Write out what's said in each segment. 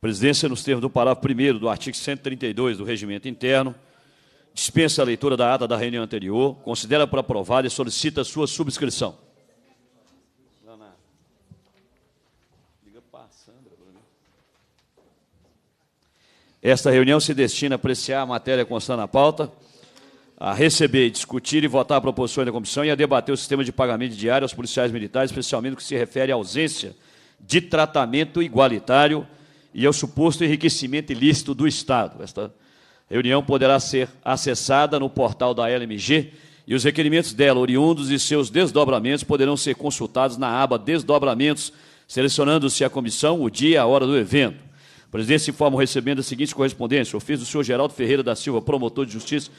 presidência, nos termos do parágrafo 1 do artigo 132 do Regimento Interno, dispensa a leitura da ata da reunião anterior, considera por aprovada e solicita sua subscrição. Esta reunião se destina a apreciar a matéria constante na pauta, a receber, discutir e votar a proposição da comissão e a debater o sistema de pagamento diário aos policiais militares, especialmente no que se refere à ausência de tratamento igualitário e ao suposto enriquecimento ilícito do Estado. Esta reunião poderá ser acessada no portal da LMG e os requerimentos dela, oriundos e seus desdobramentos, poderão ser consultados na aba Desdobramentos, selecionando-se a comissão, o dia e a hora do evento. O presidente se informa recebendo a seguinte correspondência: ofício do senhor Geraldo Ferreira da Silva, promotor de justiça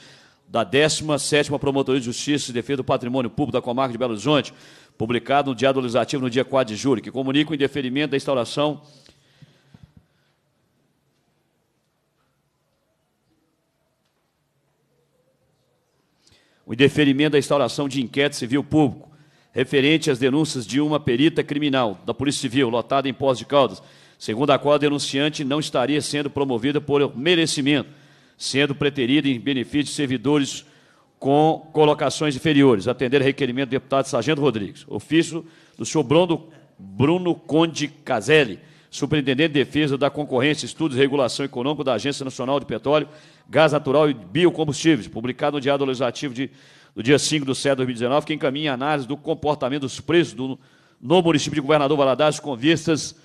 da 17ª Promotoria de Justiça e Defesa do Patrimônio Público da Comarca de Belo Horizonte, publicado no Diário Legislativo no dia 4 de julho, que comunica o indeferimento da instauração o indeferimento da instauração de inquérito civil público referente às denúncias de uma perita criminal da Polícia Civil lotada em Pós de Caldas, segundo a qual a denunciante não estaria sendo promovida por merecimento, sendo preterida em benefício de servidores com colocações inferiores, atender a requerimento do deputado Sargento Rodrigues. Ofício do senhor Bruno, Bruno Conde Caselli, superintendente de defesa da concorrência, estudos e regulação econômica da Agência Nacional de Petróleo, Gás Natural e Biocombustíveis, publicado no Diário Legislativo de, do dia 5 de setembro de 2019, que encaminha a análise do comportamento dos preços do, no município de Governador Valadares com vistas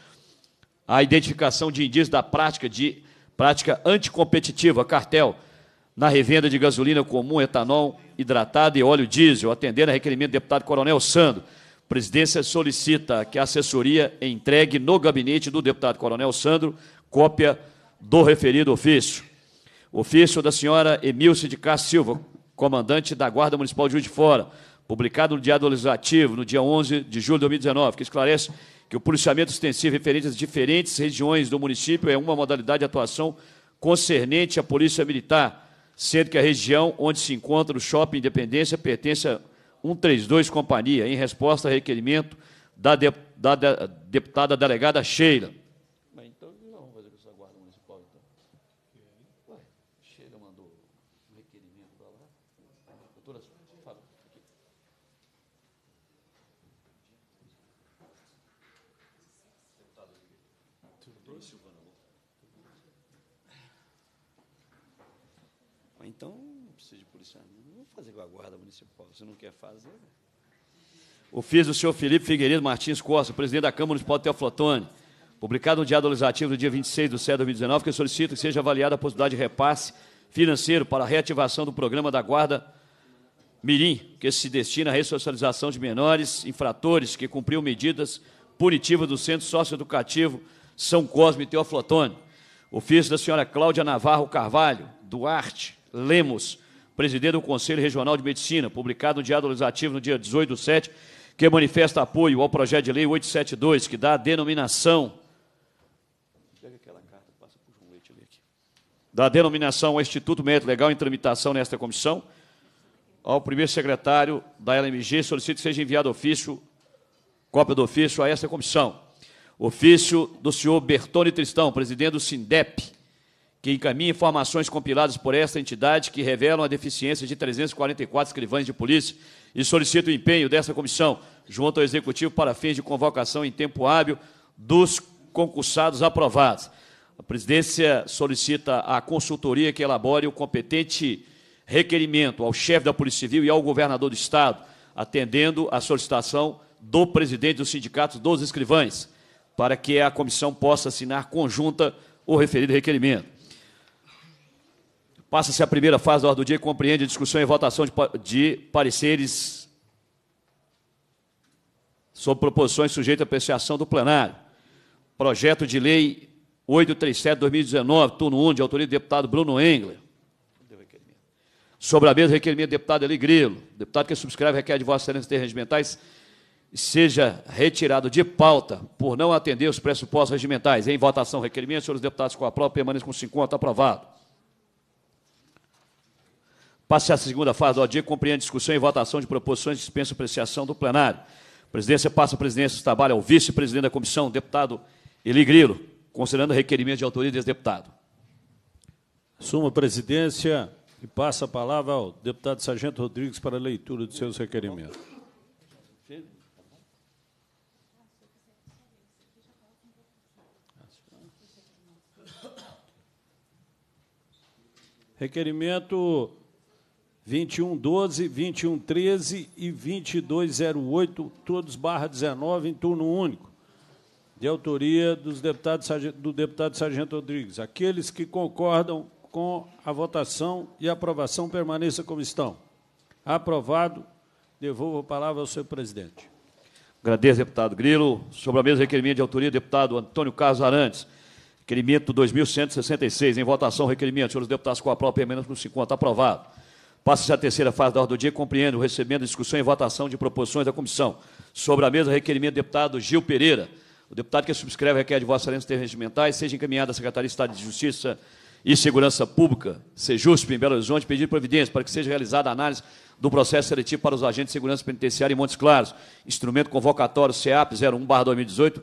à identificação de indícios da prática de prática anticompetitiva, cartel, na revenda de gasolina comum, etanol hidratado e óleo diesel, atendendo a requerimento do deputado Coronel Sandro presidência solicita que a assessoria entregue no gabinete do deputado Coronel Sandro cópia do referido ofício. Ofício da senhora Emilce de Castro Silva, comandante da Guarda Municipal de Juiz de Fora, publicado no Diário Legislativo, no dia 11 de julho de 2019, que esclarece que o policiamento extensivo referente às diferentes regiões do município é uma modalidade de atuação concernente à Polícia Militar, sendo que a região onde se encontra o Shopping Independência pertence a 132 Companhia, em resposta a requerimento da, de, da, deputada delegada Sheila. O ofício do senhor Felipe Figueiredo Martins Costa, presidente da Câmara Municipal de Teoflotone, publicado no Diário Legislativo do dia 26 de setembro de 2019, que solicita que seja avaliada a possibilidade de repasse financeiro para a reativação do programa da Guarda Mirim, que se destina à ressocialização de menores infratores que cumpriam medidas punitivas do Centro Socioeducativo São Cosme e Teoflotone. Ofício da senhora Cláudia Navarro Carvalho, Duarte Lemos, presidente do Conselho Regional de Medicina, publicado no Diário Legislativo no dia 18 de 7 que manifesta apoio ao projeto de lei 872, que dá a denominação. Da denominação ao Instituto Médico Legal em tramitação nesta comissão, ao primeiro secretário da LMG, solicito que seja enviado ofício, cópia do ofício a esta comissão. Ofício do senhor Bertone Tristão, presidente do SINDEP, que encaminha informações compiladas por esta entidade que revelam a deficiência de 344 escrivães de polícia e solicito o empenho dessa comissão junto ao Executivo para fins de convocação em tempo hábil dos concursados aprovados. A presidência solicita à consultoria que elabore o competente requerimento ao chefe da Polícia Civil e ao governador do Estado, atendendo à solicitação do presidente do Sindicato dos Escrivães, para que a comissão possa assinar conjunta o referido requerimento. Passa-se a primeira fase da ordem do dia que compreende a discussão e votação de, de pareceres sobre proposições sujeitas à apreciação do plenário. Projeto de lei 837-2019, turno 1, de autoria do deputado Bruno Engler. Sobre a mesa, requerimento do deputado Eli Grilo. Deputado que subscreve requer de vossa excelência terrenos regimentais seja retirado de pauta por não atender os pressupostos regimentais. Em votação, requerimento, senhores deputados com a prova, permaneça com 50, tá aprovado. Passe à segunda fase do dia, compreende discussão e votação de proposições, dispensa apreciação do plenário. A presidência passa a presidência do trabalho ao vice-presidente da comissão, deputado Eli Grilo, considerando requerimento de autoria desse deputado. Assuma a presidência e passa a palavra ao deputado Sargento Rodrigues para a leitura de seus requerimentos. Requerimento 2112, 2113 e 2208, todos barra 19, em turno único, de autoria dos deputados, do deputado Sargento Rodrigues. Aqueles que concordam com a votação e aprovação permaneçam como estão. Aprovado. Devolvo a palavra ao senhor presidente. Agradeço, deputado Grilo. Sobre a mesa, requerimento de autoria, deputado Antônio Carlos Arantes. Requerimento 2166. Em votação, requerimento. Senhores deputados, com a prova permanente por 50. Aprovado. Passa-se a terceira fase da ordem do dia, compreendo, recebendo discussão e votação de proposições da comissão. Sobre a mesa, requerimento do deputado Gil Pereira. O deputado que subscreve requer de Vossa Excelência termos regimentais, seja encaminhado à Secretaria de Estado de Justiça e Segurança Pública, SEJUSP, em Belo Horizonte, pedir providência para que seja realizada a análise do processo seletivo para os agentes de segurança penitenciária em Montes Claros, instrumento convocatório CEAP 01-2018.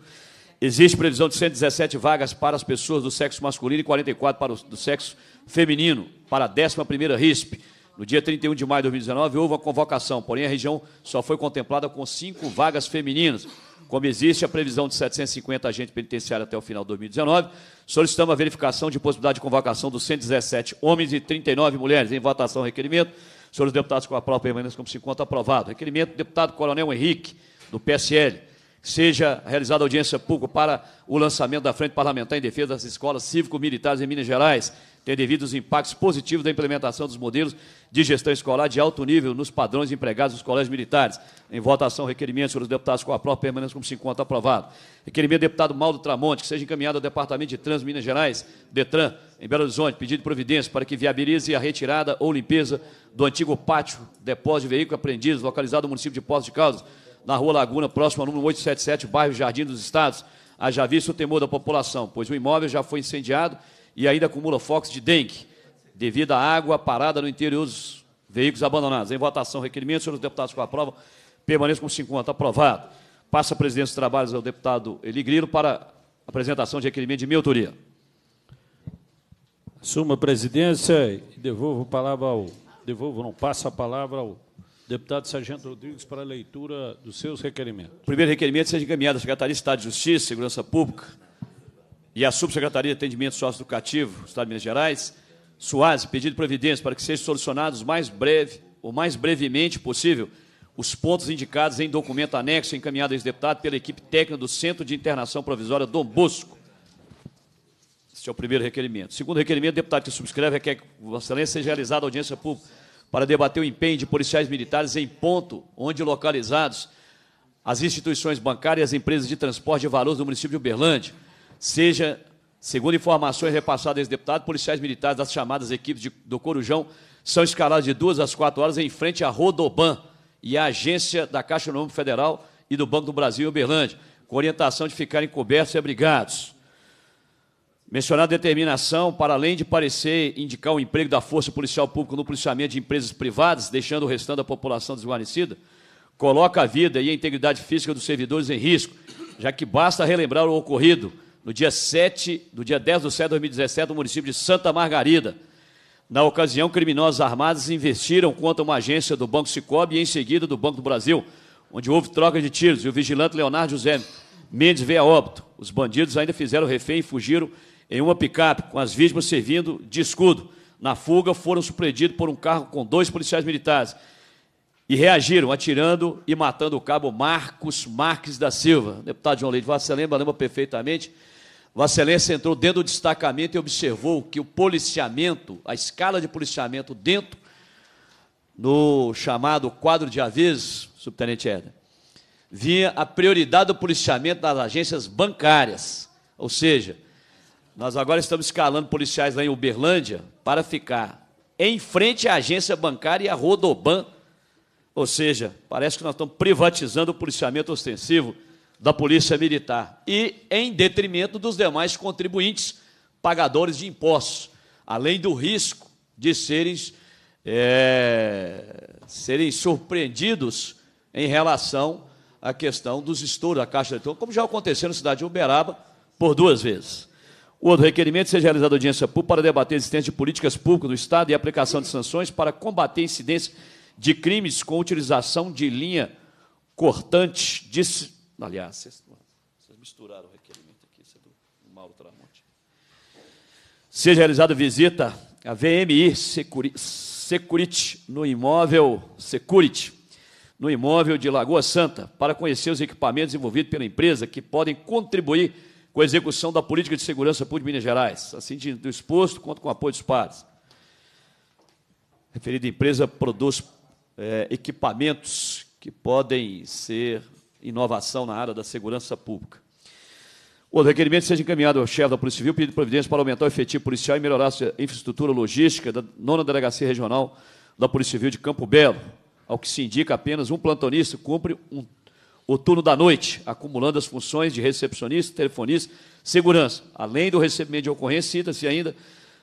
Existe previsão de 117 vagas para as pessoas do sexo masculino e 44 para o do sexo feminino, para a 11ª RISP. No dia 31 de maio de 2019, houve a convocação, porém a região só foi contemplada com cinco vagas femininas. Como existe a previsão de 750 agentes penitenciários até o final de 2019, solicitamos a verificação de possibilidade de convocação dos 117 homens e 39 mulheres. Em votação, requerimento. Senhores deputados, com a prova permanência como se encontra aprovado. Requerimento do deputado Coronel Henrique, do PSL. Seja realizada audiência pública para o lançamento da Frente Parlamentar em Defesa das Escolas Cívico-Militares em Minas Gerais ter devido os impactos positivos da implementação dos modelos de gestão escolar de alto nível nos padrões empregados nos colégios militares. Em votação, requerimento, senhores deputados, com a prova permanência como 50 aprovado. Requerimento do deputado Maldo Tramonte, que seja encaminhado ao Departamento de Trans Minas Gerais, DETRAN, em Belo Horizonte, pedido de providência para que viabilize a retirada ou limpeza do antigo pátio depósito de veículo apreendido, localizado no município de Poços de Caldas, na Rua Laguna, próximo ao número 877, bairro Jardim dos Estados, haja visto o temor da população, pois o imóvel já foi incendiado e ainda acumula focos de dengue, devido à água parada no interior dos veículos abandonados. Em votação, requerimento, senhores deputados com a prova, permaneça com 50. Aprovado. Passa a presidência dos trabalhos ao deputado Eli Grilo para apresentação de requerimento de minha autoria. Assuma a presidência e devolvo a palavra ao. Devolvo, não, passa a palavra ao deputado Sargento Rodrigues para a leitura dos seus requerimentos. O primeiro requerimento seja encaminhado à Secretaria de Estado de Justiça e Segurança Pública e a Subsecretaria de Atendimento Socioeducativo do Estado de Minas Gerais, SUASE, pedido providência para que sejam solucionados mais breve, ou mais brevemente possível, os pontos indicados em documento anexo encaminhado a ex-deputado pela equipe técnica do Centro de Internação Provisória Dom Bosco. Este é o primeiro requerimento. Segundo requerimento, o deputado que subscreve é que Vossa Excelência seja realizada audiência pública para debater o empenho de policiais militares em ponto onde localizados as instituições bancárias e as empresas de transporte de valores do município de Uberlândia seja, segundo informações repassadas esse deputado, policiais militares das chamadas equipes de, do Corujão são escalados de duas às quatro horas em frente à Rodoban e à agência da Caixa Econômica Federal e do Banco do Brasil em Uberlândia, com orientação de ficarem cobertos e abrigados. Mencionada determinação, para além de parecer indicar o emprego da força policial pública no policiamento de empresas privadas, deixando o restante da população desguarnecida, coloca a vida e a integridade física dos servidores em risco, já que basta relembrar o ocorrido no dia 7, do dia 10 de setembro de 2017, no município de Santa Margarida. Na ocasião, criminosos armados investiram contra uma agência do Banco Cicobi e em seguida do Banco do Brasil, onde houve troca de tiros e o vigilante Leonardo José Mendes veio a óbito. Os bandidos ainda fizeram refém e fugiram em uma picape, com as vítimas servindo de escudo. Na fuga, foram surpreendidos por um carro com dois policiais militares e reagiram, atirando e matando o cabo Marcos Marques da Silva. Deputado João Leite você lembra, lembra perfeitamente Vossa Excelência entrou dentro do destacamento e observou que o policiamento, a escala de policiamento dentro do chamado quadro de avisos, subtenente Herder, vinha a prioridade do policiamento das agências bancárias. Ou seja, nós agora estamos escalando policiais lá em Uberlândia para ficar em frente à agência bancária e à Rodoban. Ou seja, parece que nós estamos privatizando o policiamento ostensivo da Polícia Militar e em detrimento dos demais contribuintes pagadores de impostos, além do risco de serem, é, serem surpreendidos em relação à questão dos estouros da Caixa Eletrônica, como já aconteceu na cidade de Uberaba por duas vezes. O outro requerimento seja realizado audiência pública para debater a existência de políticas públicas do Estado e aplicação de sanções para combater incidência de crimes com utilização de linha cortante Aliás, sexto ano. Vocês misturaram o requerimento aqui, isso é do Mauro Tramonte. Seja realizada visita à VMI Security, no imóvel Security, no imóvel de Lagoa Santa, para conhecer os equipamentos envolvidos pela empresa que podem contribuir com a execução da política de segurança pública de Minas Gerais. Assim, do exposto, conto com o apoio dos pares. A referida empresa produz é, equipamentos que podem ser inovação na área da segurança pública. O requerimento seja encaminhado ao chefe da Polícia Civil, pedindo providência para aumentar o efetivo policial e melhorar a infraestrutura logística da nona delegacia regional da Polícia Civil de Campo Belo. Ao que se indica, apenas um plantonista cumpre um, o turno da noite, acumulando as funções de recepcionista, telefonista, segurança. Além do recebimento de ocorrência, cita-se ainda,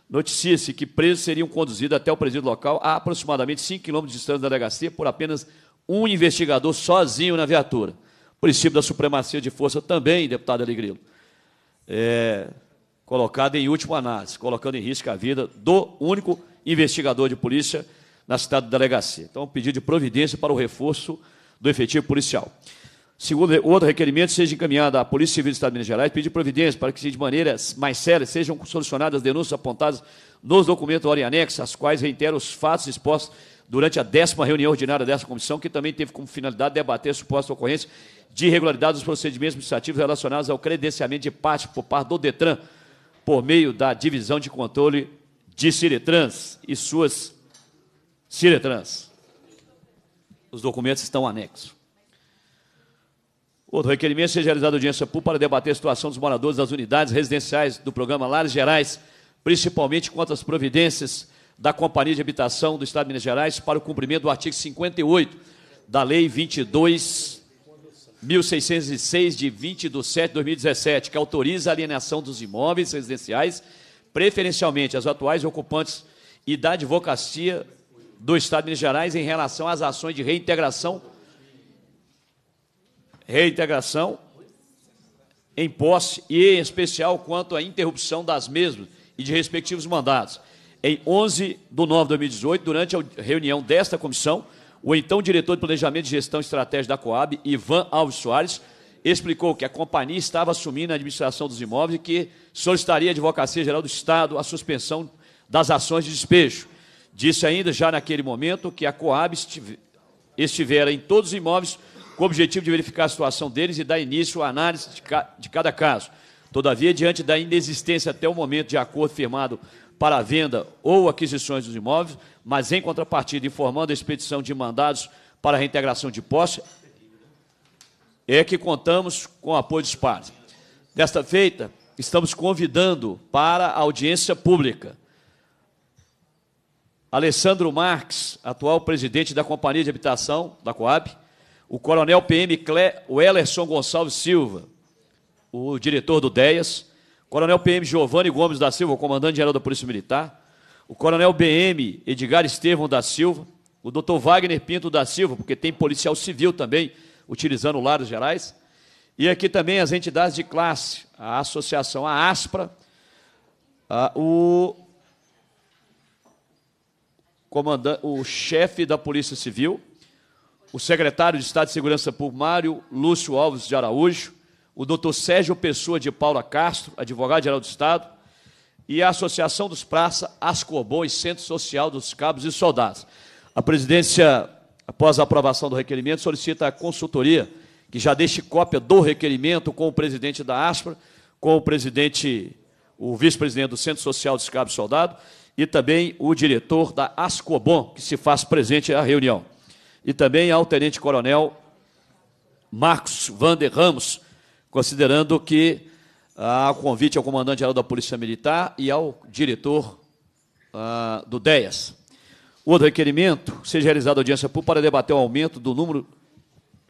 noticia-se que presos seriam conduzidos até o presídio local a aproximadamente 5 quilômetros de distância da delegacia por apenas um investigador sozinho na viatura princípio da supremacia de força também, deputado Alegrilo, é colocado em última análise, colocando em risco a vida do único investigador de polícia na cidade da delegacia. Então, pedido de providência para o reforço do efetivo policial. Segundo outro requerimento, seja encaminhada à Polícia Civil do Estado de Minas Gerais pedir providência para que, de maneira mais séria, sejam solucionadas as denúncias apontadas nos documentos hora em anexo, as quais reitero os fatos expostos durante a décima reunião ordinária dessa comissão, que também teve como finalidade debater a suposta ocorrência de irregularidade dos procedimentos administrativos relacionados ao credenciamento de parte por parte do DETRAN, por meio da divisão de controle de Ciretrans e suas Ciretrans. Os documentos estão anexos. Outro requerimento seja realizada audiência pública para debater a situação dos moradores das unidades residenciais do programa Lares Gerais, principalmente quanto às providências da Companhia de Habitação do Estado de Minas Gerais para o cumprimento do artigo 58 da Lei 22.606, de 20 de 7 de 2017, que autoriza a alienação dos imóveis residenciais, preferencialmente as atuais ocupantes e da advocacia do Estado de Minas Gerais em relação às ações de reintegração reintegração em posse e, em especial, quanto à interrupção das mesmas e de respectivos mandados em 11 de 9 de 2018, durante a reunião desta comissão, o então diretor de Planejamento e Gestão Estratégica da Coab, Ivan Alves Soares, explicou que a companhia estava assumindo a administração dos imóveis e que solicitaria à Advocacia Geral do Estado a suspensão das ações de despejo. Disse ainda, já naquele momento, que a Coab estivera em todos os imóveis com o objetivo de verificar a situação deles e dar início à análise de, de cada caso. Todavia, diante da inexistência até o momento de acordo firmado para a venda ou aquisições dos imóveis, mas em contrapartida informando a expedição de mandados para a reintegração de posse, é que contamos com o apoio dos partes. Desta feita, estamos convidando para a audiência pública Alessandro Marques, atual presidente da Companhia de Habitação da Coab, o coronel PM Clé Wellerson Gonçalves Silva, o diretor do DEAS, Coronel PM Giovanni Gomes da Silva, comandante-geral da Polícia Militar, o Coronel BM Edgar Estevão da Silva, o Dr. Wagner Pinto da Silva, porque tem policial civil também utilizando Lares Gerais, e aqui também as entidades de classe, a Associação a Aspra, a, o comandante, o chefe da Polícia Civil, o secretário de Estado de Segurança Público, Mário Lúcio Alves de Araújo, o doutor Sérgio Pessoa de Paula Castro, advogado-geral do Estado, e a Associação dos Praças, Ascobon e Centro Social dos Cabos e Soldados. A presidência, após a aprovação do requerimento, solicita a consultoria que já deixe cópia do requerimento com o presidente da ASPRA, com o presidente, o vice-presidente do Centro Social dos Cabos e Soldados e também o diretor da Ascobon, que se faz presente à reunião. E também ao tenente-coronel Marcos Vander Ramos, considerando que há convite ao comandante-geral da Polícia Militar e ao diretor ah, do DEAS. Outro requerimento, seja realizada audiência pública para debater o aumento do número,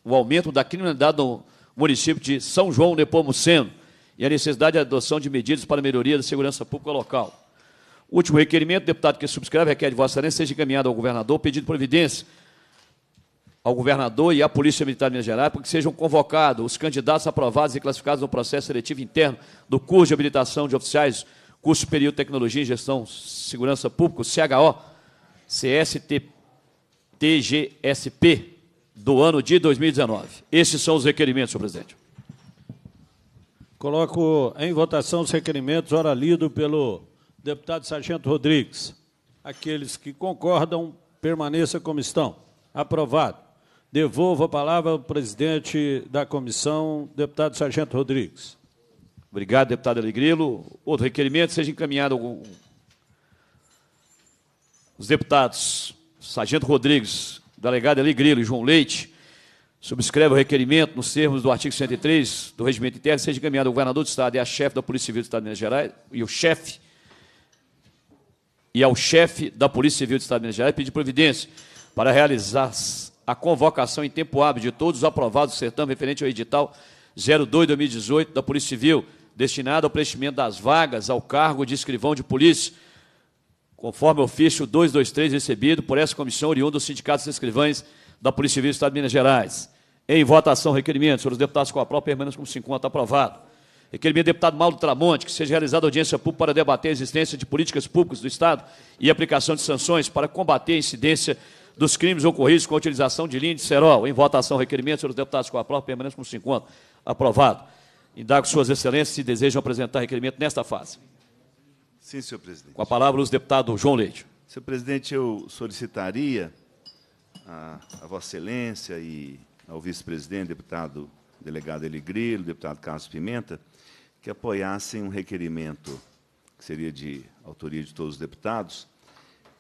o aumento da criminalidade no município de São João Nepomuceno e a necessidade de adoção de medidas para melhoria da segurança pública local. Último requerimento, deputado que subscreve, requer de Vossa Excelência seja encaminhado ao governador pedido providência ao governador e à Polícia Militar de Minas Gerais para que sejam convocados os candidatos aprovados e classificados no processo seletivo interno do curso de habilitação de oficiais, curso superior de tecnologia em gestão segurança pública, CHO, CSTTGSP, do ano de 2019. Esses são os requerimentos, senhor presidente. Coloco em votação os requerimentos, ora lido pelo deputado Sargento Rodrigues. Aqueles que concordam, permaneça como estão. Aprovado. Devolvo a palavra ao presidente da comissão, deputado Sargento Rodrigues. Obrigado, deputado Alegrilo. Outro requerimento seja encaminhado ao... os deputados Sargento Rodrigues, delegado Alegrilo e João Leite, subscreve o requerimento nos termos do artigo 103 do Regimento Interno, seja encaminhado ao governador do Estado e à chefe da Polícia Civil do Estado de Minas Gerais e o chefe e ao chefe da Polícia Civil do Estado de Minas Gerais pedir providência para realizar a convocação em tempo hábil de todos os aprovados do certame referente ao edital 02-2018 da Polícia Civil, destinado ao preenchimento das vagas ao cargo de escrivão de polícia, conforme o ofício 223 recebido por essa comissão oriunda dos sindicatos escrivães da Polícia Civil do Estado de Minas Gerais. Em votação, requerimento. Senhores deputados, com a própria permanência como se encontra aprovado. Requerimento do deputado Mauro Tramonte, que seja realizada audiência pública para debater a existência de políticas públicas do Estado e aplicação de sanções para combater a incidência dos crimes ocorridos com a utilização de linha de cerol. Em votação, requerimento, senhores deputados, com a prova, permanente com 50. Aprovado. Indago suas excelências se desejam apresentar requerimento nesta fase. Sim, senhor presidente. Com a palavra, os deputado João Leite. Senhor presidente, eu solicitaria a, a vossa excelência e ao vice-presidente, deputado delegado Eli Grilo, deputado Carlos Pimenta, que apoiassem um requerimento que seria de autoria de todos os deputados,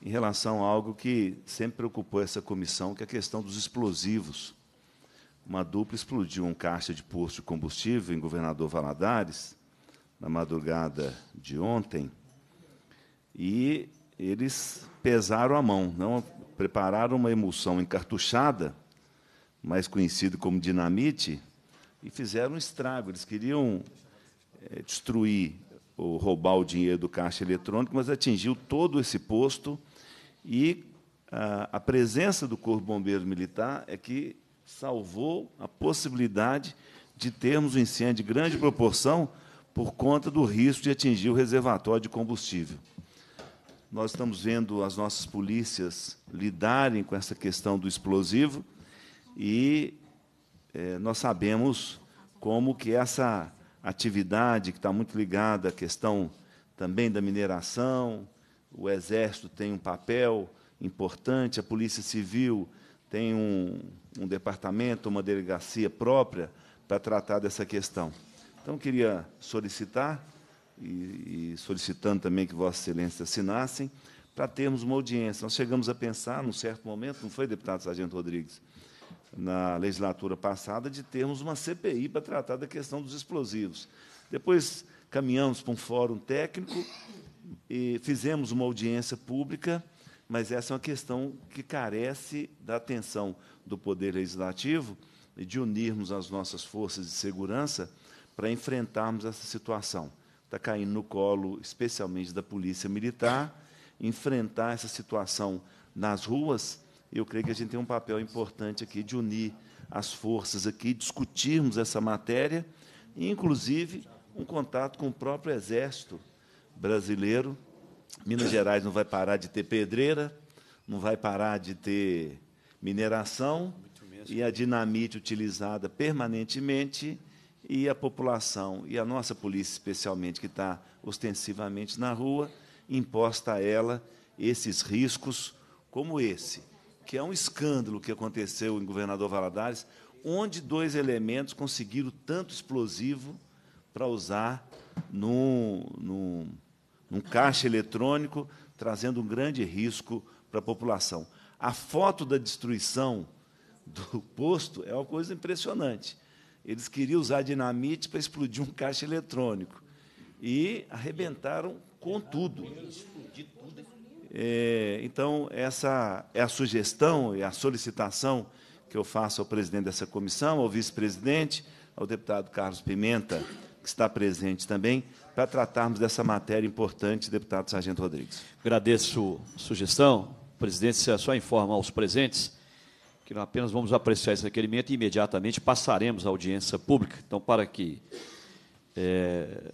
em relação a algo que sempre preocupou essa comissão, que é a questão dos explosivos. Uma dupla explodiu um caixa de posto de combustível em Governador Valadares, na madrugada de ontem, e eles pesaram a mão, não prepararam uma emulsão encartuchada, mais conhecido como dinamite, e fizeram um estrago. Eles queriam é, destruir ou roubar o dinheiro do caixa eletrônico, mas atingiu todo esse posto e ah, a, presença do Corpo Bombeiro Militar é que salvou a possibilidade de termos um incêndio de grande proporção por conta do risco de atingir o reservatório de combustível. Nós estamos vendo as nossas polícias lidarem com essa questão do explosivo e é, nós sabemos como que essa atividade que está muito ligada à questão também da mineração, o Exército tem um papel importante, a Polícia Civil tem um, um departamento, uma delegacia própria para tratar dessa questão. Então, queria solicitar, e, e solicitando também que Vossa Excelência assinassem, para termos uma audiência. Nós chegamos a pensar, num certo momento, não foi, deputado Sargento Rodrigues, na legislatura passada, de termos uma CPI para tratar da questão dos explosivos. Depois caminhamos para um fórum técnico e fizemos uma audiência pública, mas essa é uma questão que carece da atenção do Poder Legislativo e de unirmos as nossas forças de segurança para enfrentarmos essa situação. Está caindo no colo, especialmente da Polícia Militar, enfrentar essa situação nas ruas. Eu creio que a gente tem um papel importante aqui de unir as forças aqui, discutirmos essa matéria, e, inclusive um contato com o próprio Exército brasileiro. Minas Gerais não vai parar de ter pedreira, não vai parar de ter mineração e a dinamite utilizada permanentemente e a população e a nossa polícia especialmente que está ostensivamente na rua imposta a ela esses riscos como esse que é um escândalo que aconteceu em Governador Valadares onde dois elementos conseguiram tanto explosivo para usar num, num num caixa eletrônico, trazendo um grande risco para a população. A foto da destruição do posto é uma coisa impressionante. Eles queriam usar dinamite para explodir um caixa eletrônico e arrebentaram com tudo. É, então, essa é a sugestão e a solicitação que eu faço ao presidente dessa comissão, ao vice-presidente, ao deputado Carlos Pimenta que está presente também, para tratarmos dessa matéria importante, deputado Sargento Rodrigues. Agradeço a sugestão. A presidência só informa aos presentes que não apenas vamos apreciar esse requerimento e imediatamente passaremos à audiência pública. Então, para que é,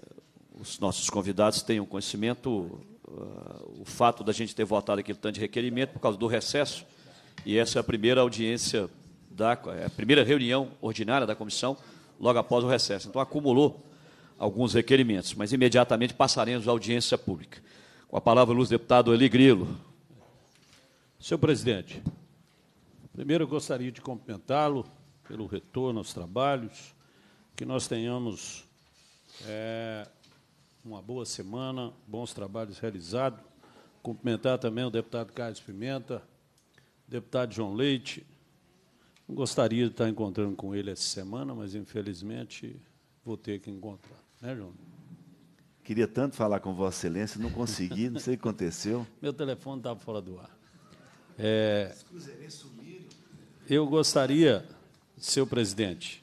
os nossos convidados tenham conhecimento, uh, o fato da gente ter votado aquele tanto de requerimento por causa do recesso, e essa é a primeira audiência, da, é a primeira reunião ordinária da comissão, logo após o recesso. Então, acumulou alguns requerimentos, mas imediatamente passaremos à audiência pública. Com a palavra, o deputado Eli Grilo. Senhor presidente, primeiro eu gostaria de cumprimentá-lo pelo retorno aos trabalhos, que nós tenhamos é, uma boa semana, bons trabalhos realizados. Cumprimentar também o deputado Carlos Pimenta, deputado João Leite. Gostaria de estar encontrando com ele essa semana, mas infelizmente vou ter que encontrar. Né, Queria tanto falar com Vossa Excelência, não consegui, não sei o que aconteceu. Meu telefone estava fora do ar. É, eu gostaria, seu presidente,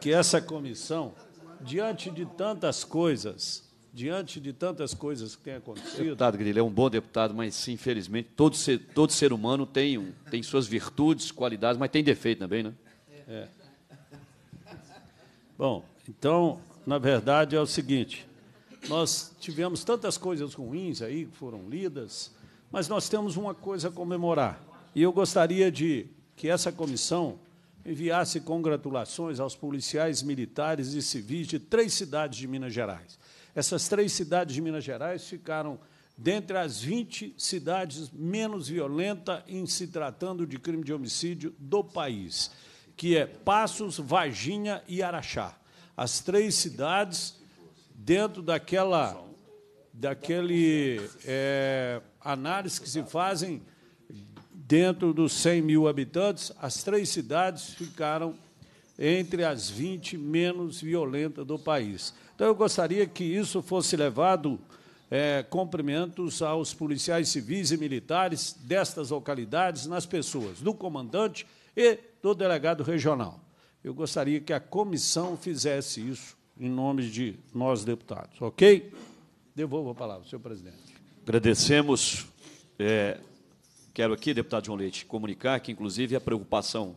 que essa comissão, diante de tantas coisas, diante de tantas coisas que têm acontecido. Deputado Grilho é um bom deputado, mas infelizmente todo ser, todo ser humano tem, um, tem suas virtudes, qualidades, mas tem defeito também, né? É. Bom, então na verdade, é o seguinte: nós tivemos tantas coisas ruins aí que foram lidas, mas nós temos uma coisa a comemorar. E eu gostaria de que essa comissão enviasse congratulações aos policiais militares e civis de três cidades de Minas Gerais. Essas três cidades de Minas Gerais ficaram dentre as 20 cidades menos violentas em se tratando de crime de homicídio do país, que é Passos, Varginha e Araxá as três cidades dentro daquela daquele é, análise que se fazem dentro dos 100 mil habitantes, as três cidades ficaram entre as 20 menos violentas do país. Então, eu gostaria que isso fosse levado é, cumprimentos aos policiais civis e militares destas localidades, nas pessoas do comandante e do delegado regional. Eu gostaria que a comissão fizesse isso em nome de nós, deputados, ok? Devolvo a palavra, senhor presidente. Agradecemos. É, quero aqui, deputado João Leite, comunicar que, inclusive, a preocupação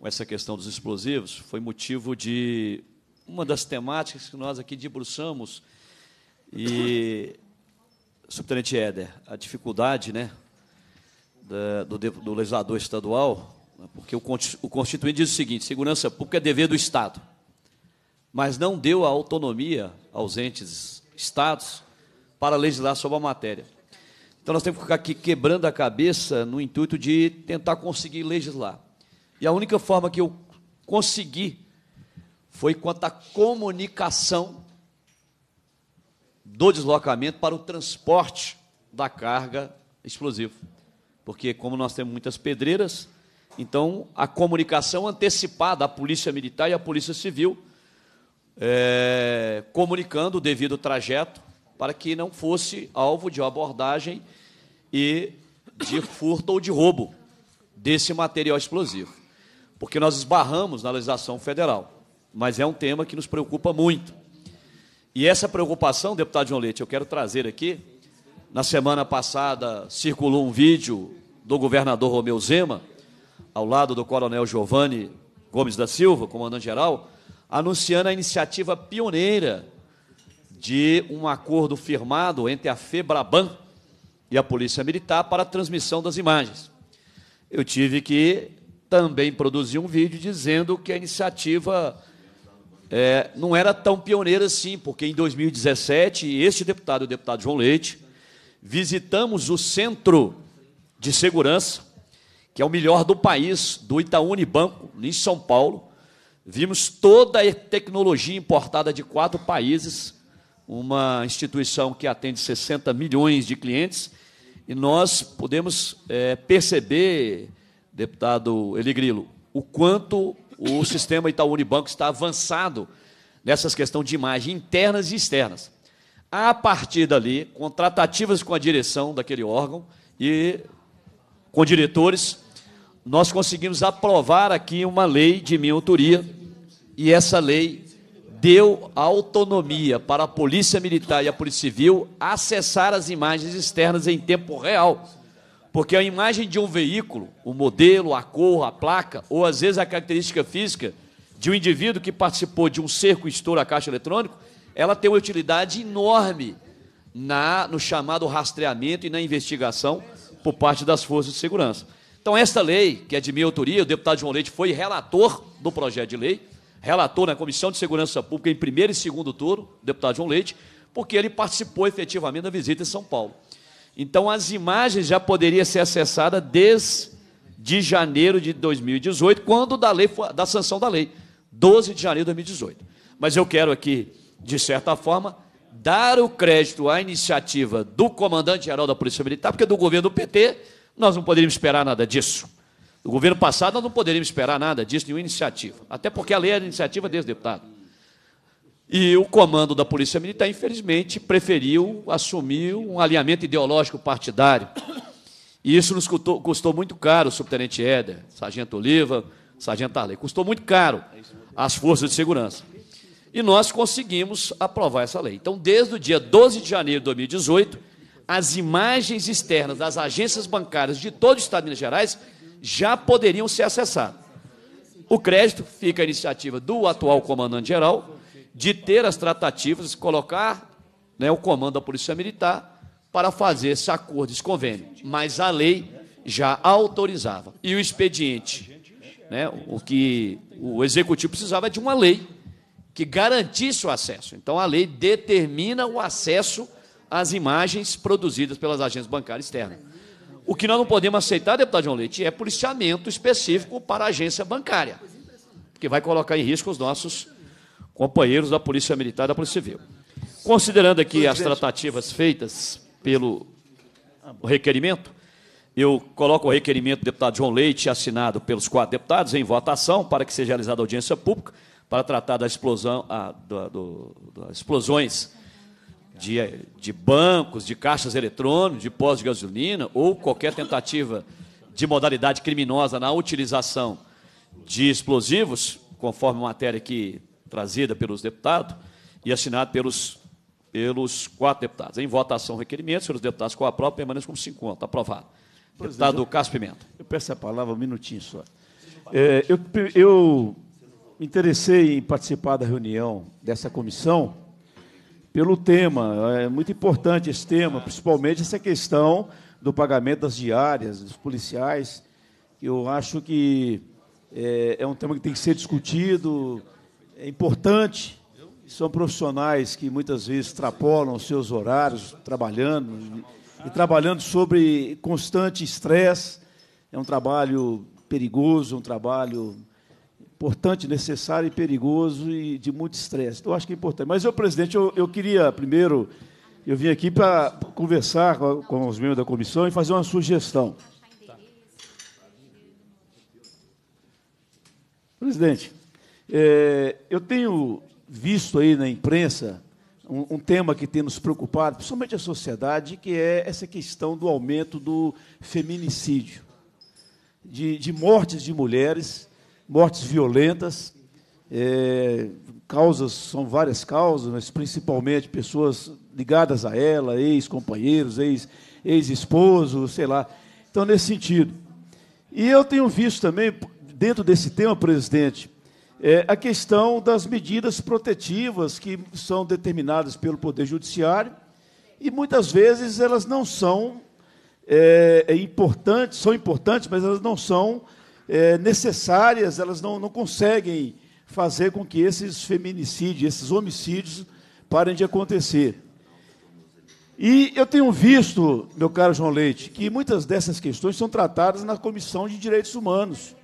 com essa questão dos explosivos foi motivo de uma das temáticas que nós aqui debruçamos e, subtenente Éder, a dificuldade né, da, do, do legislador estadual porque o Constituinte diz o seguinte: segurança pública é dever do Estado, mas não deu a autonomia aos entes Estados para legislar sobre a matéria. Então nós temos que ficar aqui quebrando a cabeça no intuito de tentar conseguir legislar. E a única forma que eu consegui foi quanto à comunicação do deslocamento para o transporte da carga explosiva. Porque como nós temos muitas pedreiras, então, a comunicação antecipada, à Polícia Militar e a Polícia Civil, é, comunicando o devido trajeto para que não fosse alvo de abordagem e de furto ou de roubo desse material explosivo. Porque nós esbarramos na legislação federal, mas é um tema que nos preocupa muito. E essa preocupação, deputado João Leite, eu quero trazer aqui. Na semana passada circulou um vídeo do governador Romeu Zema ao lado do coronel Giovanni Gomes da Silva, comandante-geral, anunciando a iniciativa pioneira de um acordo firmado entre a FEBRABAN e a Polícia Militar para a transmissão das imagens. Eu tive que também produzir um vídeo dizendo que a iniciativa é, não era tão pioneira assim, porque em 2017, este deputado e o deputado João Leite visitamos o Centro de Segurança que é o melhor do país, do Itaú Unibanco, em São Paulo. Vimos toda a tecnologia importada de quatro países, uma instituição que atende 60 milhões de clientes, e nós podemos é, perceber, deputado Eligrilo, o quanto o sistema Itaú Unibanco está avançado nessas questões de imagem internas e externas. A partir dali, com tratativas com a direção daquele órgão e com diretores, nós conseguimos aprovar aqui uma lei de minha autoria, e essa lei deu autonomia para a Polícia Militar e a Polícia Civil acessar as imagens externas em tempo real. Porque a imagem de um veículo, o modelo, a cor, a placa, ou às vezes a característica física de um indivíduo que participou de um cerco estoura a caixa eletrônico, ela tem uma utilidade enorme na, no chamado rastreamento e na investigação por parte das forças de segurança. Então, esta lei, que é de minha autoria, o deputado João Leite foi relator do projeto de lei, relator na Comissão de Segurança Pública em primeiro e segundo turno, o deputado João Leite, porque ele participou efetivamente da visita em São Paulo. Então, as imagens já poderiam ser acessadas desde janeiro de 2018, quando da, lei, da sanção da lei, 12 de janeiro de 2018. Mas eu quero aqui, de certa forma, dar o crédito à iniciativa do comandante-geral da Polícia Militar, porque é do governo do PT nós não poderíamos esperar nada disso. No governo passado, nós não poderíamos esperar nada disso, nenhuma iniciativa. Até porque a lei era iniciativa desse deputado. E o comando da Polícia Militar, infelizmente, preferiu assumir um alinhamento ideológico partidário. E isso nos custou, custou muito caro, subtenente Éder, sargento Oliva, sargento Arley. Custou muito caro às forças de segurança. E nós conseguimos aprovar essa lei. Então, desde o dia 12 de janeiro de 2018, as imagens externas das agências bancárias de todo o estado de Minas Gerais já poderiam ser acessadas. O crédito fica a iniciativa do atual comandante-geral de ter as tratativas, colocar né, o comando da Polícia Militar para fazer esse acordo, esse convênio. Mas a lei já autorizava. E o expediente, né, o que o executivo precisava é de uma lei que garantisse o acesso. Então a lei determina o acesso as imagens produzidas pelas agências bancárias externas. O que nós não podemos aceitar, deputado João Leite, é policiamento específico para a agência bancária, que vai colocar em risco os nossos companheiros da Polícia Militar e da Polícia Civil. Considerando aqui as tratativas feitas pelo requerimento, eu coloco o requerimento do deputado João Leite, assinado pelos quatro deputados, em votação, para que seja realizada audiência pública, para tratar da explosão, a, do, do, das explosões de, de bancos, de caixas eletrônicos, de pós de gasolina ou qualquer tentativa de modalidade criminosa na utilização de explosivos, conforme a matéria aqui trazida pelos deputados e assinada pelos, pelos quatro deputados. Em votação, requerimento, senhores deputados com a aprovam, permaneçam como 50. Aprovado. Presidente, é, Deputado eu, Cássio Pimenta. Eu peço a palavra um minutinho só. É, eu, eu me interessei em participar da reunião dessa comissão pelo tema. É muito importante esse tema, principalmente essa questão do pagamento das diárias dos policiais, que eu acho que é, é um tema que tem que ser discutido, é importante. São profissionais que muitas vezes extrapolam os seus horários trabalhando e trabalhando sobre constante estresse. É um trabalho perigoso, um trabalho importante, necessário e perigoso e de muito estresse. Então, eu acho que é importante. Mas, eu, presidente, eu, eu queria primeiro, eu vim aqui para conversar com, com, os membros da comissão e fazer uma sugestão. Presidente, é, eu tenho visto aí na imprensa um, um, tema que tem nos preocupado, principalmente a sociedade, que é essa questão do aumento do feminicídio, de, de mortes de mulheres mortes violentas, é, causas, são várias causas, mas principalmente pessoas ligadas a ela, ex-companheiros, ex-esposo, -ex sei lá. Então, nesse sentido. E eu tenho visto também, dentro desse tema, presidente, é, a questão das medidas protetivas que são determinadas pelo Poder Judiciário e muitas vezes elas não são é, é importantes, são importantes, mas elas não são é, necessárias, elas não, não conseguem fazer com que esses feminicídios, esses homicídios, parem de acontecer. E eu tenho visto, meu caro João Leite, que muitas dessas questões são tratadas na Comissão de Direitos Humanos.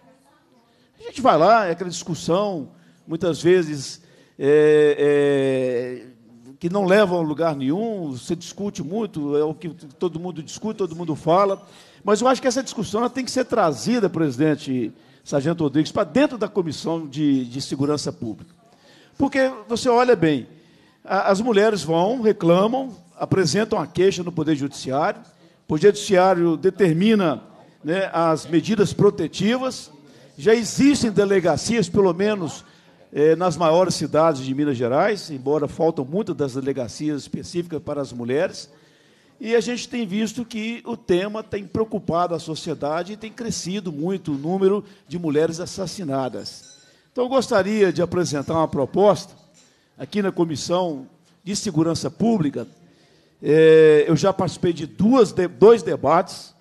A gente vai lá, é aquela discussão, muitas vezes, é, é, que não leva a lugar nenhum, você discute muito, é o que todo mundo discute, todo mundo fala. Mas eu acho que essa discussão tem que ser trazida, presidente Sargento Rodrigues, para dentro da Comissão de, de Segurança Pública. Porque você olha bem, as mulheres vão, reclamam, apresentam a queixa no Poder Judiciário, o Poder Judiciário determina né, as medidas protetivas, já existem delegacias, pelo menos eh, nas maiores cidades de Minas Gerais, embora faltam muitas das delegacias específicas para as mulheres, e a gente tem visto que o tema tem preocupado a sociedade e tem crescido muito o número de mulheres assassinadas. Então, eu gostaria de apresentar uma proposta aqui na Comissão de Segurança Pública. É, eu já participei de duas, de, dois debates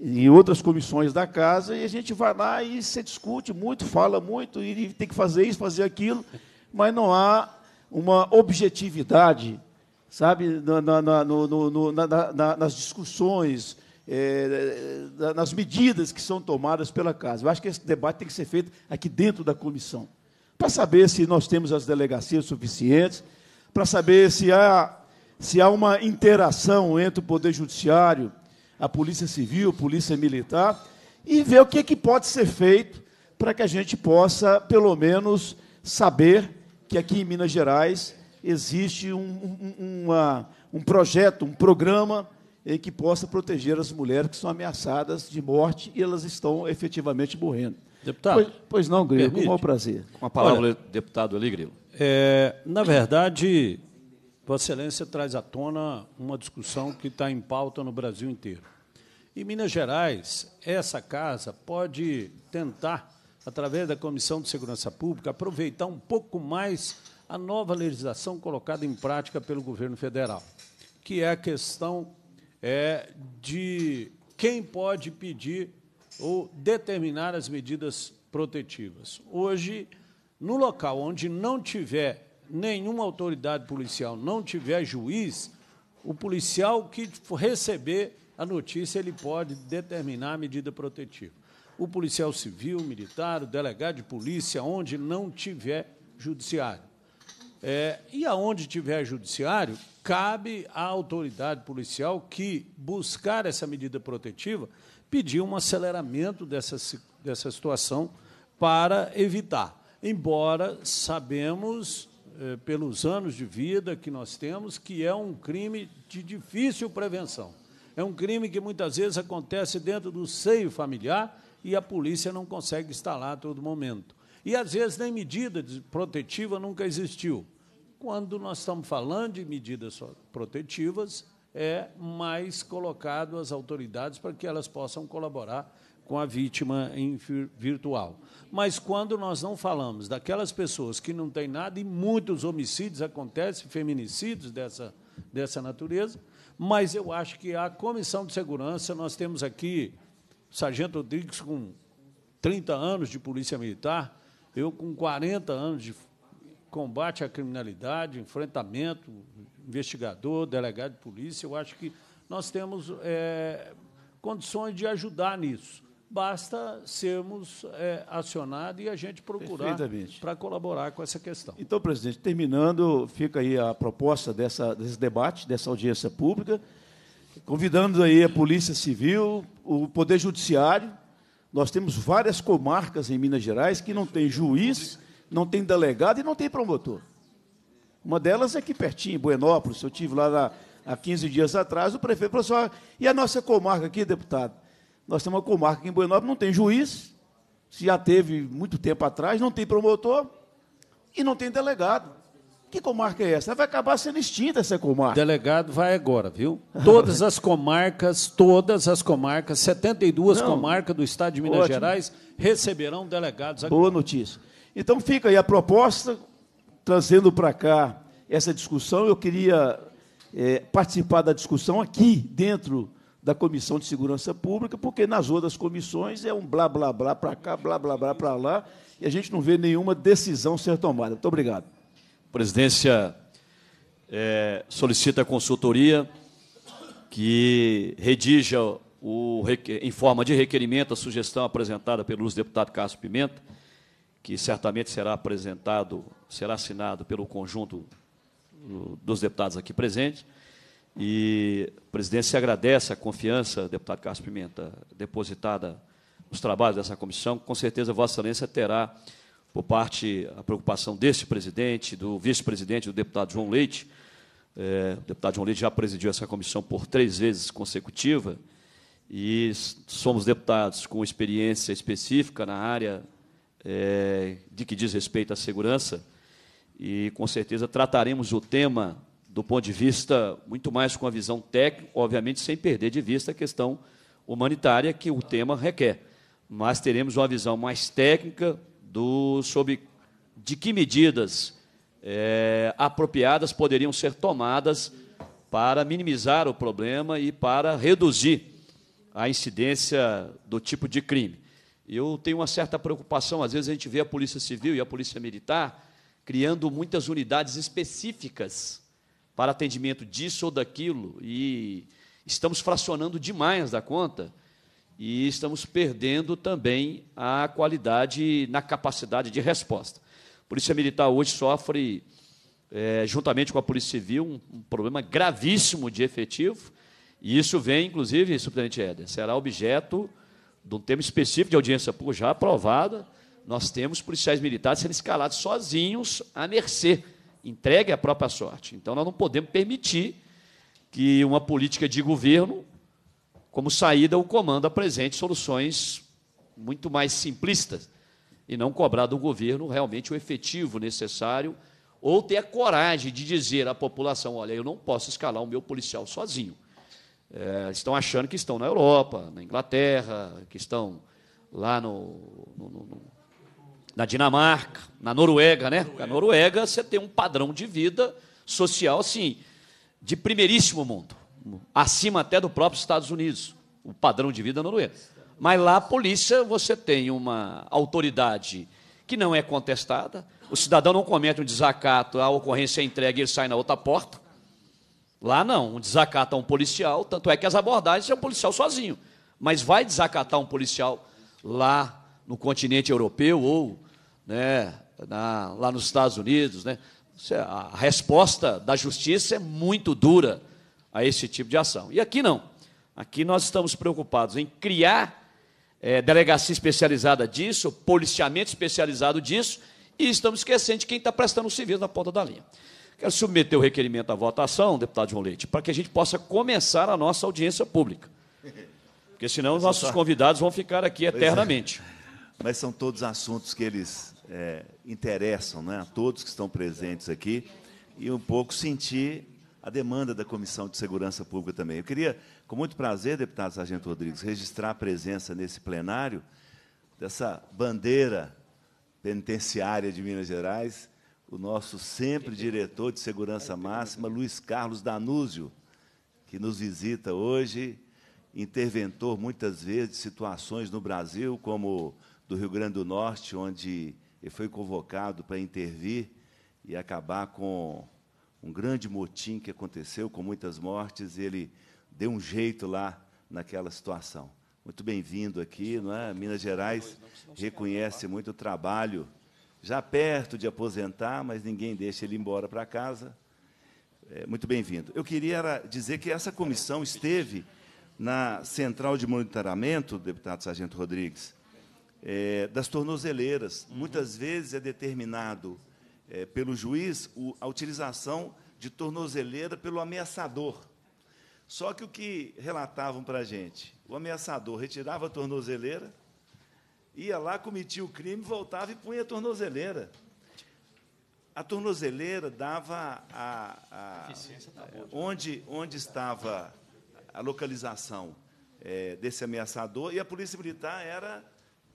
em outras comissões da casa e a gente vai lá e se discute muito, fala muito e tem que fazer isso, fazer aquilo, mas não há uma objetividade sabe, na, na, no, no, na, nas discussões, é, nas medidas que são tomadas pela casa. Eu acho que esse debate tem que ser feito aqui dentro da comissão, para saber se nós temos as delegacias suficientes, para saber se há, se há uma interação entre o Poder Judiciário, a Polícia Civil, a Polícia Militar, e ver o que, é que pode ser feito para que a gente possa, pelo menos, saber que aqui em Minas Gerais existe um, um, uma, um projeto, um programa que possa proteger as mulheres que são ameaçadas de morte e elas estão efetivamente morrendo. Deputado. Pois, pois não, Grilo, com o maior prazer. Com a palavra, Olha, deputado ali, Grilo. É, na verdade, Vossa Excelência traz à tona uma discussão que está em pauta no Brasil inteiro. Em Minas Gerais, essa casa pode tentar, através da Comissão de Segurança Pública, aproveitar um pouco mais a nova legislação colocada em prática pelo governo federal, que é a questão é, de quem pode pedir ou determinar as medidas protetivas. Hoje, no local onde não tiver nenhuma autoridade policial, não tiver juiz, o policial que receber a notícia, ele pode determinar a medida protetiva. O policial civil, militar, o delegado de polícia, onde não tiver judiciário. É, e aonde tiver judiciário, cabe à autoridade policial que buscar essa medida protetiva pedir um aceleramento dessa, dessa situação para evitar. Embora sabemos, é, pelos anos de vida que nós temos, que é um crime de difícil prevenção. É um crime que muitas vezes acontece dentro do seio familiar e a polícia não consegue estar lá a todo momento. E às vezes nem medida protetiva nunca existiu. Quando nós estamos falando de medidas protetivas, é mais colocado às autoridades para que elas possam colaborar com a vítima em virtual. Mas quando nós não falamos daquelas pessoas que não têm nada, e muitos homicídios acontecem, feminicídios dessa, dessa natureza, mas eu acho que a Comissão de Segurança, nós temos aqui o Sargento Rodrigues com 30 anos de Polícia Militar, eu com 40 anos de combate à criminalidade, enfrentamento, investigador, delegado de polícia, eu acho que nós temos é, condições de ajudar nisso. Basta sermos é, acionados e a gente procurar para colaborar com essa questão. Então, presidente, terminando, fica aí a proposta dessa, desse debate, dessa audiência pública, convidando aí a Polícia Civil, o Poder Judiciário. Nós temos várias comarcas em Minas Gerais que não têm juiz não tem delegado e não tem promotor. Uma delas é aqui pertinho, em Buenópolis. Eu tive lá na, há 15 dias atrás, o prefeito falou assim, e a nossa comarca aqui, deputado? Nós temos uma comarca aqui em Buenópolis, não tem juiz, se já teve muito tempo atrás, não tem promotor e não tem delegado. Que comarca é essa? Vai acabar sendo extinta essa comarca. Delegado vai agora, viu? Todas as comarcas, todas as comarcas, 72 não. comarcas do estado de Minas Ótimo. Gerais receberão delegados agora. Boa notícia. Então fica aí a proposta, trazendo para cá essa discussão. Eu queria é, participar da discussão aqui, dentro da Comissão de Segurança Pública, porque nas outras comissões é um blá, blá, blá para cá, blá, blá, blá para lá, e a gente não vê nenhuma decisão ser tomada. Muito obrigado. A presidência é, solicita a consultoria que redija o, em forma de requerimento a sugestão apresentada pelo deputado Carlos Pimenta, que certamente será apresentado, será assinado pelo conjunto dos deputados aqui presentes. E a presidência agradece a confiança, deputado Carlos Pimenta, depositada nos trabalhos dessa comissão. Com certeza, Vossa Excelência terá, por parte, a preocupação deste presidente, do vice-presidente, do deputado João Leite. É, o deputado João Leite já presidiu essa comissão por três vezes consecutiva e somos deputados com experiência específica na área é, de que diz respeito à segurança, e com certeza trataremos o tema do ponto de vista muito mais com a visão técnica, obviamente sem perder de vista a questão humanitária que o tema requer, mas teremos uma visão mais técnica do, sobre de que medidas é, apropriadas poderiam ser tomadas para minimizar o problema e para reduzir a incidência do tipo de crime. Eu tenho uma certa preocupação, às vezes a gente vê a Polícia Civil e a Polícia Militar criando muitas unidades específicas para atendimento disso ou daquilo, e estamos fracionando demais da conta e estamos perdendo também a qualidade na capacidade de resposta. A Polícia Militar hoje sofre, é, juntamente com a Polícia Civil, um, um, problema gravíssimo de efetivo, e isso vem, inclusive, Superintendente Éder, será objeto de um tema específico de audiência pública já aprovada, nós temos policiais militares sendo escalados sozinhos, à mercê, entregue à própria sorte. Então, nós não podemos permitir que uma política de governo, como saída, o comando apresente soluções muito mais simplistas e não cobrar do governo realmente o efetivo necessário ou ter a coragem de dizer à população, olha, eu não posso escalar o meu policial sozinho é, estão achando que estão na Europa, na Inglaterra, que estão lá no, no, no, na Dinamarca, na Noruega, né? Noruega. Na Noruega você tem um padrão de vida social assim de primeiríssimo mundo, acima até do próprio Estados Unidos, o padrão de vida noruega. Mas lá a polícia você tem uma autoridade que não é contestada, o cidadão não comete um desacato, a ocorrência é entregue, ele sai na outra porta. Lá não, um um policial, tanto é que as abordagens é um policial sozinho. Mas vai desacatar um policial lá no continente europeu ou né, na, lá nos Estados Unidos. Né? É, a resposta da justiça é muito dura a esse tipo de ação. E aqui não. Aqui nós estamos preocupados em criar é, delegacia especializada disso, policiamento especializado disso, e estamos esquecendo de quem está prestando o serviço na ponta da linha. Quero submeter o requerimento à votação, deputado João Leite, para que a gente possa começar a nossa audiência pública. Porque senão os nossos convidados vão ficar aqui é. eternamente. É. Mas são todos assuntos que eles é, interessam né, a todos que estão presentes aqui e um pouco sentir a demanda da Comissão de Segurança Pública também. Eu queria, com muito prazer, deputado Sargento Rodrigues, registrar a presença nesse plenário dessa bandeira penitenciária de Minas Gerais, o nosso sempre diretor de segurança máxima, Luiz Carlos Danúzio, que nos visita hoje, interventor muitas vezes de situações no Brasil, como do Rio Grande do Norte, onde ele foi convocado para intervir e acabar com um grande motim que aconteceu, com muitas mortes, e ele deu um jeito lá naquela situação. Muito bem-vindo aqui, não é? Minas Gerais reconhece tá? muito o trabalho já perto de aposentar, mas ninguém deixa ele embora para casa. É, muito bem-vindo. Eu queria dizer que essa comissão esteve na central de monitoramento, deputado Sargento Rodrigues, é, das tornozeleiras. Uhum. Muitas vezes é determinado é, pelo juiz o, a utilização de tornozeleira pelo ameaçador. Só que o que relatavam para a gente, o ameaçador retirava a tornozeleira, ia lá, cometia o crime, voltava e punha a tornozeleira. A tornozeleira dava a, a, a tá né? onde, onde estava a localização é, desse ameaçador e a polícia militar era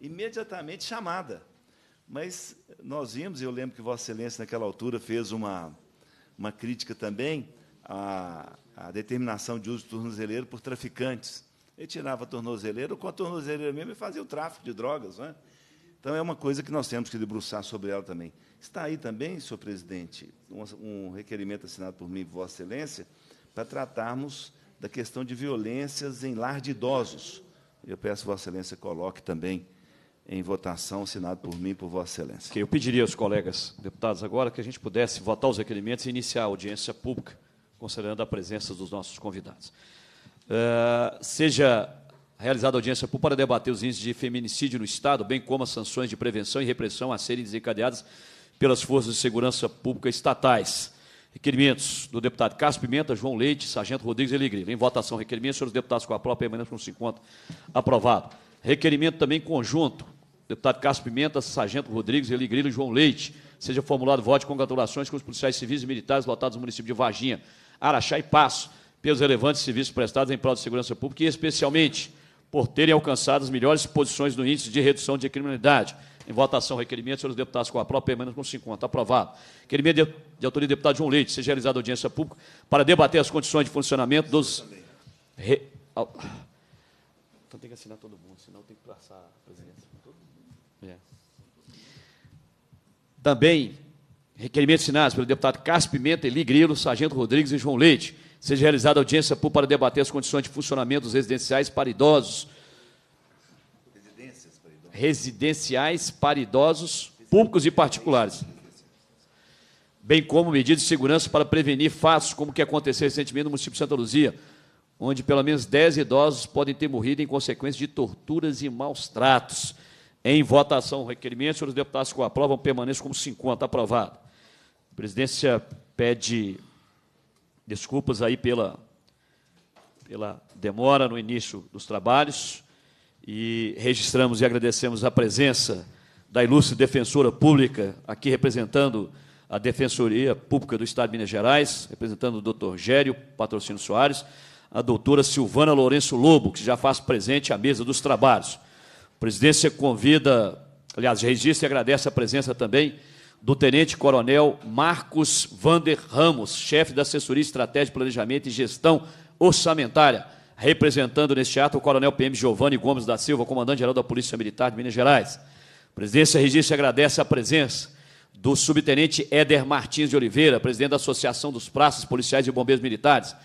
imediatamente chamada. Mas nós vimos, e eu lembro que Vossa Excelência naquela altura fez uma, uma crítica também à, à determinação de uso do tornozeleiro por traficantes. Ele tirava a tornozeleira, com a tornozeleira mesmo, e fazia o tráfico de drogas. Não é? Então, é uma coisa que nós temos que debruçar sobre ela também. Está aí também, senhor presidente, um, um requerimento assinado por mim, Vossa Excelência, para tratarmos da questão de violências em lar de idosos. Eu peço, Vossa Excelência, coloque também em votação, assinado por mim e por Vossa Excelência. Okay, eu pediria aos colegas deputados agora que a gente pudesse votar os requerimentos e iniciar a audiência pública, considerando a presença dos nossos convidados. Eh, seja realizada audiência para debater os índices de feminicídio no Estado, bem como as sanções de prevenção e repressão a serem desencadeadas pelas forças de segurança pública estatais. Requerimentos do deputado Carlos Pimenta, João Leite, Sargento Rodrigues Eligre. Em votação, requerimento, senhores deputados com a própria permanente com 50. Aprovado. Requerimento também conjunto, deputado Carlos Pimenta, Sargento Rodrigues Eligre e João Leite. Seja formulado voto de congratulações com os policiais civis e militares lotados no município de Varginha, Araxá e Passo pelos relevantes serviços prestados em prol da segurança pública e, especialmente, por terem alcançado as melhores posições no índice de redução de criminalidade. Em votação, requerimento, senhores deputados com a própria, menos com 50. Aprovado. Requerimento de, de autoria do deputado João Leite, seja realizada audiência pública para debater as condições de funcionamento dos. Re... Então tem que assinar todo mundo, senão tem que passar a presidência. É. Também, requerimento assinados pelo deputado Cássio Pimenta, Eli Grilo, Sargento Rodrigues e João Leite Seja realizada audiência pública para debater as condições de funcionamento dos residenciais para idosos. Residências para idosos. Residenciais para idosos públicos e particulares. Bem como medidas de segurança para prevenir fatos como o que aconteceu recentemente no município de Santa Luzia, onde pelo menos 10 idosos podem ter morrido em consequência de torturas e maus tratos. Em votação, o requerimento, senhores deputados que o aprovam, permaneçam como 50. Aprovado. A presidência pede Desculpas aí pela, pela demora no início dos trabalhos e registramos e agradecemos a presença da ilustre defensora pública aqui representando a Defensoria Pública do Estado de Minas Gerais, representando o doutor Gério Patrocínio Soares, a doutora Silvana Lourenço Lobo, que já faz presente à mesa dos trabalhos. A presidência convida, aliás, registra e agradece a presença também do Tenente Coronel Marcos Vander Ramos, chefe da Assessoria Estratégia, Planejamento e Gestão Orçamentária, representando neste ato o Coronel PM Giovanni Gomes da Silva, comandante-geral da Polícia Militar de Minas Gerais. A presidência registra e agradece a presença do subtenente Éder Martins de Oliveira, presidente da Associação dos Praças Policiais e Bombeiros Militares,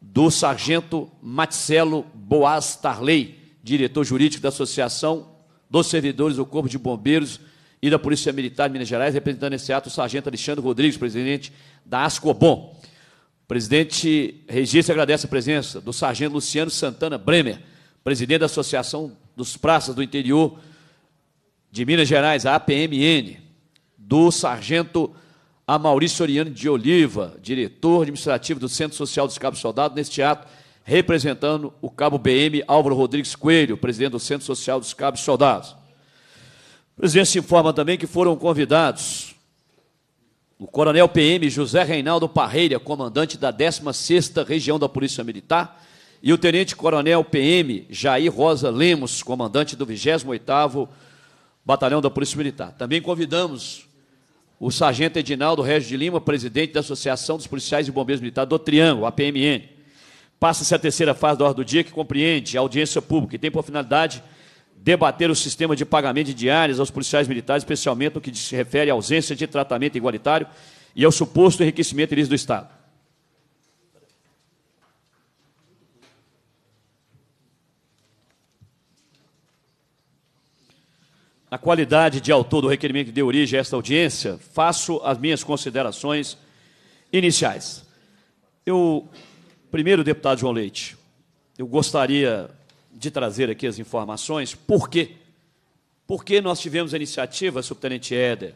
do sargento Maticelo Boaz Tarley, diretor jurídico da Associação dos Servidores do Corpo de Bombeiros e da Polícia Militar de Minas Gerais, representando esse ato o sargento Alexandre Rodrigues, presidente da ASCOBON O presidente Registro agradece a presença do sargento Luciano Santana Bremer, presidente da Associação dos Praças do Interior de Minas Gerais, a APMN, do sargento Amaurício Oriano de Oliva, diretor administrativo do Centro Social dos Cabos Soldados, neste ato representando o cabo BM Álvaro Rodrigues Coelho, presidente do Centro Social dos Cabos Soldados. O presidente informa também que foram convidados o coronel PM José Reinaldo Parreira, comandante da 16ª Região da Polícia Militar, e o tenente coronel PM Jair Rosa Lemos, comandante do 28º Batalhão da Polícia Militar. Também convidamos o sargento Edinaldo Regis de Lima, presidente da Associação dos Policiais e Bombeiros Militares do Triângulo, APMN. Passa-se a terceira fase da ordem do dia, que compreende a audiência pública e tem por finalidade debater o sistema de pagamento de diárias aos policiais militares, especialmente no que se refere à ausência de tratamento igualitário e ao suposto enriquecimento ilícito do Estado. Na qualidade de autor do requerimento que deu origem a esta audiência, faço as minhas considerações iniciais. Eu, primeiro, deputado João Leite, eu gostaria de trazer aqui as informações. Por quê? Porque nós tivemos a iniciativa, subtenente Éder,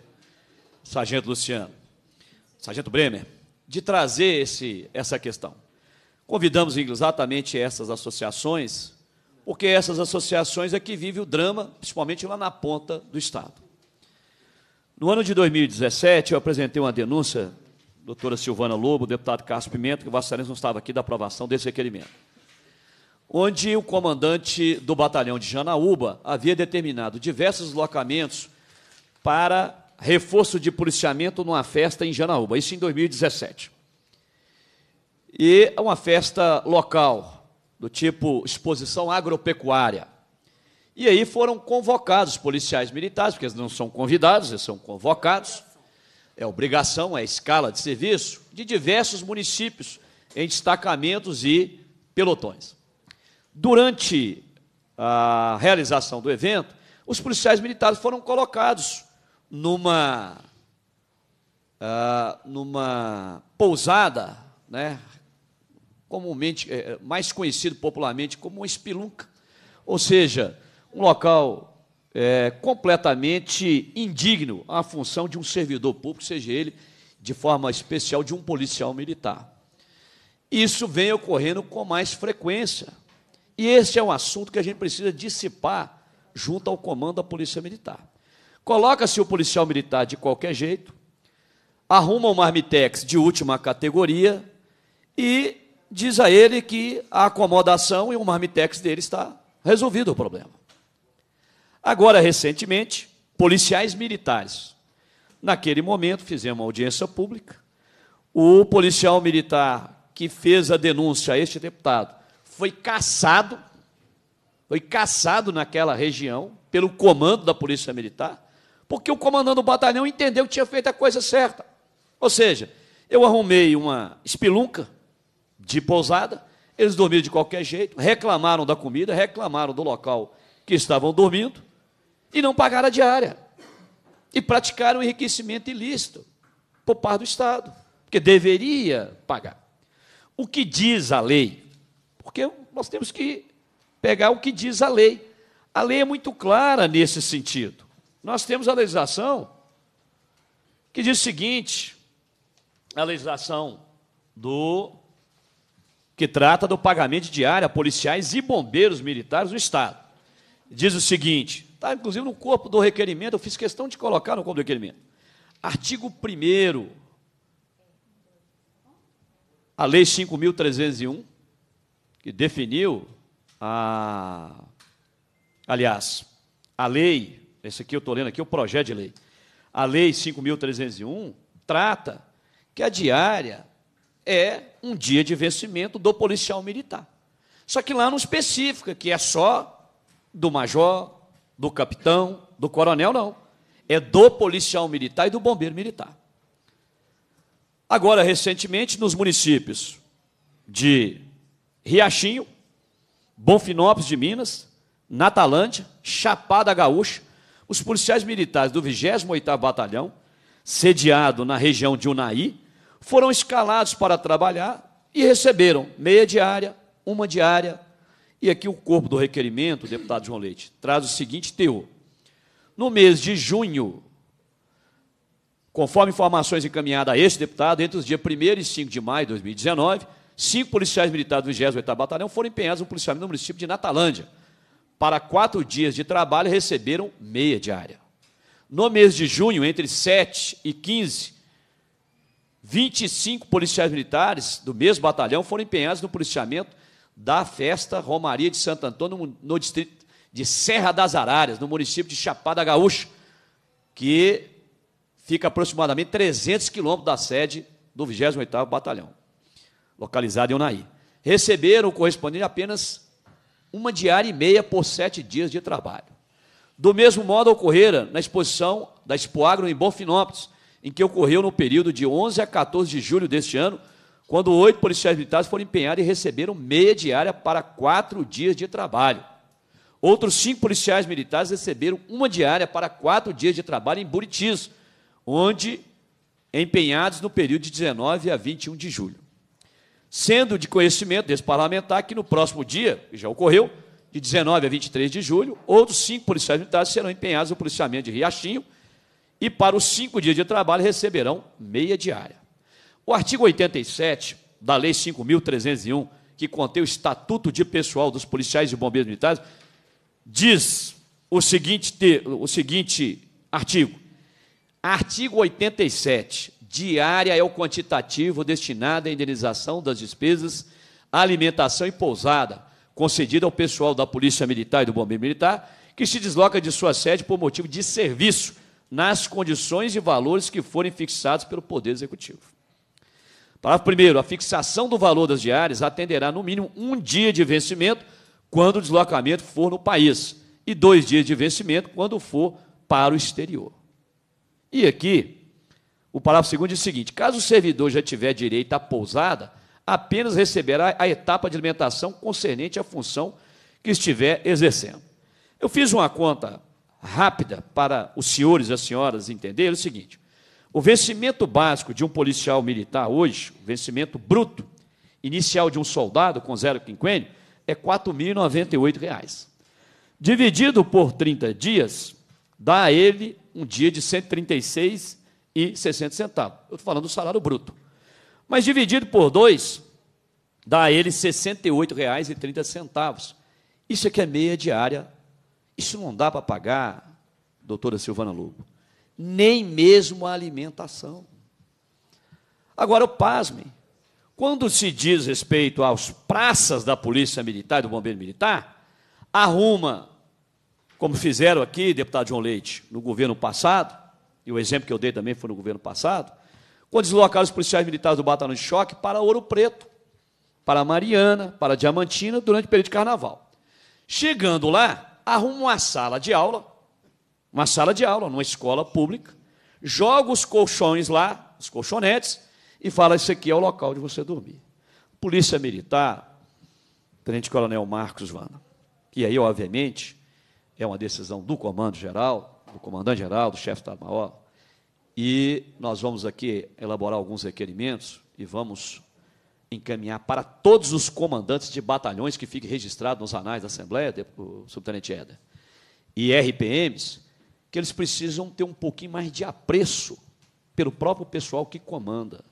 sargento Luciano, sargento Bremer, de trazer esse, essa questão. Convidamos exatamente essas associações, porque essas associações é que vive o drama, principalmente lá na ponta do Estado. No ano de 2017, eu apresentei uma denúncia, doutora Silvana Lobo, deputado Carlos Pimenta, que o Vassalense não estava aqui, da aprovação desse requerimento onde o comandante do batalhão de Janaúba havia determinado diversos locamentos para reforço de policiamento numa festa em Janaúba, isso em 2017. E uma festa local, do tipo exposição agropecuária. E aí foram convocados policiais militares, porque eles não são convidados, eles são convocados. É obrigação, é escala de serviço de diversos municípios em destacamentos e pelotões. Durante a realização do evento, os policiais militares foram colocados numa, uh, numa pousada, né, comumente, eh, mais conhecido popularmente como uma espelunca, ou seja, um local é, completamente indigno à função de um servidor público, seja ele de forma especial de um policial militar. Isso vem ocorrendo com mais frequência e este é um assunto que a gente precisa dissipar junto ao comando da Polícia Militar. Coloca-se o policial militar de qualquer jeito, arruma um marmitex de última categoria e diz a ele que a acomodação e o marmitex dele está resolvido o problema. Agora, recentemente, policiais militares. Naquele momento, fizemos uma audiência pública. O policial militar que fez a denúncia a este deputado foi caçado, foi caçado naquela região pelo comando da Polícia Militar, porque o comandante do batalhão entendeu que tinha feito a coisa certa. Ou seja, eu arrumei uma espelunca de pousada, eles dormiram de qualquer jeito, reclamaram da comida, reclamaram do local que estavam dormindo e não pagaram a diária. E praticaram enriquecimento ilícito por parte do Estado, porque deveria pagar. O que diz a lei porque nós temos que pegar o que diz a lei. A lei é muito clara nesse sentido. Nós temos a legislação que diz o seguinte: a legislação do que trata do pagamento diário a policiais e bombeiros militares do Estado. Diz o seguinte, está inclusive no corpo do requerimento, eu fiz questão de colocar no corpo do requerimento. Artigo 1 a Lei 5.301, que definiu a. Aliás, a lei, esse aqui eu estou lendo aqui, o projeto de lei. A lei 5.301 trata que a diária é um dia de vencimento do policial militar. Só que lá não especifica que é só do major, do capitão, do coronel, não. É do policial militar e do bombeiro militar. Agora, recentemente, nos municípios de Riachinho, Bonfinópolis de Minas, Natalândia, Chapada Gaúcha, os policiais militares do 28º Batalhão, sediado na região de Unai, foram escalados para trabalhar e receberam meia diária, uma diária. E aqui o corpo do requerimento, deputado João Leite, traz o seguinte teor. No mês de junho, conforme informações encaminhadas a este deputado, entre os dias 1 e 5 de maio de 2019, Cinco policiais militares do 28 Batalhão foram empenhados no policiamento no município de Natalândia. Para quatro dias de trabalho, receberam meia diária. No mês de junho, entre 7 e 15, 25 policiais militares do mesmo batalhão foram empenhados no policiamento da festa Romaria de Santo Antônio, no distrito de Serra das Araras, no município de Chapada Gaúcha, que fica aproximadamente 300 quilômetros da sede do 28º Batalhão localizado em Unaí. Receberam o correspondente apenas uma diária e meia por sete dias de trabalho. Do mesmo modo ocorrera na exposição da Expoagro em Bonfinópolis, em que ocorreu no período de 11 a 14 de julho deste ano, quando oito policiais militares foram empenhados e receberam meia diária para quatro dias de trabalho. Outros cinco policiais militares receberam uma diária para quatro dias de trabalho em Buritis, onde empenhados no período de 19 a 21 de julho sendo de conhecimento desse parlamentar que no próximo dia, que já ocorreu, de 19 a 23 de julho, outros cinco policiais militares serão empenhados no policiamento de Riachinho e para os cinco dias de trabalho receberão meia diária. O artigo 87 da Lei 5.301, que contém o Estatuto de Pessoal dos Policiais e Bombeiros Militares, diz o seguinte, o seguinte artigo. Artigo 87 diária é o quantitativo destinado à indenização das despesas, alimentação e pousada, concedida ao pessoal da Polícia Militar e do Bombeiro Militar, que se desloca de sua sede por motivo de serviço, nas condições e valores que forem fixados pelo Poder Executivo. Parágrafo 1. A fixação do valor das diárias atenderá, no mínimo, um dia de vencimento quando o deslocamento for no país e dois dias de vencimento quando for para o exterior. E aqui, o parágrafo segundo diz o seguinte: caso o servidor já tiver direito à pousada, apenas receberá a etapa de alimentação concernente à função que estiver exercendo. Eu fiz uma conta rápida para os senhores e as senhoras entenderem é o seguinte: o vencimento básico de um policial militar hoje, o vencimento bruto inicial de um soldado com zero quinquênio, é R$ reais. Dividido por 30 dias, dá a ele um dia de 136 e centavos. Eu estou falando do salário bruto. Mas dividido por dois, dá a ele R$ 68,30. Isso aqui é meia diária. Isso não dá para pagar, doutora Silvana Lobo, nem mesmo a alimentação. Agora, eu pasme. Quando se diz respeito aos praças da Polícia Militar e do Bombeiro Militar, arruma, como fizeram aqui, deputado João Leite, no governo passado, e o exemplo que eu dei também foi no governo passado, quando deslocaram os policiais militares do batalhão de choque para Ouro Preto, para Mariana, para Diamantina, durante o período de carnaval. Chegando lá, arruma uma sala de aula, uma sala de aula, numa escola pública, joga os colchões lá, os colchonetes, e fala: Isso aqui é o local de você dormir. Polícia Militar, Tenente Coronel Marcos Vana. E aí, obviamente, é uma decisão do Comando Geral, do comandante-geral, do chefe do Estado-Maior, e nós vamos aqui elaborar alguns requerimentos e vamos encaminhar para todos os comandantes de batalhões que fiquem registrados nos anais da Assembleia, o subtenente Éder, e RPMs, que eles precisam ter um pouquinho mais de apreço pelo próprio pessoal que comanda.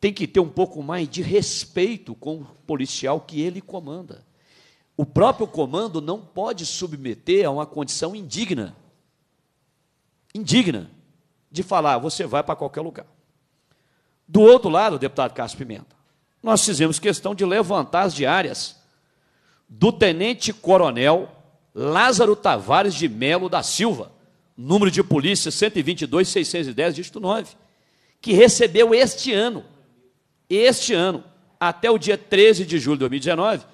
Tem que ter um pouco mais de respeito com o policial que ele comanda. O próprio comando não pode submeter a uma condição indigna indigna de falar, você vai para qualquer lugar. Do outro lado, deputado Carlos Pimenta, nós fizemos questão de levantar as diárias do tenente-coronel Lázaro Tavares de Melo da Silva, número de polícia 122610, dígito 9, que recebeu este ano, este ano, até o dia 13 de julho de 2019,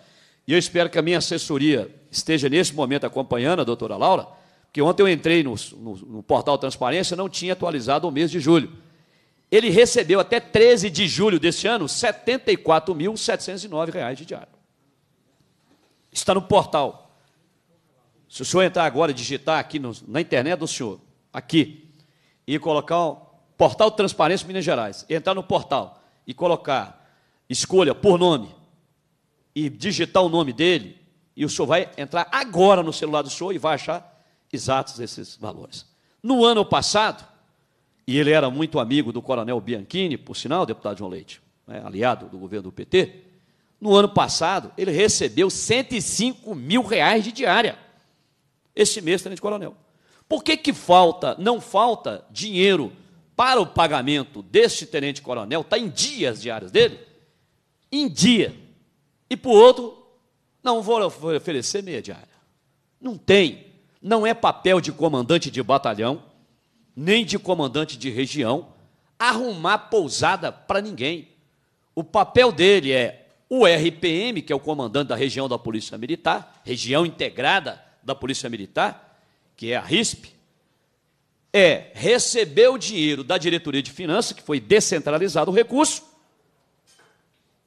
e eu espero que a minha assessoria esteja nesse momento acompanhando a doutora Laura, que ontem eu entrei no, no, no portal Transparência, não tinha atualizado o mês de julho. Ele recebeu até 13 de julho deste ano R$ 74.709 de diário. Está no portal. Se o senhor entrar agora e digitar aqui no, na internet do senhor, aqui, e colocar o Portal Transparência Minas Gerais, entrar no portal e colocar escolha por nome e digitar o nome dele, e o senhor vai entrar agora no celular do senhor e vai achar exatos esses valores. No ano passado, e ele era muito amigo do coronel Bianchini, por sinal, deputado João Leite, né, aliado do governo do PT, no ano passado ele recebeu 105 mil reais de diária. Esse mês, tenente coronel. Por que, que falta, não falta dinheiro para o pagamento deste tenente coronel? Está em dias diárias dele? Em dia. E para o outro, não vou oferecer meia diária. Não tem não é papel de comandante de batalhão, nem de comandante de região, arrumar pousada para ninguém. O papel dele é o RPM, que é o comandante da região da Polícia Militar, região integrada da Polícia Militar, que é a RISP, é receber o dinheiro da diretoria de finanças, que foi descentralizado o recurso,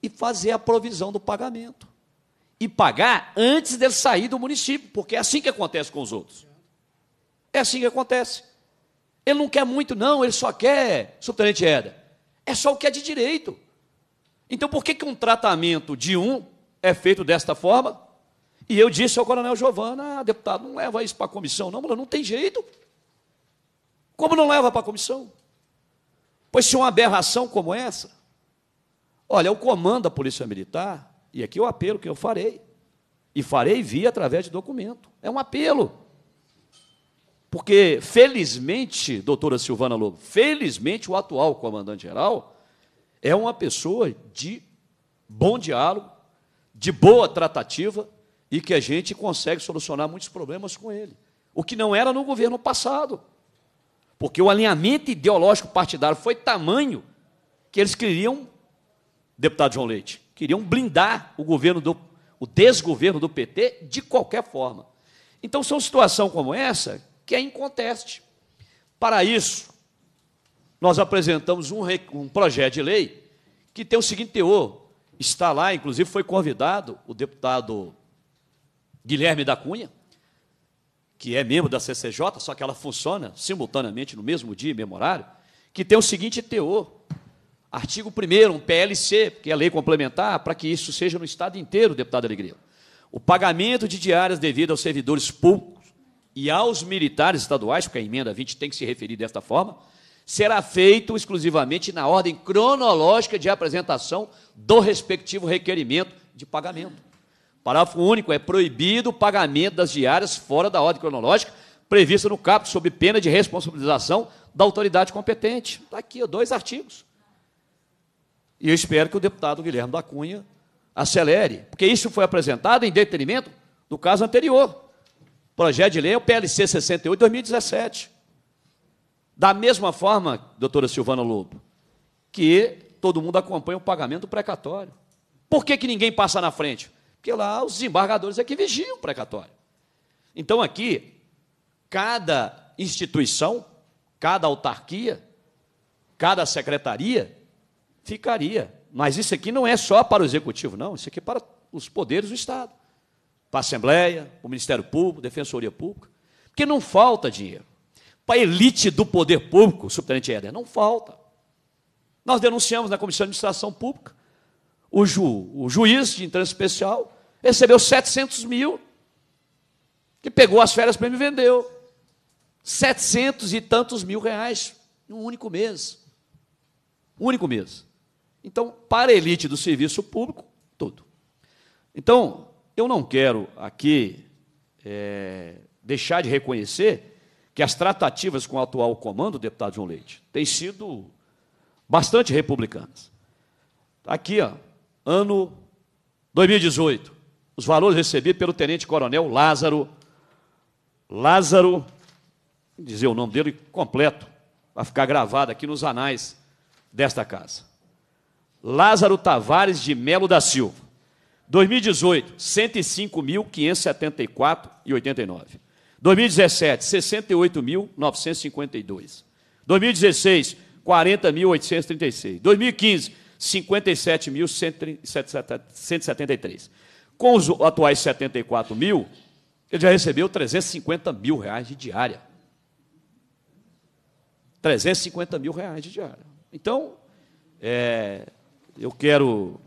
e fazer a provisão do pagamento e pagar antes dele sair do município, porque é assim que acontece com os outros. É assim que acontece. Ele não quer muito, não, ele só quer, subtenente Eda, é só o que é de direito. Então, por que, que um tratamento de um é feito desta forma? E eu disse ao coronel Giovanna, ah, deputado, não leva isso para a comissão, não, não tem jeito. Como não leva para a comissão? Pois se uma aberração como essa, olha, o comando da Polícia Militar e aqui é o apelo que eu farei. E farei via através de documento. É um apelo. Porque, felizmente, doutora Silvana Lobo, felizmente o atual comandante-geral é uma pessoa de bom diálogo, de boa tratativa e que a gente consegue solucionar muitos problemas com ele. O que não era no governo passado. Porque o alinhamento ideológico partidário foi tamanho que eles queriam, deputado João Leite, queriam blindar o governo do o desgoverno do PT de qualquer forma. Então são é situação como essa que é inconteste. Para isso, nós apresentamos um, um projeto de lei que tem o seguinte teor. Está lá, inclusive foi convidado o deputado Guilherme da Cunha, que é membro da CCJ, só que ela funciona simultaneamente no mesmo dia e mesmo horário, que tem o seguinte teor. Artigo 1 um PLC, que é a lei complementar, para que isso seja no Estado inteiro, deputado Alegria. O pagamento de diárias devido aos servidores públicos e aos militares estaduais, porque a emenda 20 tem que se referir desta forma, será feito exclusivamente na ordem cronológica de apresentação do respectivo requerimento de pagamento. Parágrafo único. É proibido o pagamento das diárias fora da ordem cronológica prevista no caput, sob pena de responsabilização da autoridade competente. Está aqui, dois artigos. E eu espero que o deputado Guilherme da Cunha acelere, porque isso foi apresentado em detrimento do caso anterior. projeto de lei é o PLC 68 2017. Da mesma forma, doutora Silvana Lobo, que todo mundo acompanha o pagamento precatório. Por que, que ninguém passa na frente? Porque lá os desembargadores é que vigiam o precatório. Então aqui, cada instituição, cada autarquia, cada secretaria ficaria. Mas isso aqui não é só para o executivo, não. Isso aqui é para os poderes do Estado. Para a Assembleia, para o Ministério Público, Defensoria Pública. Porque não falta dinheiro. Para a elite do poder público, subtenente Éder, não falta. Nós denunciamos na Comissão de Administração Pública o, ju, o juiz de interesse especial recebeu 700 mil, que pegou as férias para ele e vendeu. 700 e tantos mil reais em um único mês. Um único mês. Então, para a elite do serviço público, tudo. Então, eu não quero aqui é, deixar de reconhecer que as tratativas com o atual comando, deputado João Leite, têm sido bastante republicanas. Tá aqui, ó, ano 2018, os valores recebidos pelo tenente-coronel Lázaro, Lázaro, dizer o nome dele completo, vai ficar gravado aqui nos anais desta casa. Lázaro Tavares de Melo da Silva. 2018, 105.574,89. 2017, 68.952. 2016, 40.836. 2015, 57.173. Com os atuais 74 mil, ele já recebeu 350 mil reais de diária. 350 mil reais de diária. Então, é, eu quero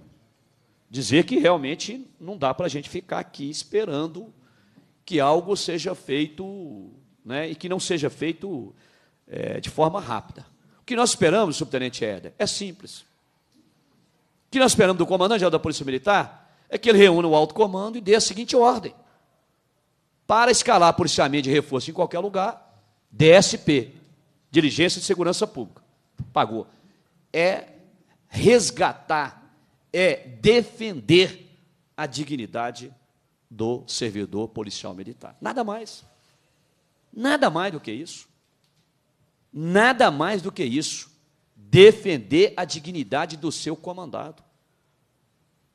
dizer que realmente não dá para a gente ficar aqui esperando que algo seja feito né, e que não seja feito é, de forma rápida. O que nós esperamos, subtenente Éder, é simples. O que nós esperamos do comandante da Polícia Militar é que ele reúna o alto comando e dê a seguinte ordem. Para escalar policiamento de reforço em qualquer lugar, DSP, Diligência de Segurança Pública, pagou. É resgatar, é defender a dignidade do servidor policial militar. Nada mais. Nada mais do que isso. Nada mais do que isso. Defender a dignidade do seu comandado.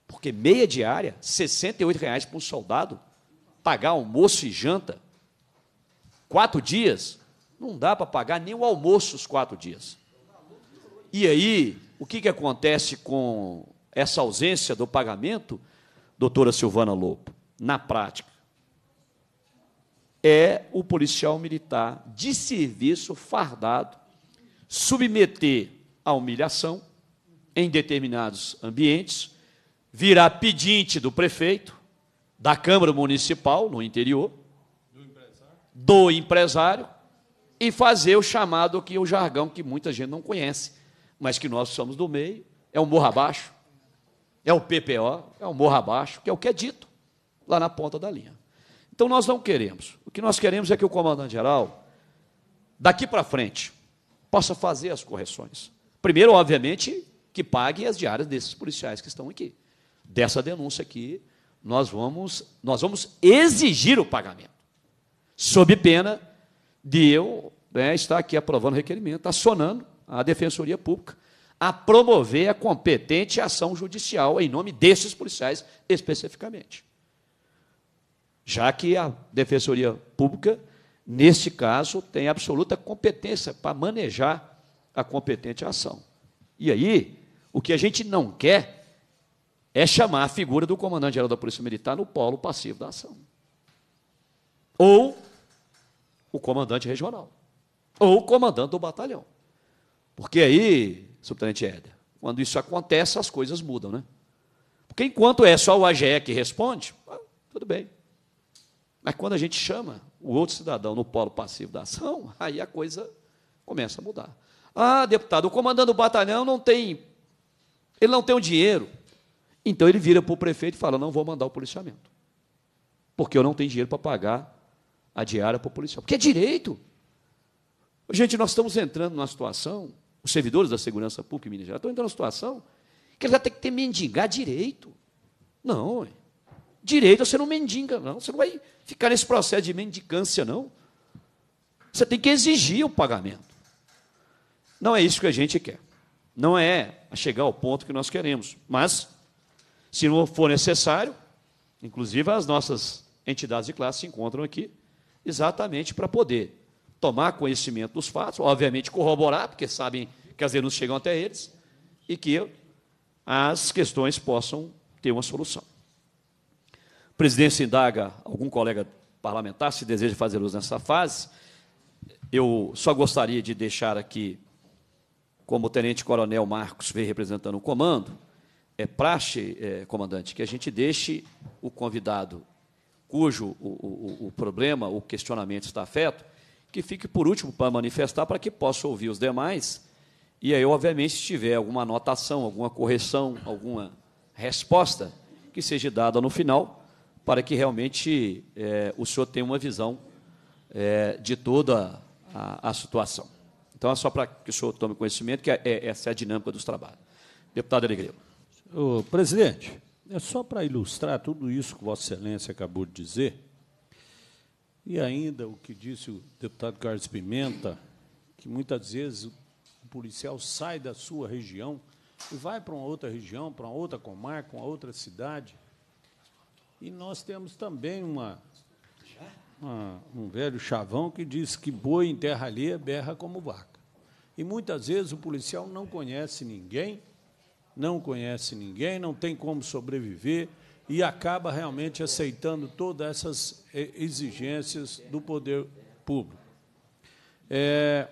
Porque meia diária, R$ reais para um soldado, pagar almoço e janta, quatro dias, não dá para pagar nem o almoço os quatro dias. E aí, o que, que acontece com essa ausência do pagamento, doutora Silvana Lopo? Na prática, é o policial militar de serviço fardado submeter à humilhação em determinados ambientes, virar pedinte do prefeito, da Câmara Municipal, no interior, do empresário, do empresário e fazer o chamado que o jargão que muita gente não conhece, mas que nós somos do meio, é um morro abaixo, é o PPO, é um morro abaixo, que é o que é dito lá na ponta da linha. Então nós não queremos. O que nós queremos é que o comandante-geral, daqui para frente, possa fazer as correções. Primeiro, obviamente, que pague as diárias desses policiais que estão aqui. Dessa denúncia aqui, nós vamos, nós vamos exigir o pagamento, sob pena de eu né, estar aqui aprovando o requerimento, acionando a Defensoria Pública a promover a competente ação judicial em nome desses policiais especificamente. Já que a Defensoria Pública, neste caso, tem absoluta competência para manejar a competente ação. E aí, o que a gente não quer é chamar a figura do comandante-geral da Polícia Militar no polo passivo da ação. Ou o comandante regional. Ou o comandante do batalhão. Porque aí, subtenente Éder, quando isso acontece, as coisas mudam, né? Porque enquanto é só o AGE que responde, ah, tudo bem. Mas quando a gente chama o outro cidadão no polo passivo da ação, aí a coisa começa a mudar. Ah, deputado, o comandante do batalhão não tem. Ele não tem o dinheiro. Então ele vira para o prefeito e fala: não vou mandar o policiamento. Porque eu não tenho dinheiro para pagar a diária para o policial. Porque é direito. Gente, nós estamos entrando numa situação os servidores da segurança pública e Minas Gerais estão entrando numa situação que eles já têm que ter mendigar direito. Não, direito você não mendiga, não. Você não vai ficar nesse processo de mendicância, não. Você tem que exigir o pagamento. Não é isso que a gente quer. Não é chegar ao ponto que nós queremos. Mas, se não for necessário, inclusive as nossas entidades de classe se encontram aqui exatamente para poder tomar conhecimento dos fatos, obviamente corroborar, porque sabem que as denúncias chegam até eles, e que as questões possam ter uma solução. A presidência indaga algum colega parlamentar se deseja fazer uso nessa fase. Eu só gostaria de deixar aqui, como o tenente-coronel Marcos veio representando o comando, é praxe, é, comandante, que a gente deixe o convidado cujo o, o, o problema, o questionamento está afeto, que fique por último para manifestar, para que possa ouvir os demais. E aí, obviamente, se tiver alguma anotação, alguma correção, alguma resposta, que seja dada no final, para que realmente é, o senhor tenha uma visão é, de toda a, a, situação. Então, é só para que o senhor tome conhecimento que é, é essa é a dinâmica dos trabalhos. Deputado Alegreu. Presidente, é só para ilustrar tudo isso que Vossa Excelência acabou de dizer e ainda o que disse o deputado Carlos Pimenta, que muitas vezes o policial sai da sua região e vai para uma outra região, para uma outra comarca, uma outra cidade. E nós temos também uma, uma um velho chavão que diz que boi em terra alheia berra como vaca. E muitas vezes o policial não conhece ninguém, não conhece ninguém, não tem como sobreviver, e acaba realmente aceitando todas essas eh, exigências do poder público. É,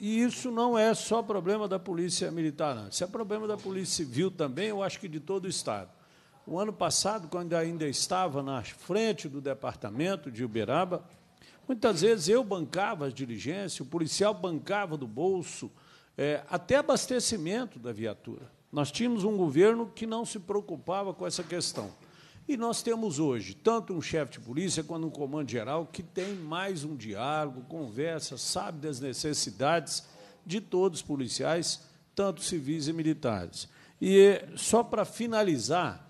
e isso não é só problema da Polícia Militar, não. Isso é problema da Polícia Civil também, eu acho que de todo o Estado. O ano passado, quando ainda estava na frente do departamento de Uberaba, muitas vezes eu bancava as diligências, o policial bancava do bolso, é, até abastecimento da viatura. Nós tínhamos um governo que não se preocupava com essa questão. E nós temos hoje tanto um chefe de polícia quanto um comando geral que tem mais um diálogo, conversa, sabe das necessidades de todos os policiais, tanto civis e militares. E só para finalizar,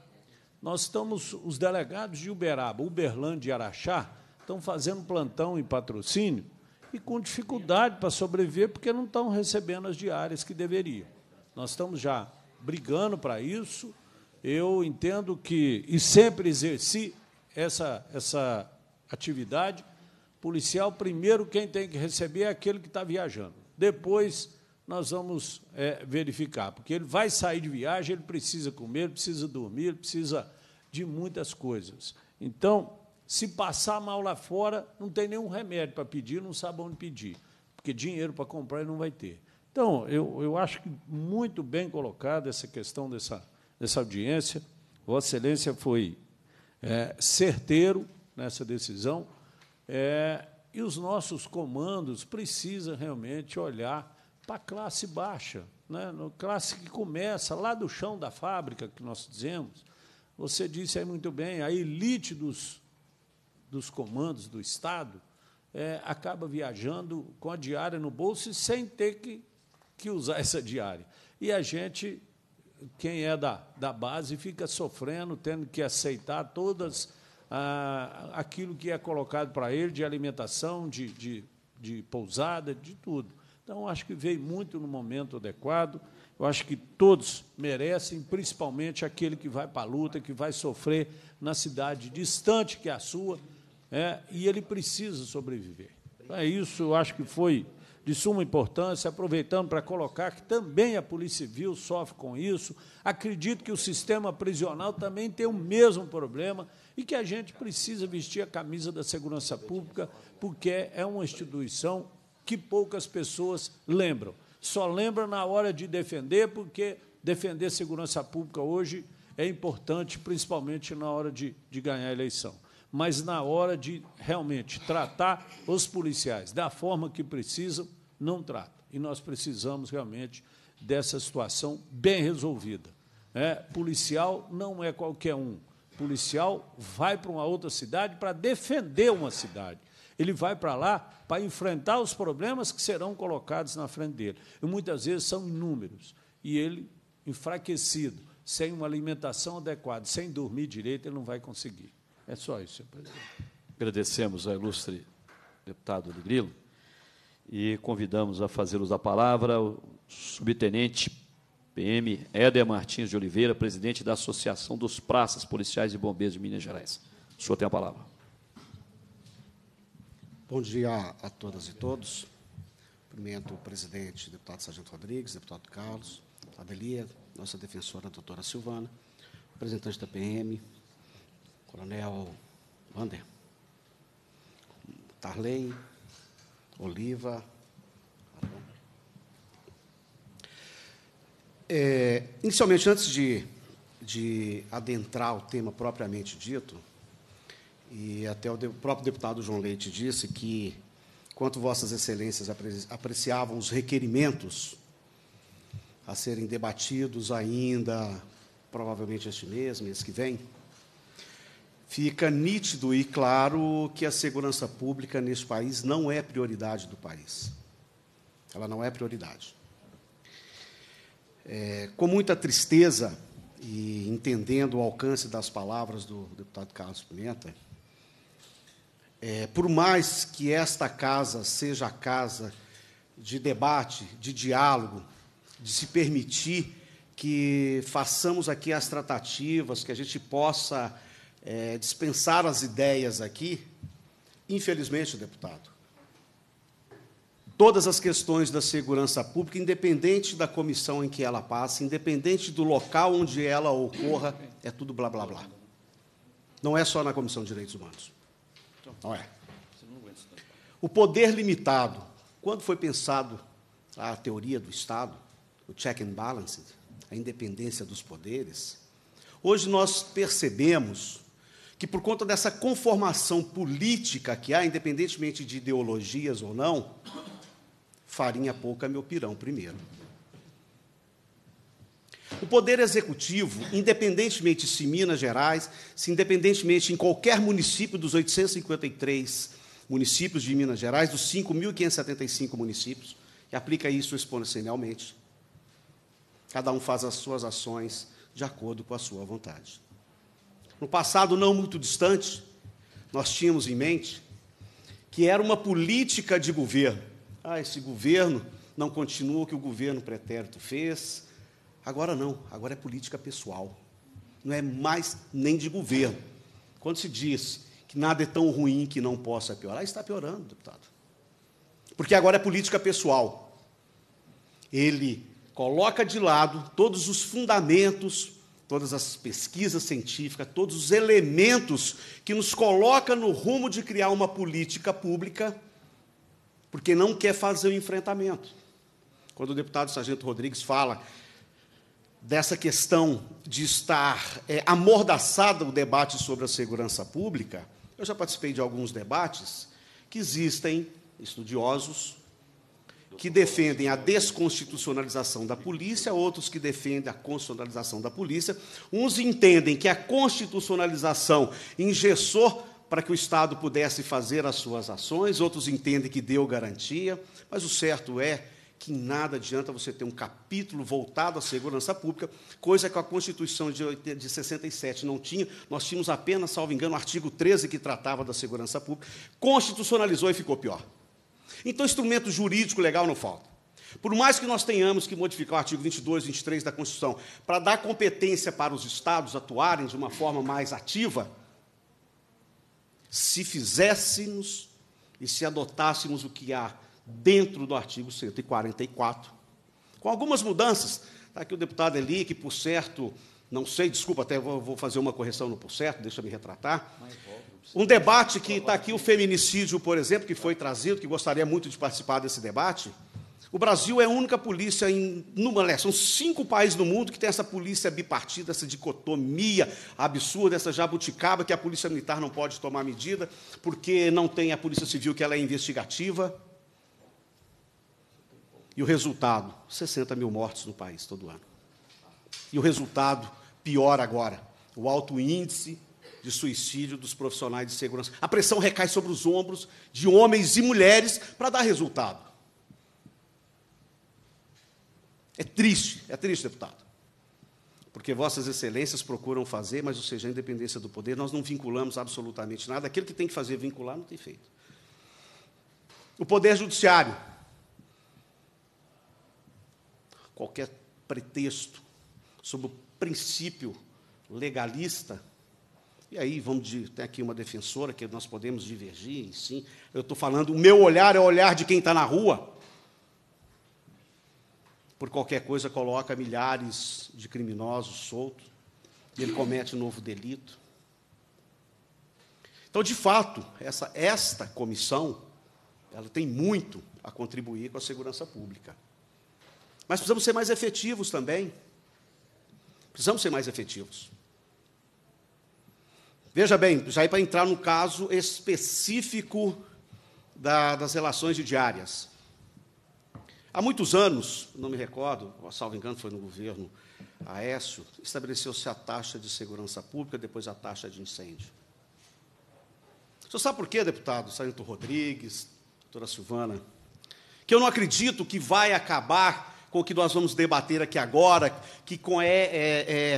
nós estamos, os delegados de Uberaba, Uberlândia e Araxá, estão fazendo plantão e patrocínio e com dificuldade para sobreviver porque não estão recebendo as diárias que deveriam. Nós estamos já brigando para isso. Eu entendo que, e sempre exerci essa, essa atividade, policial, primeiro quem tem que receber é aquele que está viajando. Depois nós vamos é, verificar, porque ele vai sair de viagem, ele precisa comer, ele precisa dormir, ele precisa de muitas coisas. Então, se passar mal lá fora, não tem nenhum remédio para pedir, não sabe onde pedir, porque dinheiro para comprar ele não vai ter. Então, eu, eu acho que muito bem colocada essa questão dessa, dessa audiência. Vossa Excelência foi é, certeiro nessa decisão. É, e os nossos comandos precisam realmente olhar para a classe baixa, né? No classe que começa lá do chão da fábrica, que nós dizemos. Você disse aí muito bem, a elite dos, dos comandos do Estado é, acaba viajando com a diária no bolso e sem ter que que usar essa diária. E a gente, quem é da, da base, fica sofrendo, tendo que aceitar todas ah, aquilo que é colocado para ele de alimentação, de, de, de pousada, de tudo. Então, acho que veio muito no momento adequado. Eu acho que todos merecem, principalmente aquele que vai para a luta, que vai sofrer na cidade distante que é a sua, é, e ele precisa sobreviver. É isso, eu acho que foi de suma importância, aproveitando para colocar que também a Polícia Civil sofre com isso. Acredito que o sistema prisional também tem o mesmo problema e que a gente precisa vestir a camisa da segurança pública, porque é uma instituição que poucas pessoas lembram. Só lembram na hora de defender, porque defender segurança pública hoje é importante, principalmente na hora de, de ganhar a eleição mas na hora de realmente tratar os policiais da forma que precisam, não trata. E nós precisamos realmente dessa situação bem resolvida. É, policial não é qualquer um. Policial vai para uma outra cidade para defender uma cidade. Ele vai para lá para enfrentar os problemas que serão colocados na frente dele. E muitas vezes são inúmeros. E ele, enfraquecido, sem uma alimentação adequada, sem dormir direito, ele não vai conseguir. É só isso, senhor presidente. Agradecemos ao ilustre deputado de Grilo e convidamos a fazê los da palavra o subtenente PM Éder Martins de Oliveira, presidente da Associação dos Praças Policiais e Bombeiros de Minas Gerais. O senhor tem a palavra. Bom dia a todas e todos. Cumprimento o presidente, deputado Sargento Rodrigues, deputado Carlos, Adelia, nossa defensora, doutora Silvana, representante da PM, Coronel Wander, Tarley, Oliva. É, inicialmente, antes de, de adentrar o tema propriamente dito, e até o de, próprio deputado João Leite disse que, quanto Vossas Excelências apreciavam os requerimentos a serem debatidos ainda, provavelmente este mês, mês que vem, fica nítido e claro que a segurança pública neste país não é prioridade do país. Ela não é prioridade. É, com muita tristeza e entendendo o alcance das palavras do deputado Carlos Pimenta, é, por mais que esta casa seja a casa de debate, de diálogo, de se permitir que façamos aqui as tratativas, que a gente possa é, dispensar as ideias aqui, infelizmente, deputado, todas as questões da segurança pública, independente da comissão em que ela passa, independente do local onde ela ocorra, é tudo blá blá blá. Não é só na Comissão de Direitos Humanos. Não é. O poder limitado. Quando foi pensado a teoria do Estado, o check and balance, a independência dos poderes, hoje nós percebemos que, por conta dessa conformação política que há, independentemente de ideologias ou não, farinha pouca é meu pirão primeiro. O poder executivo, independentemente se em Minas Gerais, se independentemente em qualquer município dos 853 municípios de Minas Gerais, dos 5.575 municípios, e aplica isso exponencialmente. Cada um faz as suas ações de acordo com a sua vontade no passado não muito distante, nós tínhamos em mente que era uma política de governo. Ah, esse governo não continua o que o governo pretérito fez. Agora não, agora é política pessoal. Não é mais nem de governo. Quando se diz que nada é tão ruim que não possa piorar, está piorando, deputado. Porque agora é política pessoal. Ele coloca de lado todos os fundamentos todas as pesquisas científicas, todos os elementos que nos coloca no rumo de criar uma política pública, porque não quer fazer o enfrentamento. Quando o deputado Sargento Rodrigues fala dessa questão de estar é, amordaçado o debate sobre a segurança pública, eu já participei de alguns debates que existem estudiosos que defendem a desconstitucionalização da polícia, outros que defendem a constitucionalização da polícia. Uns entendem que a constitucionalização engessou para que o Estado pudesse fazer as suas ações, outros entendem que deu garantia, mas o certo é que nada adianta você ter um capítulo voltado à segurança pública, coisa que a Constituição de, de 67 não tinha. Nós tínhamos apenas, salvo engano, o artigo 13 que tratava da segurança pública, constitucionalizou e ficou pior. Então, instrumento jurídico legal não falta. Por mais que nós tenhamos que modificar o artigo 22, 23 da Constituição para dar competência para os estados atuarem de uma forma mais ativa, se fizéssemos e se adotássemos o que há dentro do artigo 144, com algumas mudanças, está aqui o deputado Eli, que por certo não sei, desculpa, até vou, vou fazer uma correção no por certo, deixa eu me retratar. Um debate que está aqui, o feminicídio, por exemplo, que foi trazido, que gostaria muito de participar desse debate. O Brasil é a única polícia, em, numa, são cinco países no mundo que tem essa polícia bipartida, essa dicotomia absurda, essa jabuticaba que a polícia militar não pode tomar medida, porque não tem a polícia civil que ela é investigativa. E o resultado, 60 mil mortes no país todo ano. E o resultado, pior agora: o alto índice de suicídio dos profissionais de segurança. A pressão recai sobre os ombros de homens e mulheres para dar resultado. É triste, é triste, deputado. Porque vossas excelências procuram fazer, mas, ou seja, a independência do poder, nós não vinculamos absolutamente nada. Aquilo que tem que fazer é vincular, não tem feito. O poder judiciário. Qualquer pretexto sobre o princípio legalista, e aí vamos de, tem aqui uma defensora que nós podemos divergir, sim. Eu estou falando, o meu olhar é o olhar de quem está na rua. Por qualquer coisa coloca milhares de criminosos soltos e ele comete um novo delito. Então, de fato, essa esta comissão, ela tem muito a contribuir com a segurança pública. Mas precisamos ser mais efetivos também. Precisamos ser mais efetivos. Veja bem, já é para entrar no caso específico da, das relações diárias. Há muitos anos, não me recordo, salvo engano, foi no governo Aécio, estabeleceu-se a taxa de segurança pública, depois a taxa de incêndio. O senhor sabe por quê, deputado Sargento Rodrigues, doutora Silvana? Que eu não acredito que vai acabar com o que nós vamos debater aqui agora, que com é, é,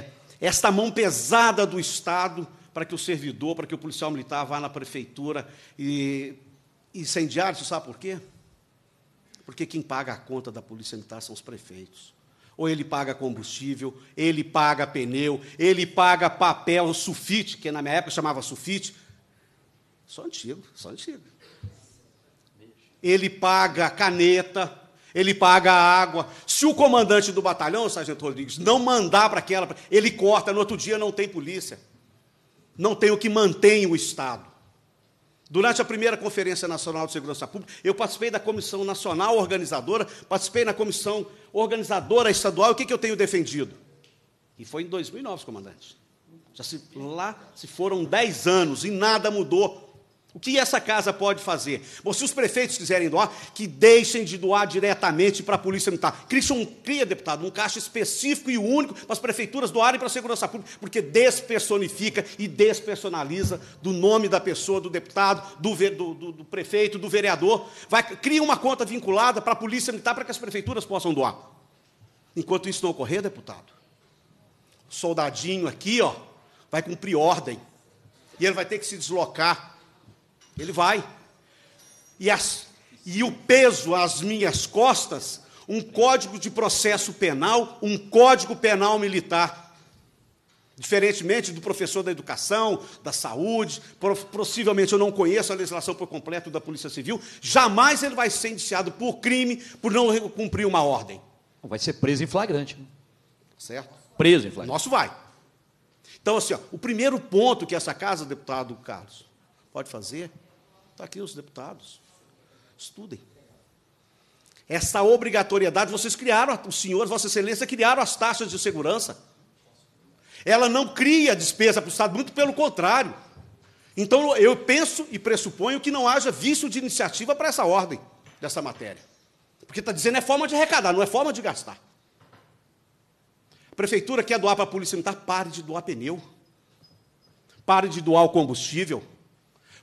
é, esta mão pesada do Estado para que o servidor, para que o policial militar vá na prefeitura e incendiar, você sabe por quê? Porque quem paga a conta da polícia militar são os prefeitos. Ou ele paga combustível, ele paga pneu, ele paga papel, sulfite, que na minha época chamava sulfite. Só antigo, só antigo. Ele paga caneta, ele paga a água. Se o comandante do batalhão, o sargento Rodrigues, não mandar para aquela, ele corta, no outro dia não tem polícia. Não tem o que mantém o Estado. Durante a primeira Conferência Nacional de Segurança Pública, eu participei da Comissão Nacional Organizadora, participei na Comissão Organizadora Estadual. o que, que eu tenho defendido? E foi em 2009, comandante. Já se, lá se foram 10 anos e nada mudou o que essa casa pode fazer? Bom, se os prefeitos quiserem doar, que deixem de doar diretamente para a Polícia Militar. Christian cria, deputado, um caixa específico e único para as prefeituras doarem para a segurança pública, porque despersonifica e despersonaliza do nome da pessoa, do deputado, do, do, do, do prefeito, do vereador. Vai, cria uma conta vinculada para a Polícia Militar para que as prefeituras possam doar. Enquanto isso não ocorrer, deputado, soldadinho aqui ó, vai cumprir ordem. E ele vai ter que se deslocar ele vai. E, as, e o peso às minhas costas, um código de processo penal, um código penal militar. Diferentemente do professor da educação, da saúde, possivelmente eu não conheço a legislação por completo da Polícia Civil, jamais ele vai ser indiciado por crime por não cumprir uma ordem. Vai ser preso em flagrante. Certo? Preso em flagrante. Nosso vai. Então, assim, ó, o primeiro ponto que essa casa, deputado Carlos, pode fazer Está aqui os deputados. Estudem. Essa obrigatoriedade, vocês criaram, os senhores, Vossa Excelência, criaram as taxas de segurança. Ela não cria despesa para o Estado, muito pelo contrário. Então, eu penso e pressuponho que não haja vício de iniciativa para essa ordem, dessa matéria. Porque está dizendo é forma de arrecadar, não é forma de gastar. A prefeitura quer doar para a Polícia Militar, pare de doar pneu. Pare de doar o combustível.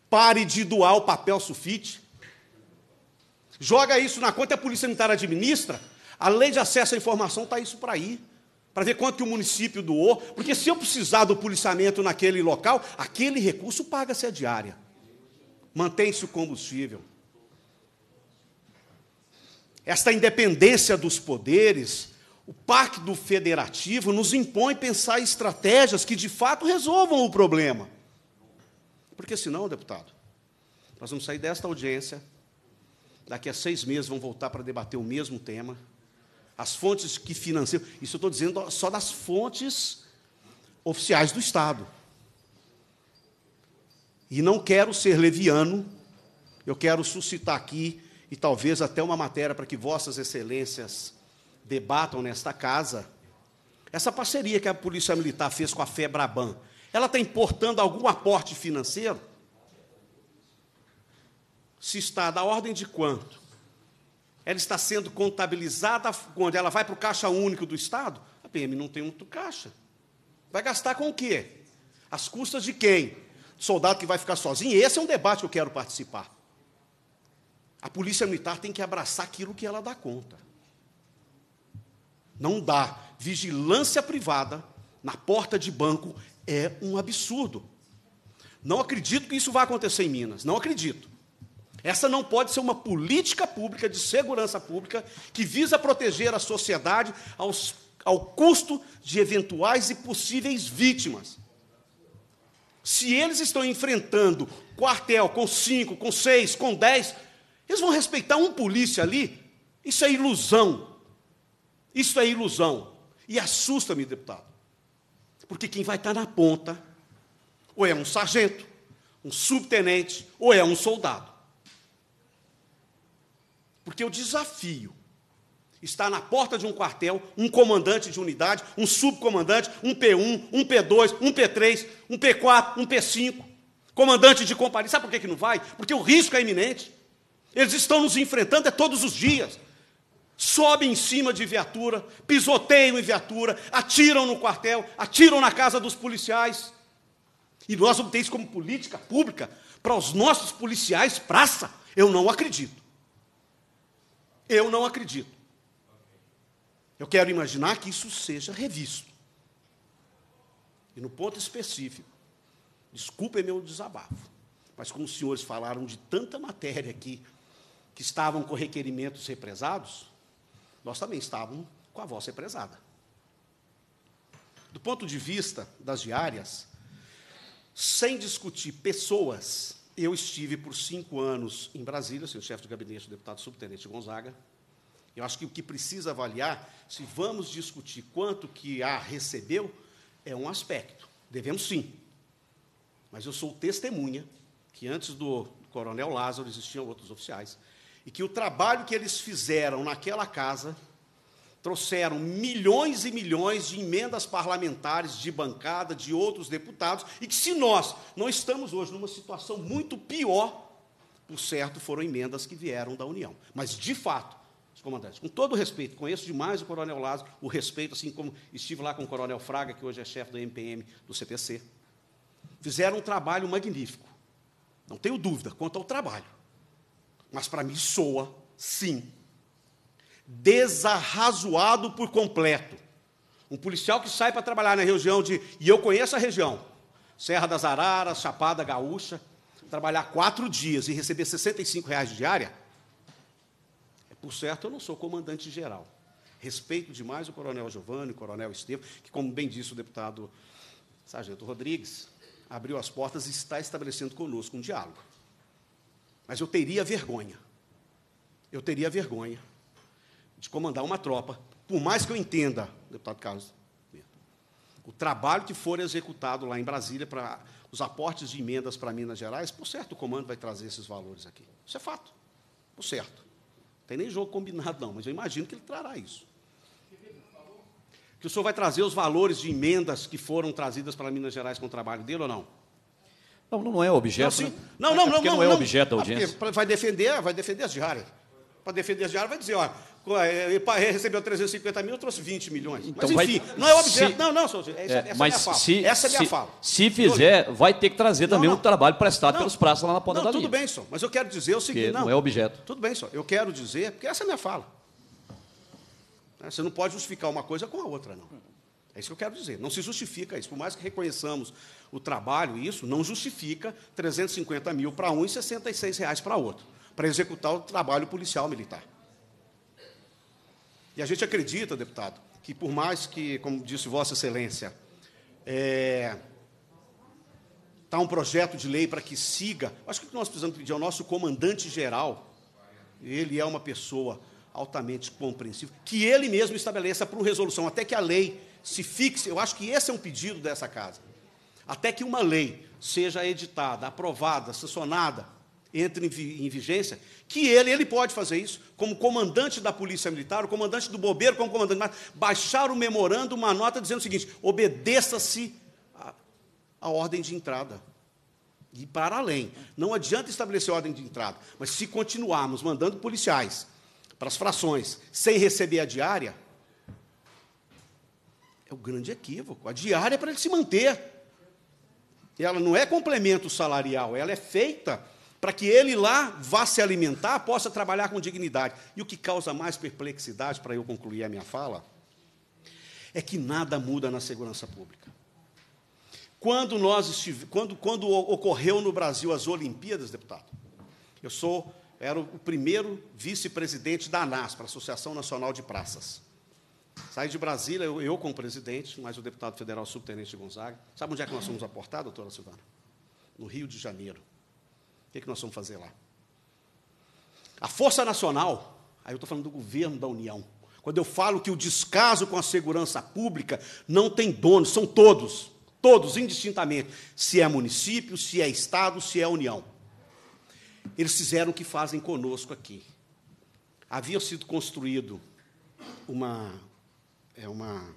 Pare de doar o papel sulfite. Joga isso na conta, a Polícia Militar administra. A lei de acesso à informação está isso para ir. Para ver quanto que o município doou. Porque se eu precisar do policiamento naquele local, aquele recurso paga-se a diária. Mantém-se o combustível. Esta independência dos poderes, o pacto federativo nos impõe pensar estratégias que de fato resolvam o problema. Porque senão, deputado, nós vamos sair desta audiência, daqui a seis meses vão voltar para debater o mesmo tema. As fontes que financiam, isso eu estou dizendo só das fontes oficiais do Estado. E não quero ser leviano, eu quero suscitar aqui, e talvez até uma matéria para que vossas excelências debatam nesta casa, essa parceria que a Polícia Militar fez com a FEBRABAN, ela está importando algum aporte financeiro? Se está, da ordem de quanto? Ela está sendo contabilizada quando ela vai para o caixa único do Estado? A PM não tem muito caixa. Vai gastar com o quê? As custas de quem? Soldado que vai ficar sozinho? Esse é um debate que eu quero participar. A polícia militar tem que abraçar aquilo que ela dá conta. Não dá vigilância privada na porta de banco é um absurdo. Não acredito que isso vai acontecer em Minas, não acredito. Essa não pode ser uma política pública de segurança pública que visa proteger a sociedade aos, ao custo de eventuais e possíveis vítimas. Se eles estão enfrentando quartel com cinco, com seis, com dez, eles vão respeitar um polícia ali? Isso é ilusão. Isso é ilusão. E assusta-me, deputado. Porque quem vai estar na ponta, ou é um sargento, um subtenente, ou é um soldado. Porque o desafio está na porta de um quartel, um comandante de unidade, um subcomandante, um P1, um P2, um P3, um P4, um P5, comandante de companhia. Sabe por que, que não vai? Porque o risco é iminente. Eles estão nos enfrentando é todos os dias sobe em cima de viatura, pisoteiam em viatura, atiram no quartel, atiram na casa dos policiais. E nós vamos ter isso como política pública para os nossos policiais praça? Eu não acredito. Eu não acredito. Eu quero imaginar que isso seja revisto. E no ponto específico, desculpem meu desabafo, mas como os senhores falaram de tanta matéria aqui que estavam com requerimentos represados, nós também estávamos com a voz represada. Do ponto de vista das diárias, sem discutir pessoas, eu estive por cinco anos em Brasília, sendo chefe de gabinete do deputado subtenente Gonzaga. Eu acho que o que precisa avaliar, se vamos discutir quanto que a recebeu, é um aspecto. Devemos sim. Mas eu sou testemunha que antes do coronel Lázaro existiam outros oficiais e que o trabalho que eles fizeram naquela casa trouxeram milhões e milhões de emendas parlamentares, de bancada, de outros deputados, e que se nós não estamos hoje numa situação muito pior, por certo, foram emendas que vieram da União. Mas, de fato, os comandantes, com todo o respeito, conheço demais o Coronel Lázaro, o respeito, assim como estive lá com o Coronel Fraga, que hoje é chefe do MPM do CPC, fizeram um trabalho magnífico. Não tenho dúvida quanto ao trabalho mas para mim soa, sim, desarrazoado por completo. Um policial que sai para trabalhar na região de. E eu conheço a região. Serra das Araras, Chapada Gaúcha. Trabalhar quatro dias e receber 65 reais de diária. É, por certo, eu não sou comandante geral. Respeito demais o coronel Giovanni, o coronel Estevam, que, como bem disse o deputado Sargento Rodrigues, abriu as portas e está estabelecendo conosco um diálogo. Mas eu teria vergonha. Eu teria vergonha de comandar uma tropa, por mais que eu entenda, deputado Carlos, o trabalho que for executado lá em Brasília para os aportes de emendas para Minas Gerais, por certo, o comando vai trazer esses valores aqui. Isso é fato. Por certo. Não tem nem jogo combinado, não, mas eu imagino que ele trará isso. Que o senhor vai trazer os valores de emendas que foram trazidas para Minas Gerais com o trabalho dele ou não? Não, não é objeto. Não, né? não, é não, não, não, não, é objeto da ah, audiência. Ah, vai defender, vai defender as diárias. Para defender as diárias, vai dizer, ó, é, ele recebeu 350 mil, eu trouxe 20 milhões. Então, mas, enfim, vai, não é objeto. Se, não, não, senhor, essa, é, essa é mas é minha fala. Se, essa é minha se, fala. Se fizer, vai ter que trazer não, também o um trabalho prestado não, pelos praças lá na ponta não, da tudo linha. Tudo bem, senhor, mas eu quero dizer o seguinte. Não, não, é objeto. Tudo bem, senhor, eu quero dizer, porque essa é a minha fala. Você não pode justificar uma coisa com a outra, não. É isso que eu quero dizer. Não se justifica isso. Por mais que reconheçamos o trabalho, isso não justifica 350 mil para um e 66 reais para outro, para executar o trabalho policial militar. E a gente acredita, deputado, que por mais que, como disse Vossa Excelência, está é, um projeto de lei para que siga, acho que o que nós precisamos pedir ao é nosso comandante geral, ele é uma pessoa altamente compreensível, que ele mesmo estabeleça por resolução, até que a lei se fixe. Eu acho que esse é um pedido dessa casa. Até que uma lei seja editada, aprovada, sancionada, entre em vigência, que ele, ele pode fazer isso, como comandante da Polícia Militar, o comandante do bobeiro, como comandante, mas baixar o memorando, uma nota dizendo o seguinte: obedeça-se a, a ordem de entrada. E para além. Não adianta estabelecer ordem de entrada, mas se continuarmos mandando policiais para as frações sem receber a diária, é o grande equívoco. A diária é para ele se manter. Ela não é complemento salarial, ela é feita para que ele lá vá se alimentar, possa trabalhar com dignidade. E o que causa mais perplexidade, para eu concluir a minha fala, é que nada muda na segurança pública. Quando, nós quando, quando ocorreu no Brasil as Olimpíadas, deputado, eu sou era o primeiro vice-presidente da ANASP, Associação Nacional de Praças. Saí de Brasília, eu, eu como presidente, mas o deputado federal subtenente Gonzaga. Sabe onde é que nós fomos aportar, doutora Silvana? No Rio de Janeiro. O que, é que nós vamos fazer lá? A Força Nacional, aí eu estou falando do governo da União. Quando eu falo que o descaso com a segurança pública não tem dono, são todos, todos, indistintamente, se é município, se é Estado, se é União. Eles fizeram o que fazem conosco aqui. Havia sido construído uma, é uma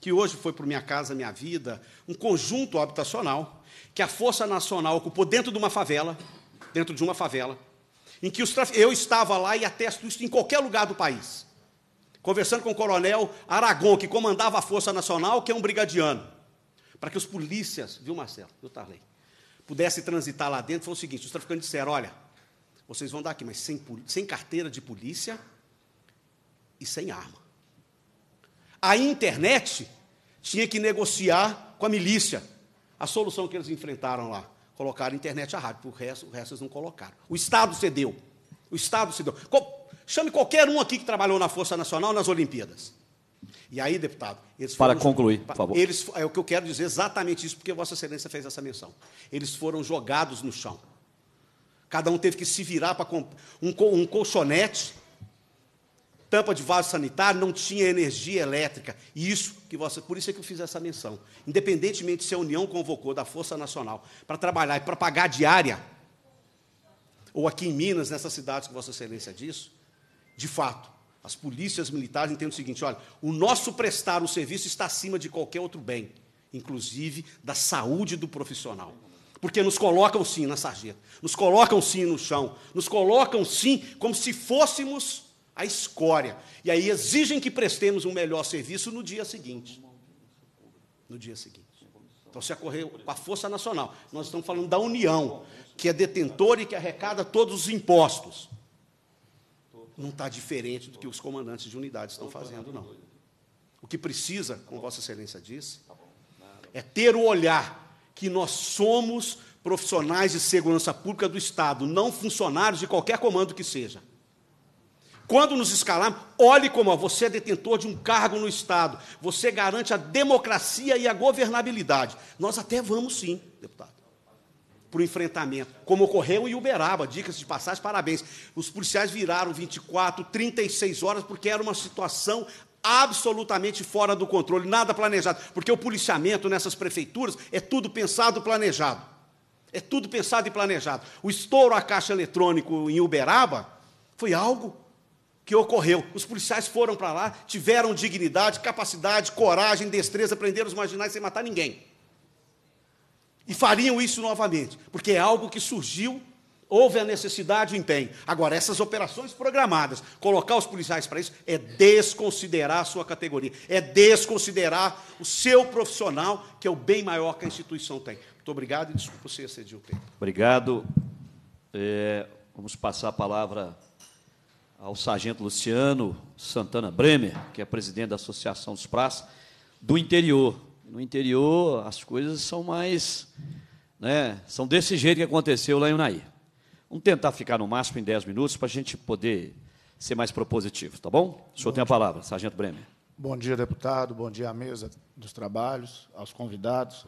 que hoje foi para Minha Casa Minha Vida, um conjunto habitacional que a Força Nacional ocupou dentro de uma favela, dentro de uma favela, em que os traf... eu estava lá e atesto isso em qualquer lugar do país, conversando com o coronel Aragon, que comandava a Força Nacional, que é um brigadiano, para que os polícias, viu Marcelo, viu Tarley, pudessem transitar lá dentro, foi o seguinte, os traficantes disseram, olha, vocês vão dar aqui, mas sem, sem carteira de polícia e sem arma. A internet tinha que negociar com a milícia a solução que eles enfrentaram lá. Colocaram a internet à rádio, o resto, o resto eles não colocaram. O Estado cedeu. O Estado cedeu. Chame qualquer um aqui que trabalhou na Força Nacional nas Olimpíadas. E aí, deputado, eles foram, Para concluir, por favor. Eles, é o que eu quero dizer exatamente isso, porque Vossa Excelência fez essa menção. Eles foram jogados no chão. Cada um teve que se virar para um, um colchonete tampa de vaso sanitário, não tinha energia elétrica. E isso que você, por isso é que eu fiz essa menção. Independentemente se a União convocou da Força Nacional para trabalhar e para pagar diária, ou aqui em Minas, nessas cidades que Vossa Excelência disse, de fato, as polícias militares entendem o seguinte: olha, o nosso prestar o serviço está acima de qualquer outro bem, inclusive da saúde do profissional. Porque nos colocam sim na sarjeta, nos colocam sim no chão, nos colocam sim como se fôssemos a escória. E aí exigem que prestemos um melhor serviço no dia seguinte. No dia seguinte. Então se ocorreu com a Força Nacional. Nós estamos falando da União, que é detentora e que arrecada todos os impostos. Não está diferente do que os comandantes de unidade estão fazendo, não. O que precisa, como Vossa Excelência disse, é ter o olhar que nós somos profissionais de segurança pública do Estado, não funcionários de qualquer comando que seja. Quando nos escalarmos, olhe como você é detentor de um cargo no Estado, você garante a democracia e a governabilidade. Nós até vamos sim, deputado, para o enfrentamento, como ocorreu em Uberaba, dicas de passagem, parabéns. Os policiais viraram 24, 36 horas, porque era uma situação absolutamente fora do controle, nada planejado, porque o policiamento nessas prefeituras é tudo pensado, e planejado. É tudo pensado e planejado. O estouro à caixa eletrônico em Uberaba foi algo que ocorreu. Os policiais foram para lá, tiveram dignidade, capacidade, coragem, destreza, prenderam os marginais sem matar ninguém. E fariam isso novamente, porque é algo que surgiu, houve a necessidade e o empenho. Agora, essas operações programadas, colocar os policiais para isso, é desconsiderar a sua categoria, é desconsiderar o seu profissional, que é o bem maior que a instituição tem. Muito obrigado e desculpa você exceder o tempo. Obrigado. É, vamos passar a palavra ao sargento Luciano Santana Bremer, que é presidente da Associação dos Praças, do interior. No interior, as coisas são mais. Né, são desse jeito que aconteceu lá em Unaí. Vamos tentar ficar no máximo em 10 minutos para a gente poder ser mais propositivo, tá bom? O senhor bom tem a palavra, sargento Bremer. Bom dia, deputado. Bom dia à mesa dos trabalhos, aos convidados,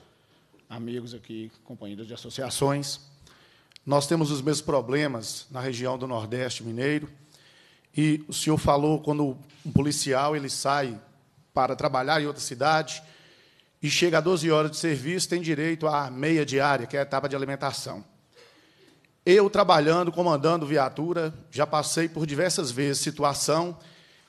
amigos aqui, companheiros de associações. Nós temos os mesmos problemas na região do Nordeste Mineiro e o senhor falou quando um policial ele sai para trabalhar em outra cidade e chega a 12 horas de serviço, tem direito à meia diária, que é a etapa de alimentação. Eu trabalhando, comandando viatura, já passei por diversas vezes situação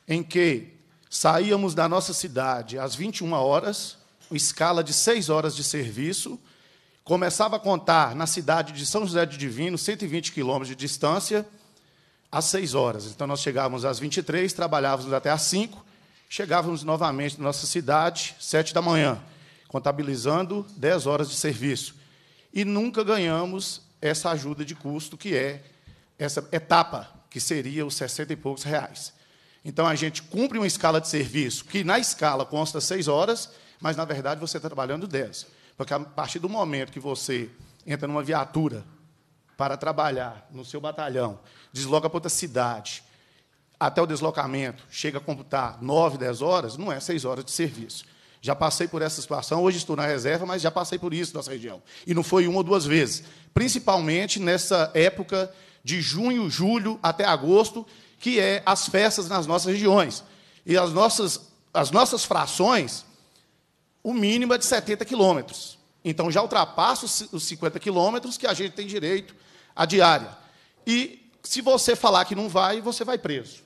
em que saíamos da nossa cidade às 21 horas, escala de 6 horas de serviço, começava a contar na cidade de São José de Divino, 120 quilômetros de distância, às 6 horas. Então nós chegávamos às 23, trabalhávamos até às 5, chegávamos novamente na nossa cidade, 7 da manhã, contabilizando 10 horas de serviço. E nunca ganhamos essa ajuda de custo, que é essa etapa, que seria os 60 e poucos reais. Então a gente cumpre uma escala de serviço que na escala consta 6 horas, mas na verdade você está trabalhando 10. Porque a partir do momento que você entra numa viatura para trabalhar no seu batalhão desloca para outra cidade, até o deslocamento, chega a computar 9, 10 horas, não é 6 horas de serviço. Já passei por essa situação, hoje estou na reserva, mas já passei por isso nessa região. E não foi uma ou duas vezes. Principalmente nessa época de junho, julho até agosto, que é as festas nas nossas regiões. E as nossas, as nossas frações, o mínimo é de 70 quilômetros. Então já ultrapassa os 50 quilômetros que a gente tem direito à diária. E se você falar que não vai, você vai preso.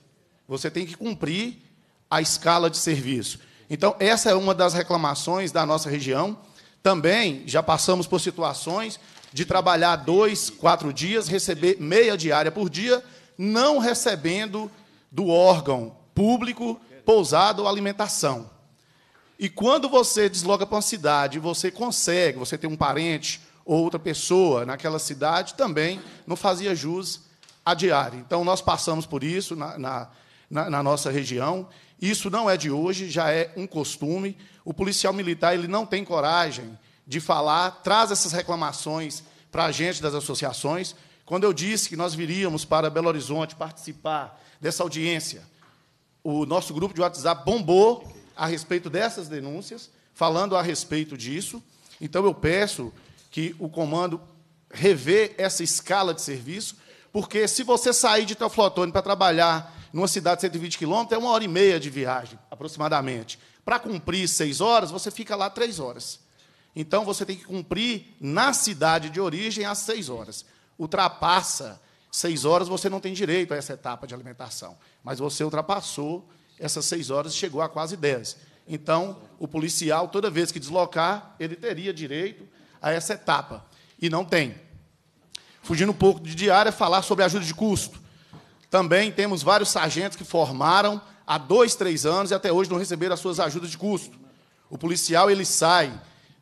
Você tem que cumprir a escala de serviço. Então, essa é uma das reclamações da nossa região. Também já passamos por situações de trabalhar dois, quatro dias, receber meia diária por dia, não recebendo do órgão público pousada ou alimentação. E quando você desloca para uma cidade, você consegue, você tem um parente ou outra pessoa naquela cidade, também não fazia jus a Então, nós passamos por isso na, na, na, nossa região. Isso não é de hoje, já é um costume. O policial militar ele não tem coragem de falar, traz essas reclamações para a gente das associações. Quando eu disse que nós viríamos para Belo Horizonte participar dessa audiência, o nosso grupo de WhatsApp bombou a respeito dessas denúncias, falando a respeito disso. Então, eu peço que o comando rever essa escala de serviço, porque se você sair de Teoflotone para trabalhar numa cidade de 120 quilômetros, é uma hora e meia de viagem, aproximadamente. Para cumprir seis horas, você fica lá três horas. Então, você tem que cumprir na cidade de origem as seis horas. Ultrapassa seis horas, você não tem direito a essa etapa de alimentação. Mas você ultrapassou essas seis horas e chegou a quase dez. Então, o policial, toda vez que deslocar, ele teria direito a essa etapa. E não tem fugindo um pouco de diária, falar sobre ajuda de custo. Também temos vários sargentos que formaram há dois, três anos e até hoje não receberam as suas ajudas de custo. O policial ele sai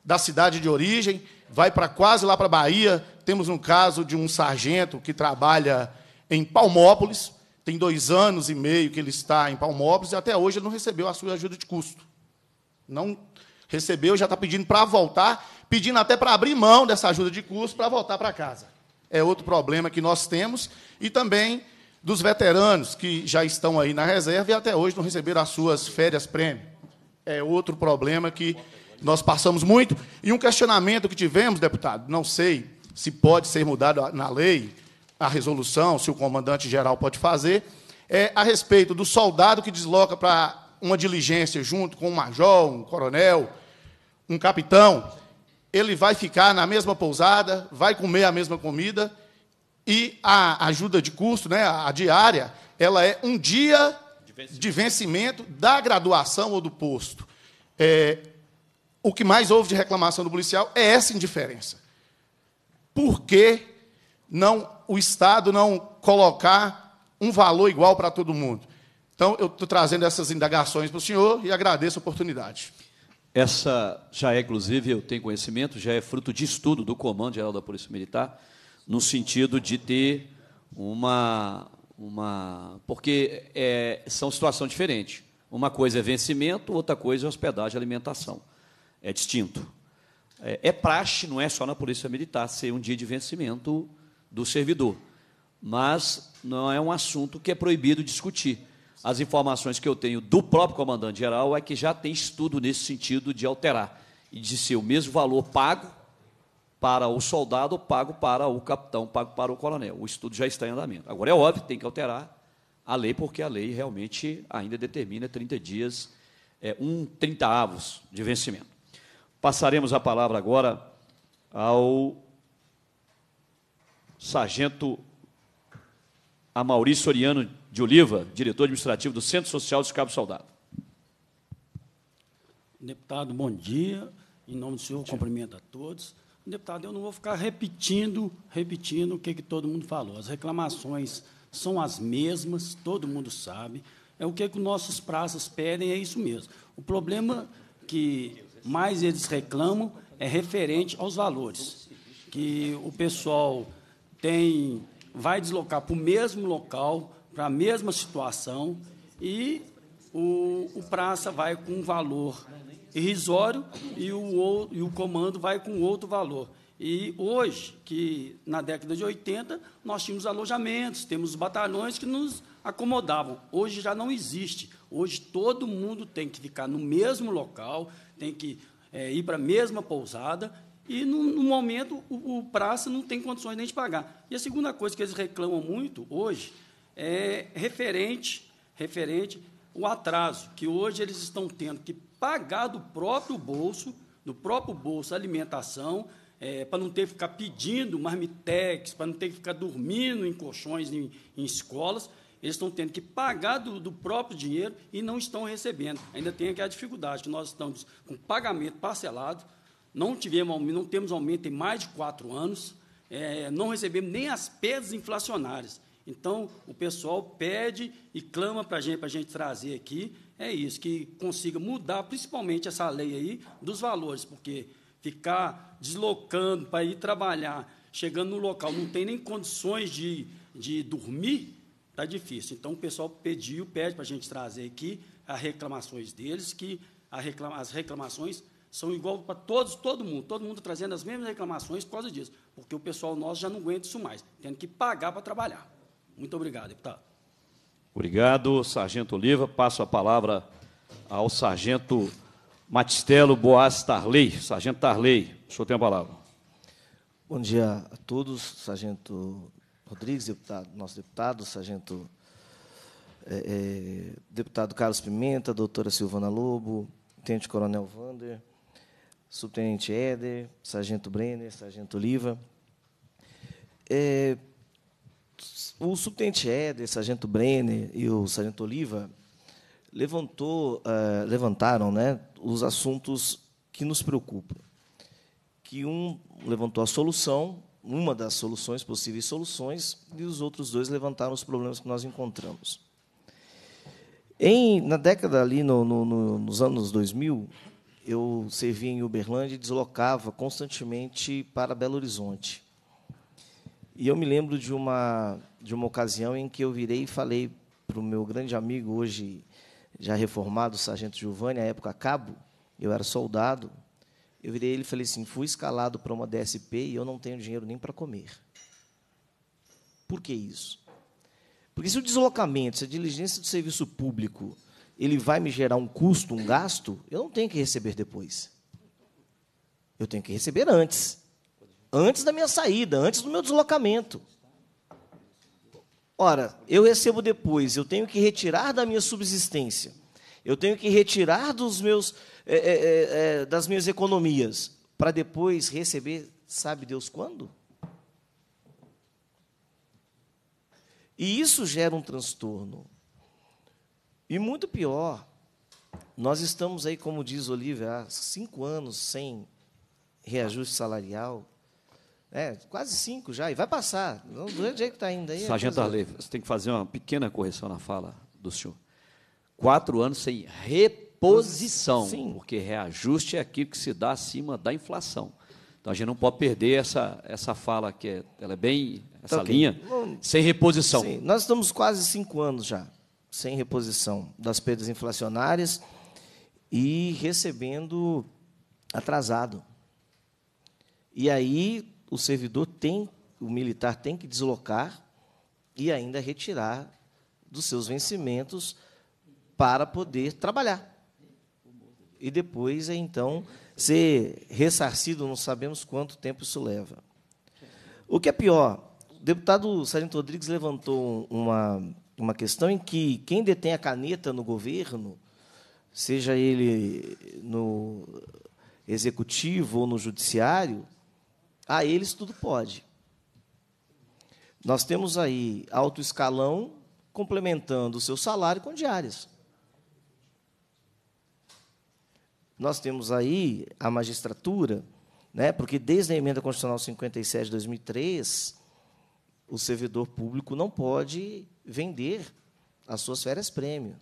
da cidade de origem, vai para quase lá para a Bahia. Temos um caso de um sargento que trabalha em Palmópolis, tem dois anos e meio que ele está em Palmópolis e até hoje ele não recebeu a sua ajuda de custo. Não recebeu, já está pedindo para voltar, pedindo até para abrir mão dessa ajuda de custo para voltar para casa é outro problema que nós temos, e também dos veteranos que já estão aí na reserva e até hoje não receberam as suas férias-prêmio. É outro problema que nós passamos muito. E um questionamento que tivemos, deputado, não sei se pode ser mudado na lei, a resolução, se o comandante-geral pode fazer, é a respeito do soldado que desloca para uma diligência junto com um major, um coronel, um capitão, ele vai ficar na mesma pousada, vai comer a mesma comida e a ajuda de custo, né, a diária, ela é um dia de vencimento, de vencimento da graduação ou do posto. É, o que mais houve de reclamação do policial é essa indiferença. Por que não, o Estado não colocar um valor igual para todo mundo? Então, eu estou trazendo essas indagações para o senhor e agradeço a oportunidade. Essa já é, inclusive, eu tenho conhecimento, já é fruto de estudo do Comando Geral da Polícia Militar, no sentido de ter uma. uma porque é, são situações diferentes. Uma coisa é vencimento, outra coisa é hospedagem e alimentação. É distinto. É, é praxe, não é só na Polícia Militar, ser um dia de vencimento do servidor. Mas não é um assunto que é proibido discutir. As informações que eu tenho do próprio comandante-geral é que já tem estudo nesse sentido de alterar e de ser o mesmo valor pago para o soldado, pago para o capitão, pago para o coronel. O estudo já está em andamento. Agora, é óbvio, tem que alterar a lei, porque a lei realmente ainda determina 30 dias, é, um 30 avos de vencimento. Passaremos a palavra agora ao sargento a Maurício Soriano de Oliva, diretor administrativo do Centro Social de Cabo Soldado. Deputado, bom dia. Em nome do senhor, cumprimento a todos. Deputado, eu não vou ficar repetindo, repetindo o que, que todo mundo falou. As reclamações são as mesmas, todo mundo sabe. É o que, que nossos praças pedem, é isso mesmo. O problema que mais eles reclamam é referente aos valores, que o pessoal tem vai deslocar para o mesmo local, para a mesma situação, e o, o praça vai com um valor irrisório e o, e o comando vai com outro valor. E hoje, que na década de 80, nós tínhamos alojamentos, temos batalhões que nos acomodavam. Hoje já não existe. Hoje todo mundo tem que ficar no mesmo local, tem que é, ir para a mesma pousada e, no, no momento, o, o, praça não tem condições nem de pagar. E a segunda coisa que eles reclamam muito hoje é referente, referente o atraso, que hoje eles estão tendo que pagar do próprio bolso, do próprio bolso, alimentação, é, para não ter que ficar pedindo marmitex, para não ter que ficar dormindo em colchões, em, em escolas. Eles estão tendo que pagar do, do, próprio dinheiro e não estão recebendo. Ainda tem aqui a dificuldade que nós estamos com pagamento parcelado, não, tivemos, não temos aumento em mais de quatro anos, é, não recebemos nem as perdas inflacionárias. Então, o pessoal pede e clama para a gente, para a gente trazer aqui, é isso, que consiga mudar principalmente essa lei aí dos valores, porque ficar deslocando para ir trabalhar, chegando no local, não tem nem condições de, de dormir, está difícil. Então, o pessoal pediu, pede para a gente trazer aqui as reclamações deles, que reclama, as reclamações são igual para todos, todo mundo. Todo mundo trazendo as mesmas reclamações por causa disso, porque o pessoal nosso já não aguenta isso mais, tendo que pagar para trabalhar. Muito obrigado, deputado. Obrigado, Sargento Oliva. Passo a palavra ao Sargento Matistelo Boas Tarley. Sargento Tarley, o senhor tem a palavra. Bom dia a todos, Sargento Rodrigues, deputado, nosso deputado, Sargento é, é, deputado Carlos Pimenta, doutora Silvana Lobo, Tenente Coronel Vander, subtenente Éder, sargento Brenner, sargento Oliva. É, o subtenente Éder, sargento Brenner e o sargento Oliva levantou, uh, levantaram né, os assuntos que nos preocupam. Que um levantou a solução, uma das soluções, possíveis soluções, e os outros dois levantaram os problemas que nós encontramos. Em, na década ali, no, no, no, nos anos 2000, eu servia em Uberlândia e deslocava constantemente para Belo Horizonte. E eu me lembro de uma, de uma ocasião em que eu virei e falei para o meu grande amigo, hoje já reformado, o sargento Giovanni, à época cabo, eu era soldado, eu virei ele e falei assim, fui escalado para uma DSP e eu não tenho dinheiro nem para comer. Por que isso? Porque se o deslocamento, se a diligência do serviço público ele vai me gerar um custo, um gasto, eu não tenho que receber depois. Eu tenho que receber antes. Antes da minha saída, antes do meu deslocamento. Ora, eu recebo depois, eu tenho que retirar da minha subsistência, eu tenho que retirar dos meus, é, é, é, das minhas economias, para depois receber, sabe Deus quando? E isso gera um transtorno. E muito pior, nós estamos aí, como diz Olívia, há cinco anos sem reajuste salarial. É, quase cinco já, e vai passar. Do jeito que está ainda aí. É Sargento é Arley, você tem que fazer uma pequena correção na fala do senhor. Quatro anos sem reposição, Sim. porque reajuste é aquilo que se dá acima da inflação. Então a gente não pode perder essa, essa fala que é, ela é bem essa linha, sem reposição. Sim, nós estamos quase cinco anos já sem reposição das perdas inflacionárias e recebendo atrasado. E aí o servidor tem, o militar tem que deslocar e ainda retirar dos seus vencimentos para poder trabalhar. E depois é então ser ressarcido, não sabemos quanto tempo isso leva. O que é pior, o deputado Sargento Rodrigues levantou uma uma questão em que quem detém a caneta no governo, seja ele no executivo ou no judiciário, a eles tudo pode. Nós temos aí alto escalão complementando o seu salário com diárias. Nós temos aí a magistratura, né, porque desde a emenda constitucional 57 de 2003, o servidor público não pode vender as suas férias prêmio.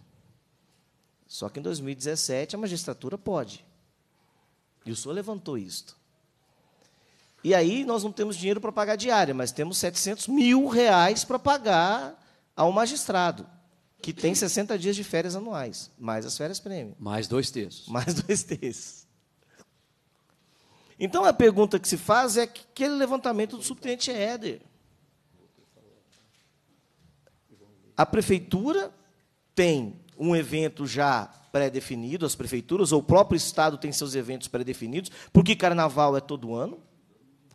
Só que em 2017 a magistratura pode. E o senhor levantou isto. E aí nós não temos dinheiro para pagar diária, mas temos 700 mil reais para pagar ao magistrado, que tem 60 dias de férias anuais, mais as férias prêmio. Mais dois terços. Mais dois terços. Então a pergunta que se faz é que aquele levantamento do subtenente é Éder. a prefeitura tem um evento já pré-definido, as prefeituras, ou o próprio Estado tem seus eventos pré-definidos, porque carnaval é todo ano,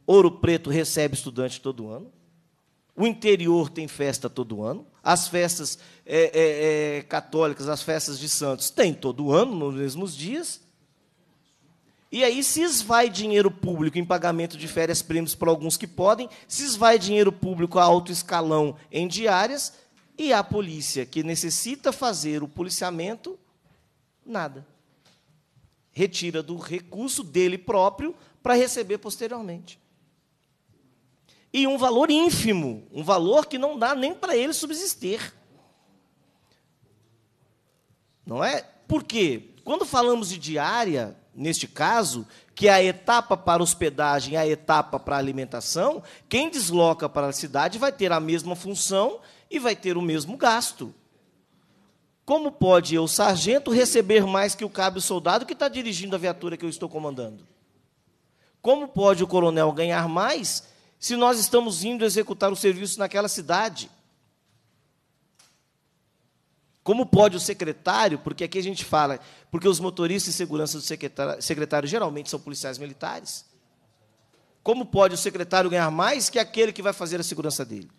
Ouro Preto recebe estudante todo ano, o interior tem festa todo ano, as festas é, é, é, católicas, as festas de santos, tem todo ano, nos mesmos dias. E aí se esvai dinheiro público em pagamento de férias prêmios para alguns que podem, se esvai dinheiro público a alto escalão em diárias, e a polícia que necessita fazer o policiamento, nada. Retira do recurso dele próprio para receber posteriormente. E um valor ínfimo, um valor que não dá nem para ele subsistir. Não é? Por quê? Quando falamos de diária, neste caso, que é a etapa para hospedagem, é a etapa para alimentação, quem desloca para a cidade vai ter a mesma função e vai ter o mesmo gasto. Como pode eu, sargento, receber mais que o cabo soldado que está dirigindo a viatura que eu estou comandando? Como pode o coronel ganhar mais se nós estamos indo executar o serviço naquela cidade? Como pode o secretário, porque aqui a gente fala, porque os motoristas e segurança do secretário, secretário geralmente são policiais militares. Como pode o secretário ganhar mais que aquele que vai fazer a segurança dele?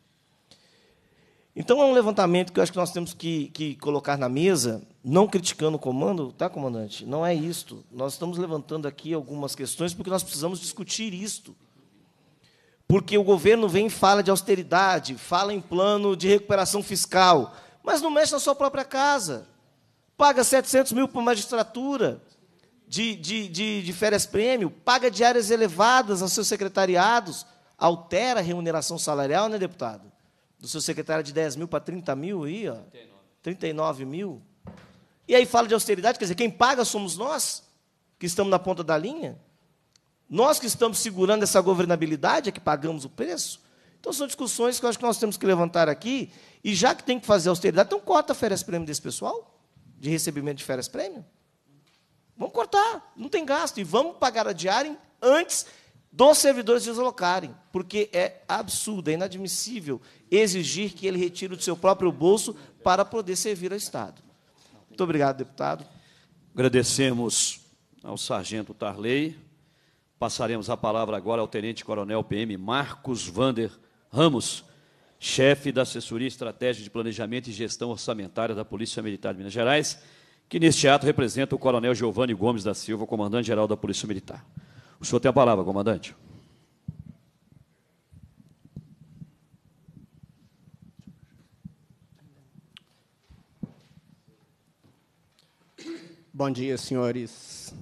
Então é um levantamento que eu acho que nós temos que, que colocar na mesa, não criticando o comando, tá, comandante? Não é isto. Nós estamos levantando aqui algumas questões porque nós precisamos discutir isto. Porque o governo vem e fala de austeridade, fala em plano de recuperação fiscal, mas não mexe na sua própria casa. Paga 700 mil para magistratura de, de, de, de férias prêmio, paga diárias elevadas aos seus secretariados, altera a remuneração salarial, né, deputado? do seu secretário de 10 mil para 30 mil aí, ó, 39. 39 mil. E aí fala de austeridade, quer dizer, quem paga somos nós, que estamos na ponta da linha. Nós que estamos segurando essa governabilidade é que pagamos o preço. Então são discussões que eu acho que nós temos que levantar aqui. E já que tem que fazer austeridade, então corta a férias prêmio desse pessoal, de recebimento de férias prêmio. Vamos cortar, não tem gasto. E vamos pagar a diária antes dos servidores deslocarem, porque é absurdo, é inadmissível exigir que ele retire do seu próprio bolso para poder servir ao Estado. Muito obrigado, deputado. Agradecemos ao sargento Tarley. Passaremos a palavra agora ao tenente coronel PM Marcos Vander Ramos, chefe da assessoria estratégica de planejamento e gestão orçamentária da Polícia Militar de Minas Gerais, que neste ato representa o coronel Giovanni Gomes da Silva, comandante-geral da Polícia Militar. O senhor tem a palavra, comandante. Bom dia, senhores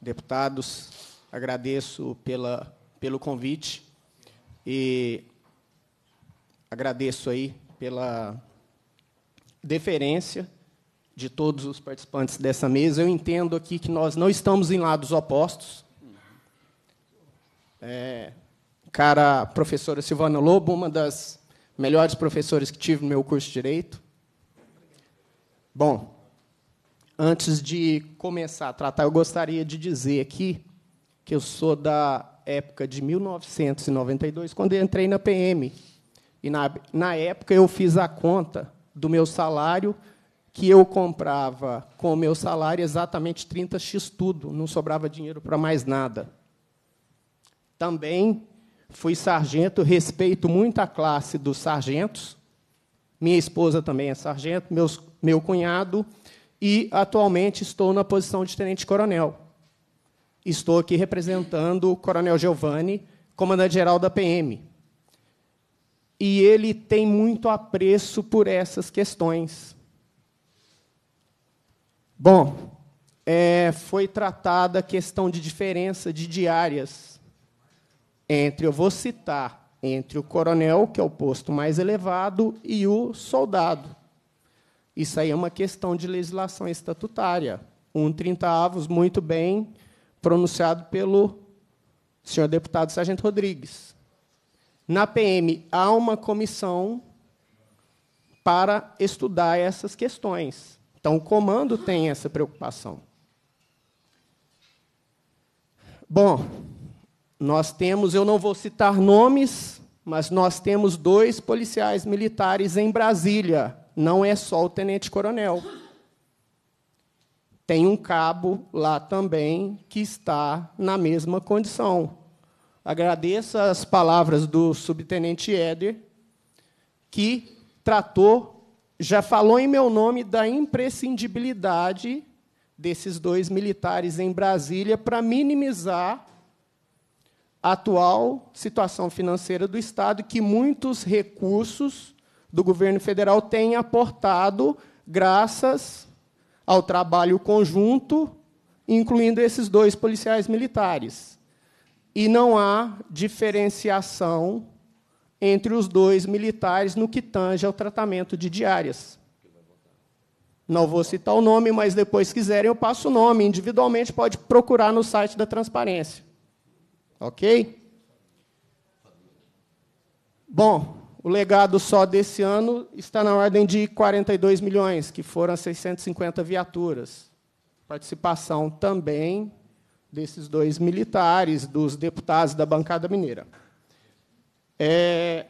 deputados. Agradeço pela, pelo convite e agradeço aí pela deferência de todos os participantes dessa mesa. Eu entendo aqui que nós não estamos em lados opostos. É, cara, professora Silvana Lobo, uma das melhores professores que tive no meu curso de Direito. Bom, antes de começar a tratar, eu gostaria de dizer aqui que eu sou da época de 1992, quando entrei na PM. E, na, na época, eu fiz a conta do meu salário, que eu comprava com o meu salário exatamente 30 x tudo, não sobrava dinheiro para mais nada. Também fui sargento, respeito muito a classe dos sargentos. Minha esposa também é sargento, meus, meu cunhado, e atualmente estou na posição de tenente-coronel. Estou aqui representando o Coronel Giovanni, comandante-geral da PM. E ele tem muito apreço por essas questões. Bom, é, foi tratada a questão de diferença de diárias entre, eu vou citar, entre o coronel, que é o posto mais elevado, e o soldado. Isso aí é uma questão de legislação estatutária. Um trinta avos muito bem pronunciado pelo senhor deputado Sargento Rodrigues. Na PM há uma comissão para estudar essas questões. Então o comando tem essa preocupação. Bom, nós temos, eu não vou citar nomes, mas nós temos dois policiais militares em Brasília, não é só o tenente-coronel. Tem um cabo lá também que está na mesma condição. Agradeço as palavras do subtenente Éder, que tratou, já falou em meu nome da imprescindibilidade desses dois militares em Brasília para minimizar atual situação financeira do Estado, que muitos recursos do governo federal têm aportado graças ao trabalho conjunto, incluindo esses dois policiais militares. E não há diferenciação entre os dois militares no que tange ao tratamento de diárias. Não vou citar o nome, mas depois, se quiserem, eu passo o nome. Individualmente, pode procurar no site da Transparência. Ok? Bom, o legado só desse ano está na ordem de 42 milhões, que foram 650 viaturas. Participação também desses dois militares, dos deputados da bancada mineira. É...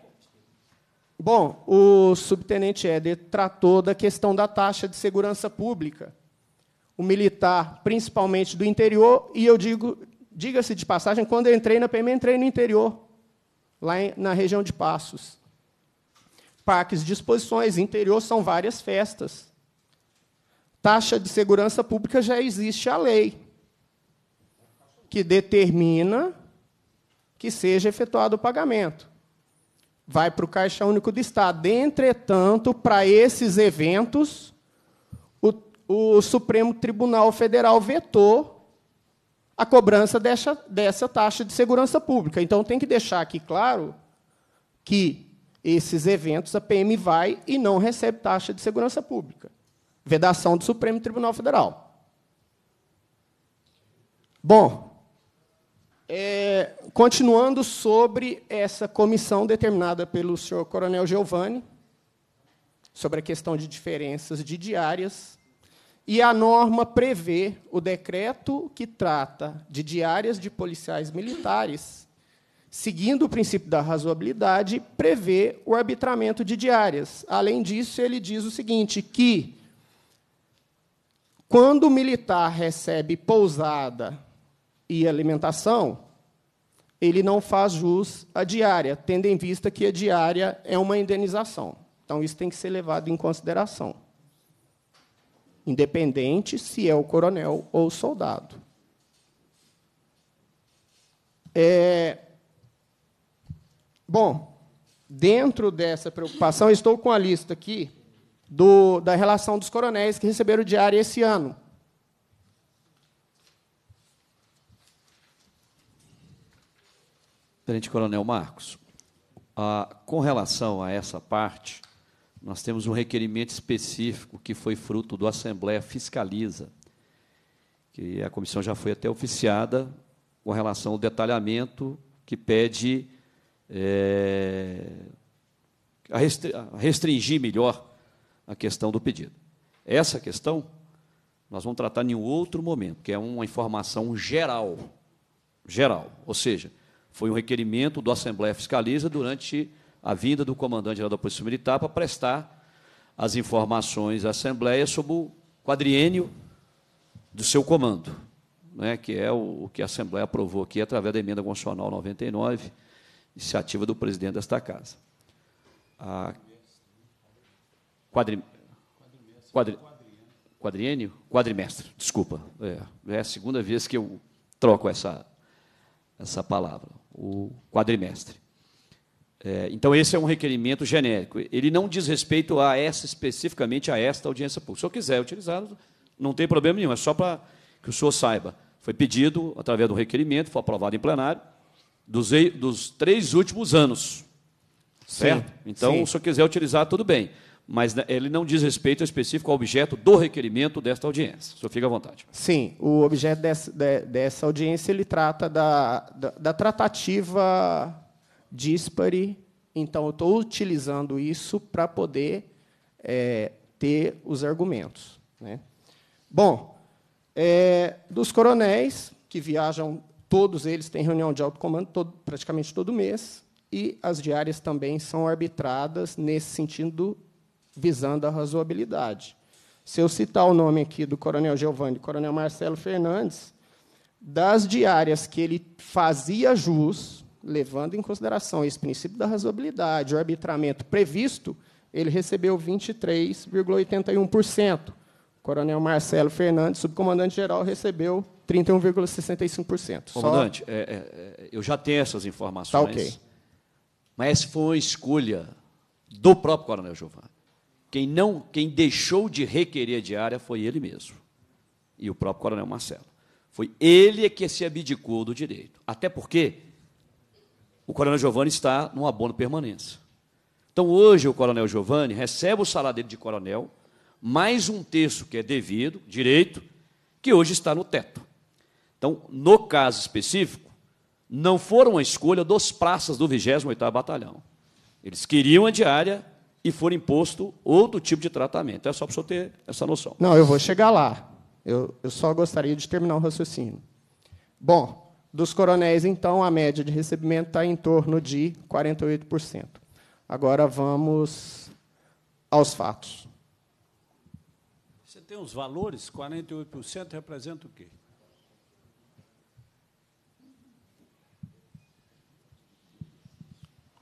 Bom, o subtenente Éder tratou da questão da taxa de segurança pública. O militar, principalmente do interior, e eu digo diga-se de passagem, quando eu entrei na PM, entrei no interior, lá em, na região de Passos. Parques de exposições, interior são várias festas. Taxa de segurança pública já existe a lei que determina que seja efetuado o pagamento. Vai para o Caixa Único do Estado. Entretanto, para esses eventos, o, o Supremo Tribunal Federal vetou a cobrança dessa, dessa taxa de segurança pública. Então, tem que deixar aqui claro que esses eventos a PM vai e não recebe taxa de segurança pública. Vedação do Supremo Tribunal Federal. Bom, é, continuando sobre essa comissão determinada pelo senhor Coronel Giovanni, sobre a questão de diferenças de diárias, e a norma prevê o decreto que trata de diárias de policiais militares, seguindo o princípio da razoabilidade, prevê o arbitramento de diárias. Além disso, ele diz o seguinte: que quando o militar recebe pousada e alimentação, ele não faz jus à diária, tendo em vista que a diária é uma indenização. Então, isso tem que ser levado em consideração independente se é o coronel ou o soldado. É... Bom, dentro dessa preocupação, estou com a lista aqui do, da relação dos coronéis que receberam diário esse ano. Tenente Coronel Marcos, ah, com relação a essa parte, nós temos um requerimento específico que foi fruto do Assembleia Fiscaliza, que a comissão já foi até oficiada com relação ao detalhamento que pede é, a restringir melhor a questão do pedido. Essa questão nós vamos tratar em um outro momento, que é uma informação geral, geral, ou seja, foi um requerimento do Assembleia Fiscaliza durante a vinda do comandante-geral da Polícia Militar para prestar as informações à Assembleia sobre o quadriênio do seu comando, né, que é o, o que a Assembleia aprovou aqui através da emenda constitucional 99, iniciativa do presidente desta casa. A quadri, quadri, quadriênio? Quadrimestre, desculpa. É, é a segunda vez que eu troco essa, essa palavra, o quadrimestre. É, então, esse é um requerimento genérico. Ele não diz respeito a essa, especificamente a esta audiência pública. Se o senhor quiser utilizar, não tem problema nenhum, é só para que o senhor saiba. Foi pedido através do requerimento, foi aprovado em plenário, dos, dos três últimos anos. Certo? Sim, então, sim. se o senhor quiser utilizar, tudo bem. Mas né, ele não diz respeito específico ao objeto do requerimento desta audiência. O senhor fica à vontade. Sim, o objeto dessa, dessa audiência ele trata da, da, da tratativa dispare, então eu estou utilizando isso para poder é, ter os argumentos. Né? Bom, é, dos coronéis, que viajam, todos eles têm reunião de alto comando todo, praticamente todo mês, e as diárias também são arbitradas nesse sentido, visando a razoabilidade. Se eu citar o nome aqui do coronel Giovanni, coronel Marcelo Fernandes, das diárias que ele fazia jus, levando em consideração esse princípio da razoabilidade, o arbitramento previsto, ele recebeu 23,81%. coronel Marcelo Fernandes, subcomandante-geral, recebeu 31,65%. Comandante, Só... É, é, é, eu já tenho essas informações. Tá ok. Mas foi uma escolha do próprio coronel Giovanni. Quem, não, quem deixou de requerer a diária foi ele mesmo. E o próprio coronel Marcelo. Foi ele é que se abdicou do direito. Até porque o coronel Giovanni está num abono permanência. Então, hoje, o coronel Giovanni recebe o salário dele de coronel, mais um terço que é devido, direito, que hoje está no teto. Então, no caso específico, não foram a escolha dos praças do 28º Batalhão. Eles queriam a diária e foram imposto outro tipo de tratamento. É só para o senhor ter essa noção. Não, eu vou chegar lá. Eu, eu só gostaria de terminar o raciocínio. Bom, dos coronéis, então, a média de recebimento está em torno de 48%. Agora vamos aos fatos. Você tem os valores? 48% representa o quê?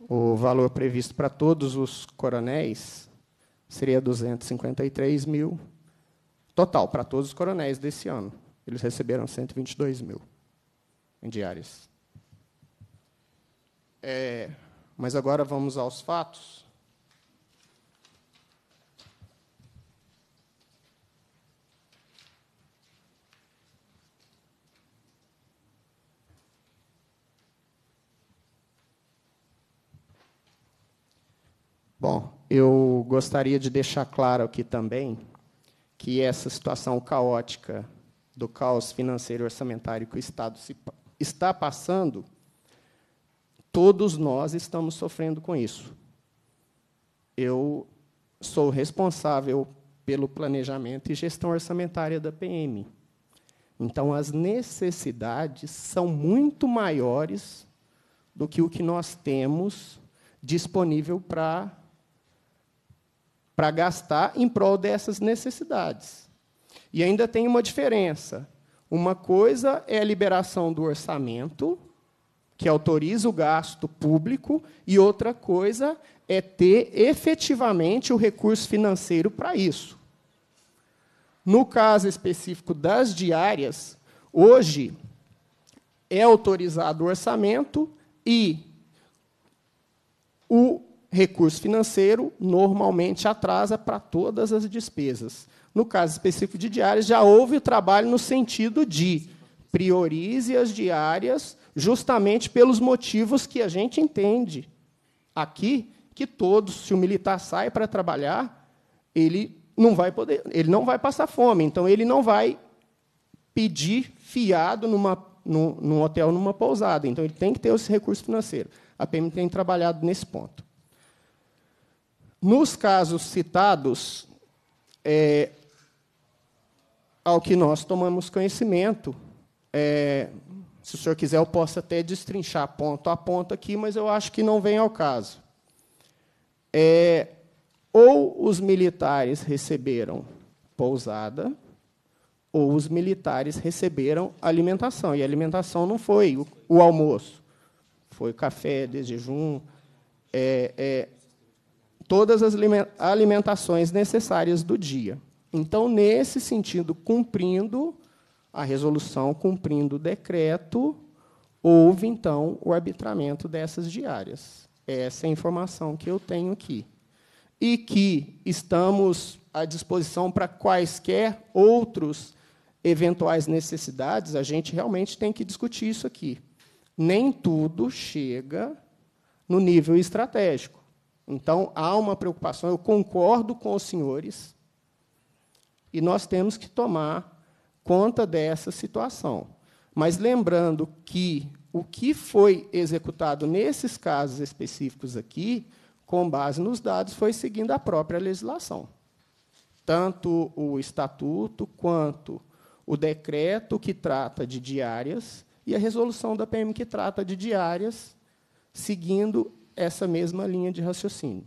O valor previsto para todos os coronéis seria 253 mil total para todos os coronéis desse ano. Eles receberam 122 mil diárias. É, mas agora vamos aos fatos. Bom, eu gostaria de deixar claro aqui também que essa situação caótica do caos financeiro e orçamentário que o Estado se está passando, todos nós estamos sofrendo com isso. Eu sou responsável pelo planejamento e gestão orçamentária da PM. Então, as necessidades são muito maiores do que o que nós temos disponível para para gastar em prol dessas necessidades. E ainda tem uma diferença. Uma coisa é a liberação do orçamento, que autoriza o gasto público, e outra coisa é ter efetivamente o recurso financeiro para isso. No caso específico das diárias, hoje é autorizado o orçamento e o recurso financeiro normalmente atrasa para todas as despesas. No caso específico de diárias, já houve o trabalho no sentido de priorize as diárias justamente pelos motivos que a gente entende aqui que todos, se o militar sai para trabalhar, ele não vai poder, ele não vai passar fome, então ele não vai pedir fiado numa, num, num hotel, numa pousada, então ele tem que ter esse recurso financeiro. A PM tem trabalhado nesse ponto. Nos casos citados, é, ao que nós tomamos conhecimento. É, se o senhor quiser, eu posso até destrinchar ponto a ponto aqui, mas eu acho que não vem ao caso. É, ou os militares receberam pousada, ou os militares receberam alimentação. E alimentação não foi o, o almoço, foi café, desjejum, é, é, todas as alimentações necessárias do dia. Então, nesse sentido, cumprindo a resolução, cumprindo o decreto, houve então o arbitramento dessas diárias. Essa é a informação que eu tenho aqui. E que estamos à disposição para quaisquer outros eventuais necessidades, a gente realmente tem que discutir isso aqui. Nem tudo chega no nível estratégico. Então, há uma preocupação, eu concordo com os senhores e nós temos que tomar conta dessa situação. Mas lembrando que o que foi executado nesses casos específicos aqui, com base nos dados, foi seguindo a própria legislação. Tanto o estatuto quanto o decreto que trata de diárias e a resolução da PM que trata de diárias, seguindo essa mesma linha de raciocínio.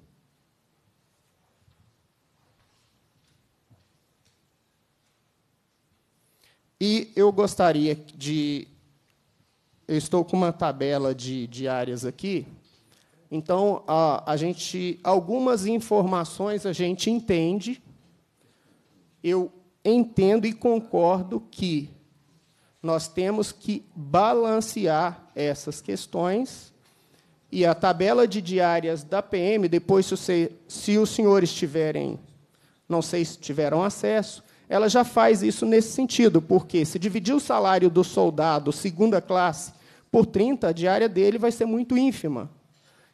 E eu gostaria de. Eu estou com uma tabela de, de áreas aqui. Então, a, a gente, algumas informações a gente entende. Eu entendo e concordo que nós temos que balancear essas questões. E a tabela de diárias da PM, depois, se, você, se os senhores tiverem, não sei se tiveram acesso, ela já faz isso nesse sentido, porque se dividir o salário do soldado segunda classe por 30, a diária dele vai ser muito ínfima.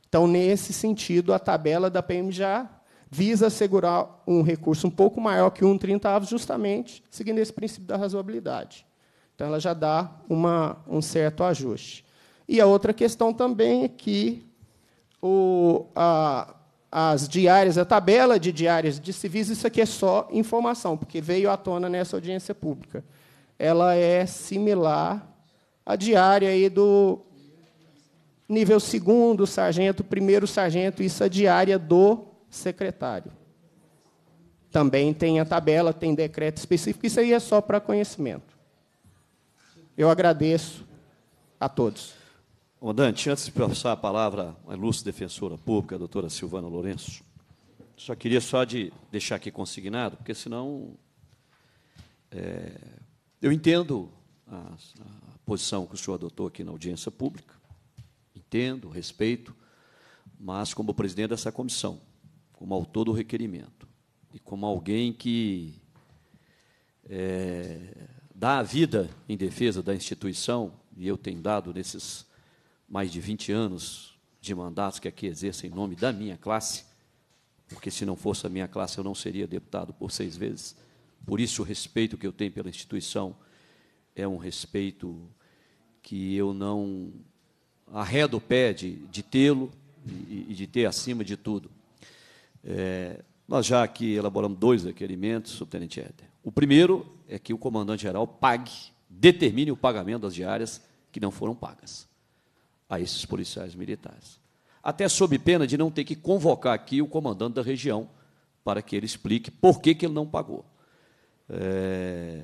Então, nesse sentido, a tabela da PM já visa assegurar um recurso um pouco maior que um 30 justamente seguindo esse princípio da razoabilidade. Então, ela já dá uma, um certo ajuste. E a outra questão também é que o, a, as diárias, a tabela de diárias de civis, isso aqui é só informação, porque veio à tona nessa audiência pública. Ela é similar à diária aí do nível segundo sargento, primeiro sargento, isso é diária do secretário. Também tem a tabela, tem decreto específico, isso aí é só para conhecimento. Eu agradeço a todos. Comandante, antes de passar a palavra à ilustre defensora pública, a doutora Silvana Lourenço, só queria só de deixar aqui consignado, porque senão é, eu entendo a, a posição que o senhor adotou aqui na audiência pública, entendo, respeito, mas como presidente dessa comissão, como autor do requerimento e como alguém que é, dá a vida em defesa da instituição, e eu tenho dado nesses mais de 20 anos de mandatos que aqui exerço em nome da minha classe, porque se não fosse a minha classe eu não seria deputado por seis vezes. Por isso o respeito que eu tenho pela instituição é um respeito que eu não arredo o pé de, de tê-lo e, e, de ter acima de tudo. É, nós já aqui elaboramos dois requerimentos, subtenente Éder. O primeiro é que o comandante-geral pague, determine o pagamento das diárias que não foram pagas a esses policiais militares. Até sob pena de não ter que convocar aqui o comandante da região para que ele explique por que, que ele não pagou. É...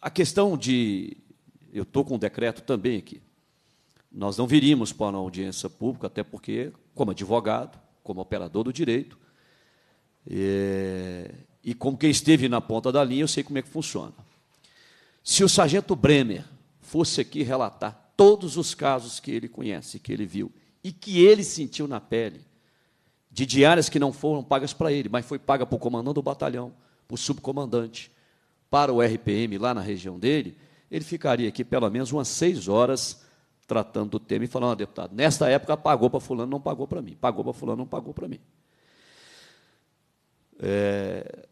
A questão de. Eu estou com um decreto também aqui. Nós não viríamos para uma audiência pública, até porque, como advogado, como operador do direito, é... e como quem esteve na ponta da linha, eu sei como é que funciona. Se o sargento Bremer fosse aqui relatar todos os casos que ele conhece, que ele viu e que ele sentiu na pele, de diárias que não foram pagas para ele, mas foi paga para o comandante do batalhão, para o subcomandante, para o RPM lá na região dele, ele ficaria aqui pelo menos umas seis horas tratando do tema e falando, ah, deputado, nesta época pagou para fulano, não pagou para mim, pagou para fulano, não pagou para mim. É...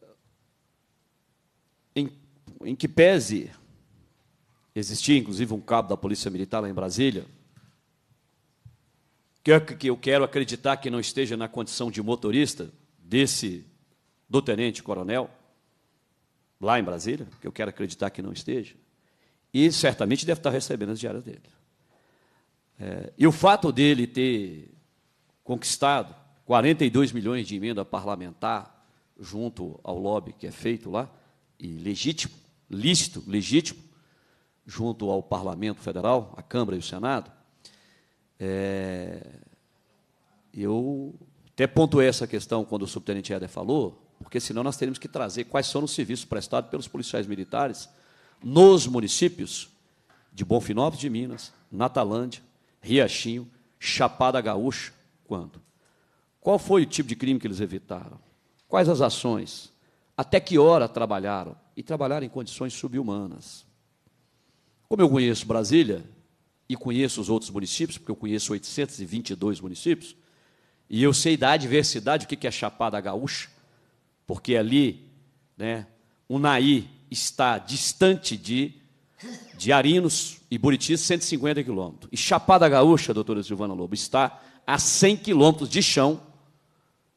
Em, em que pese Existia inclusive um cabo da Polícia Militar lá em Brasília, que eu quero acreditar que não esteja na condição de motorista desse do tenente coronel lá em Brasília, que eu quero acreditar que não esteja, e certamente deve estar recebendo as diárias dele. É, e o fato dele ter conquistado 42 milhões de emenda parlamentar junto ao lobby que é feito lá, e legítimo, lícito, legítimo, junto ao Parlamento Federal, a Câmara e o Senado, é, eu até pontuei essa questão quando o subtenente Eder falou, porque senão nós teríamos que trazer quais são os serviços prestados pelos policiais militares nos municípios de Bonfinópolis de Minas, Natalândia, Riachinho, Chapada Gaúcha, quando? Qual foi o tipo de crime que eles evitaram? Quais as ações? Até que hora trabalharam? E trabalharam em condições subhumanas. Como eu conheço Brasília e conheço os outros municípios, porque eu conheço 822 municípios, e eu sei da adversidade, o que é Chapada Gaúcha, porque ali né, Unaí está distante de, de Arinos e Buritis 150 quilômetros. E Chapada Gaúcha, doutora Silvana Lobo, está a 100 quilômetros de chão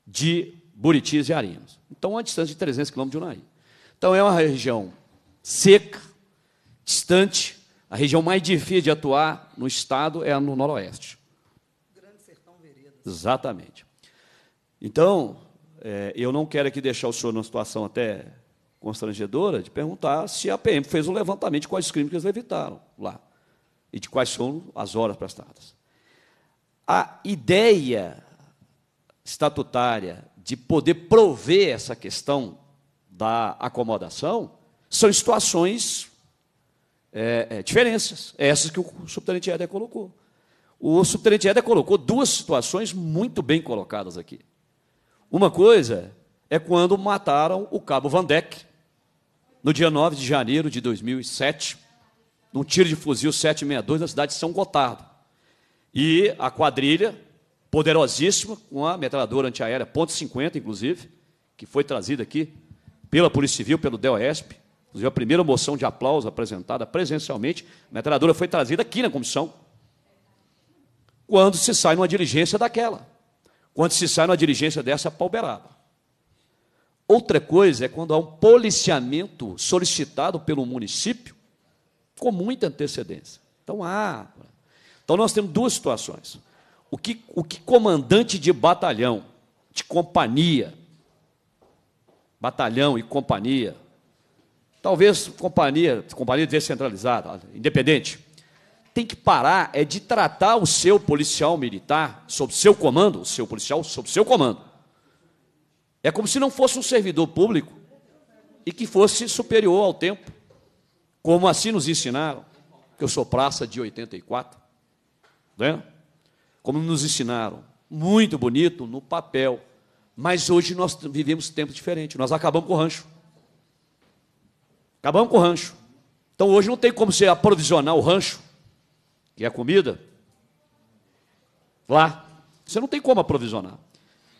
de Buritis e Arinos. Então, a distância de 300 quilômetros de Unaí. Então, é uma região seca, distante, a região mais difícil de atuar no estado é no Noroeste. Grande Sertão Veredas. Exatamente. Então, é, eu não quero aqui deixar o senhor numa situação até constrangedora de perguntar se a PM fez um levantamento de quais crimes que eles evitaram lá e de quais são as horas prestadas. A ideia estatutária de poder prover essa questão da acomodação são situações é, é, diferenças, é essas que o subtenente Éder colocou. O subtenente Éder colocou duas situações muito bem colocadas aqui. Uma coisa é quando mataram o cabo Vandeck, no dia 9 de janeiro de 2007, num tiro de fuzil 762 na cidade de São Gotardo. E a quadrilha, poderosíssima, com a metralhadora antiaérea .50, inclusive, que foi trazida aqui pela Polícia Civil, pelo DEOESP, Inclusive, a primeira moção de aplauso apresentada presencialmente, a metralhadora foi trazida aqui na comissão. Quando se sai numa diligência daquela. Quando se sai numa diligência dessa é palberaba. Outra coisa é quando há um policiamento solicitado pelo município com muita antecedência. Então, há. Então, nós temos duas situações. O que, o que comandante de batalhão, de companhia, batalhão e companhia, Talvez companhia, companhia descentralizada, independente, tem que parar é de tratar o seu policial militar sob seu comando, o seu policial sob seu comando. É como se não fosse um servidor público e que fosse superior ao tempo, como assim nos ensinaram, que eu sou praça de 84, né? como nos ensinaram, muito bonito no papel, mas hoje nós vivemos tempos diferentes, nós acabamos com o rancho. Acabamos com o rancho. Então hoje não tem como você aprovisionar o rancho, que é a comida, lá. Você não tem como aprovisionar.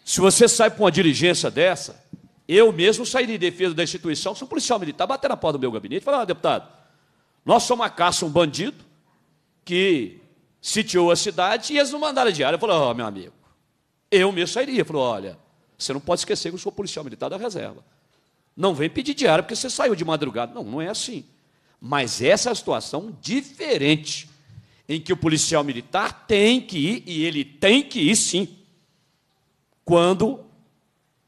Se você sai para uma diligência dessa, eu mesmo sairia em defesa da instituição, se policial militar bater na porta do meu gabinete e falar, ah, deputado, nós somos uma caça, um bandido que sitiou a cidade e eles não mandaram diária. Eu falei, oh, meu amigo, eu mesmo sairia. Ele falou, olha, você não pode esquecer que eu sou policial militar da reserva. Não vem pedir diário porque você saiu de madrugada. Não, não é assim. Mas essa é a situação diferente, em que o policial militar tem que ir, e ele tem que ir sim, quando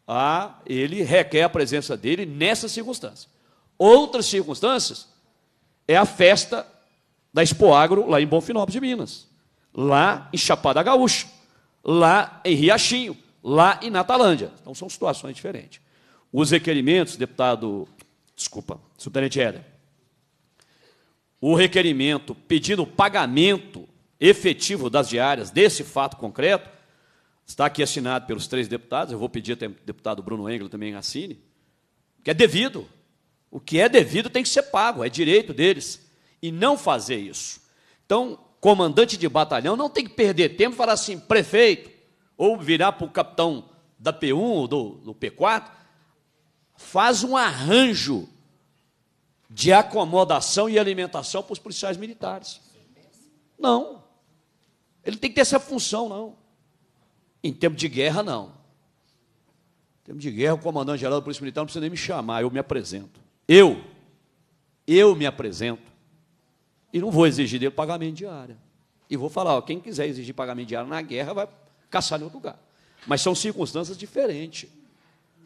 a, ah, ele requer a presença dele nessa circunstância. Outras circunstâncias é a festa da Expoagro lá em Bonfinópolis de Minas, lá em Chapada Gaúcha, lá em Riachinho, lá em Natalândia. Então são situações diferentes. Os requerimentos, deputado, desculpa, subtenente Éder, o requerimento pedindo pagamento efetivo das diárias desse fato concreto, está aqui assinado pelos três deputados, eu vou pedir até o deputado Bruno Engel também assine, que é devido. O que é devido tem que ser pago, é direito deles. E não fazer isso. Então, comandante de batalhão não tem que perder tempo e falar assim, prefeito, ou virar para o capitão da P1 ou do, do P4 faz um arranjo de acomodação e alimentação para os policiais militares. Não. Ele tem que ter essa função, não. Em tempo de guerra, não. Em tempo de guerra, o comandante-geral da Polícia Militar não precisa nem me chamar, eu me apresento. Eu, eu me apresento. E não vou exigir dele pagamento diário. E vou falar, ó, quem quiser exigir pagamento diário na guerra vai caçar em outro lugar. Mas são circunstâncias diferentes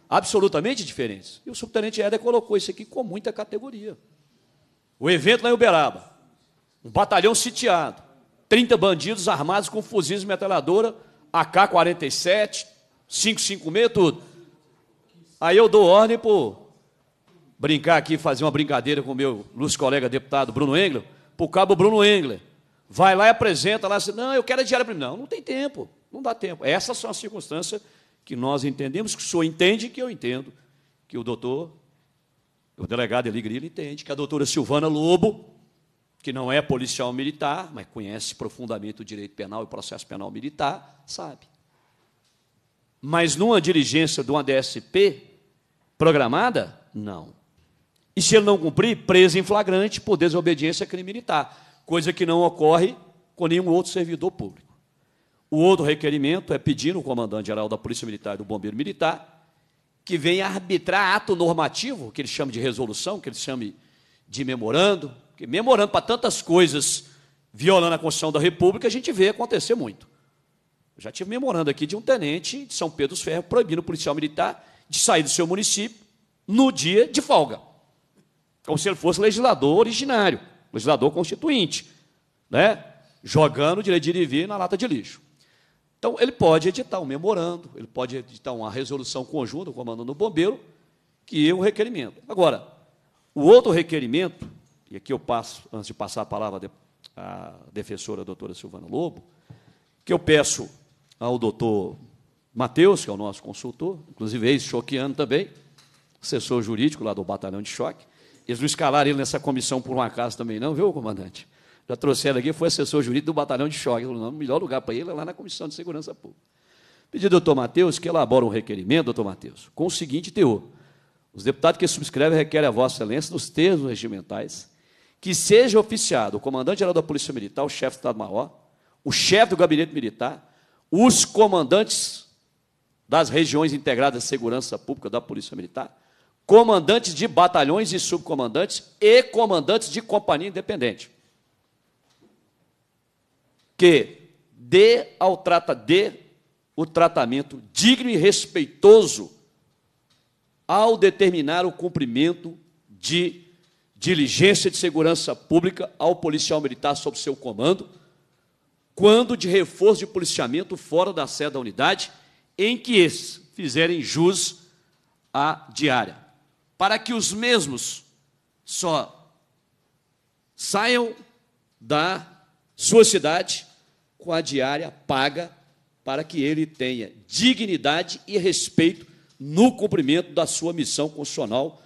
absolutamente diferentes. E o subtenente Éder colocou isso aqui com muita categoria. O evento lá em Uberaba, um batalhão sitiado, 30 bandidos armados com fuzis e metralhadora, AK-47, 556, tudo. Aí eu dou ordem por brincar aqui, fazer uma brincadeira com o meu lúcio colega deputado Bruno Engler, o cabo Bruno Engler. Vai lá e apresenta lá, assim, não, eu quero a diária primeiro. Não, não tem tempo, não dá tempo. Essas são as circunstâncias que nós entendemos, que o senhor entende, que eu entendo, que o doutor, o delegado elegrino entende, que a doutora Silvana Lobo, que não é policial militar, mas conhece profundamente o direito penal e o processo penal militar, sabe. Mas numa diligência de uma DSP programada, não. E se ele não cumprir, preso em flagrante por desobediência a crime militar, coisa que não ocorre com nenhum outro servidor público. O outro requerimento é pedindo ao comandante-geral da Polícia Militar e do Bombeiro Militar que venha arbitrar ato normativo, que ele chame de resolução, que ele chame de memorando, porque memorando para tantas coisas violando a Constituição da República, a gente vê acontecer muito. Eu já tive memorando aqui de um tenente de São Pedro dos Ferros proibindo o policial militar de sair do seu município no dia de folga, como se ele fosse legislador originário, legislador constituinte, né? jogando o direito de ir e vir na lata de lixo. Então, ele pode editar um memorando, ele pode editar uma resolução conjunta, com o do bombeiro, que é um requerimento. Agora, o outro requerimento, e aqui eu passo, antes de passar a palavra à defensora a doutora Silvana Lobo, que eu peço ao doutor Matheus, que é o nosso consultor, inclusive ex choqueando também, assessor jurídico lá do Batalhão de Choque, eles não escalaram ele nessa comissão por um acaso também não, viu, comandante? já trouxeram aqui, foi assessor jurídico do Batalhão de Choque. O melhor lugar para ele é lá na Comissão de Segurança Pública. Pedi ao doutor Matheus que elabore um requerimento, doutor Matheus, com o seguinte teor. Os deputados que subscrevem requerem a Vossa Excelência, nos termos regimentais, que seja oficiado o comandante-geral da Polícia Militar, o chefe do Estado-Maior, o chefe do Gabinete Militar, os comandantes das regiões integradas de segurança pública da Polícia Militar, comandantes de batalhões e subcomandantes e comandantes de companhia independente que dê ao trata dê o tratamento digno e respeitoso ao determinar o cumprimento de diligência de segurança pública ao policial militar sob seu comando, quando de reforço de policiamento fora da sede da unidade, em que esses fizerem jus à diária, para que os mesmos só saiam da sua cidade com a diária paga para que ele tenha dignidade e respeito no cumprimento da sua missão constitucional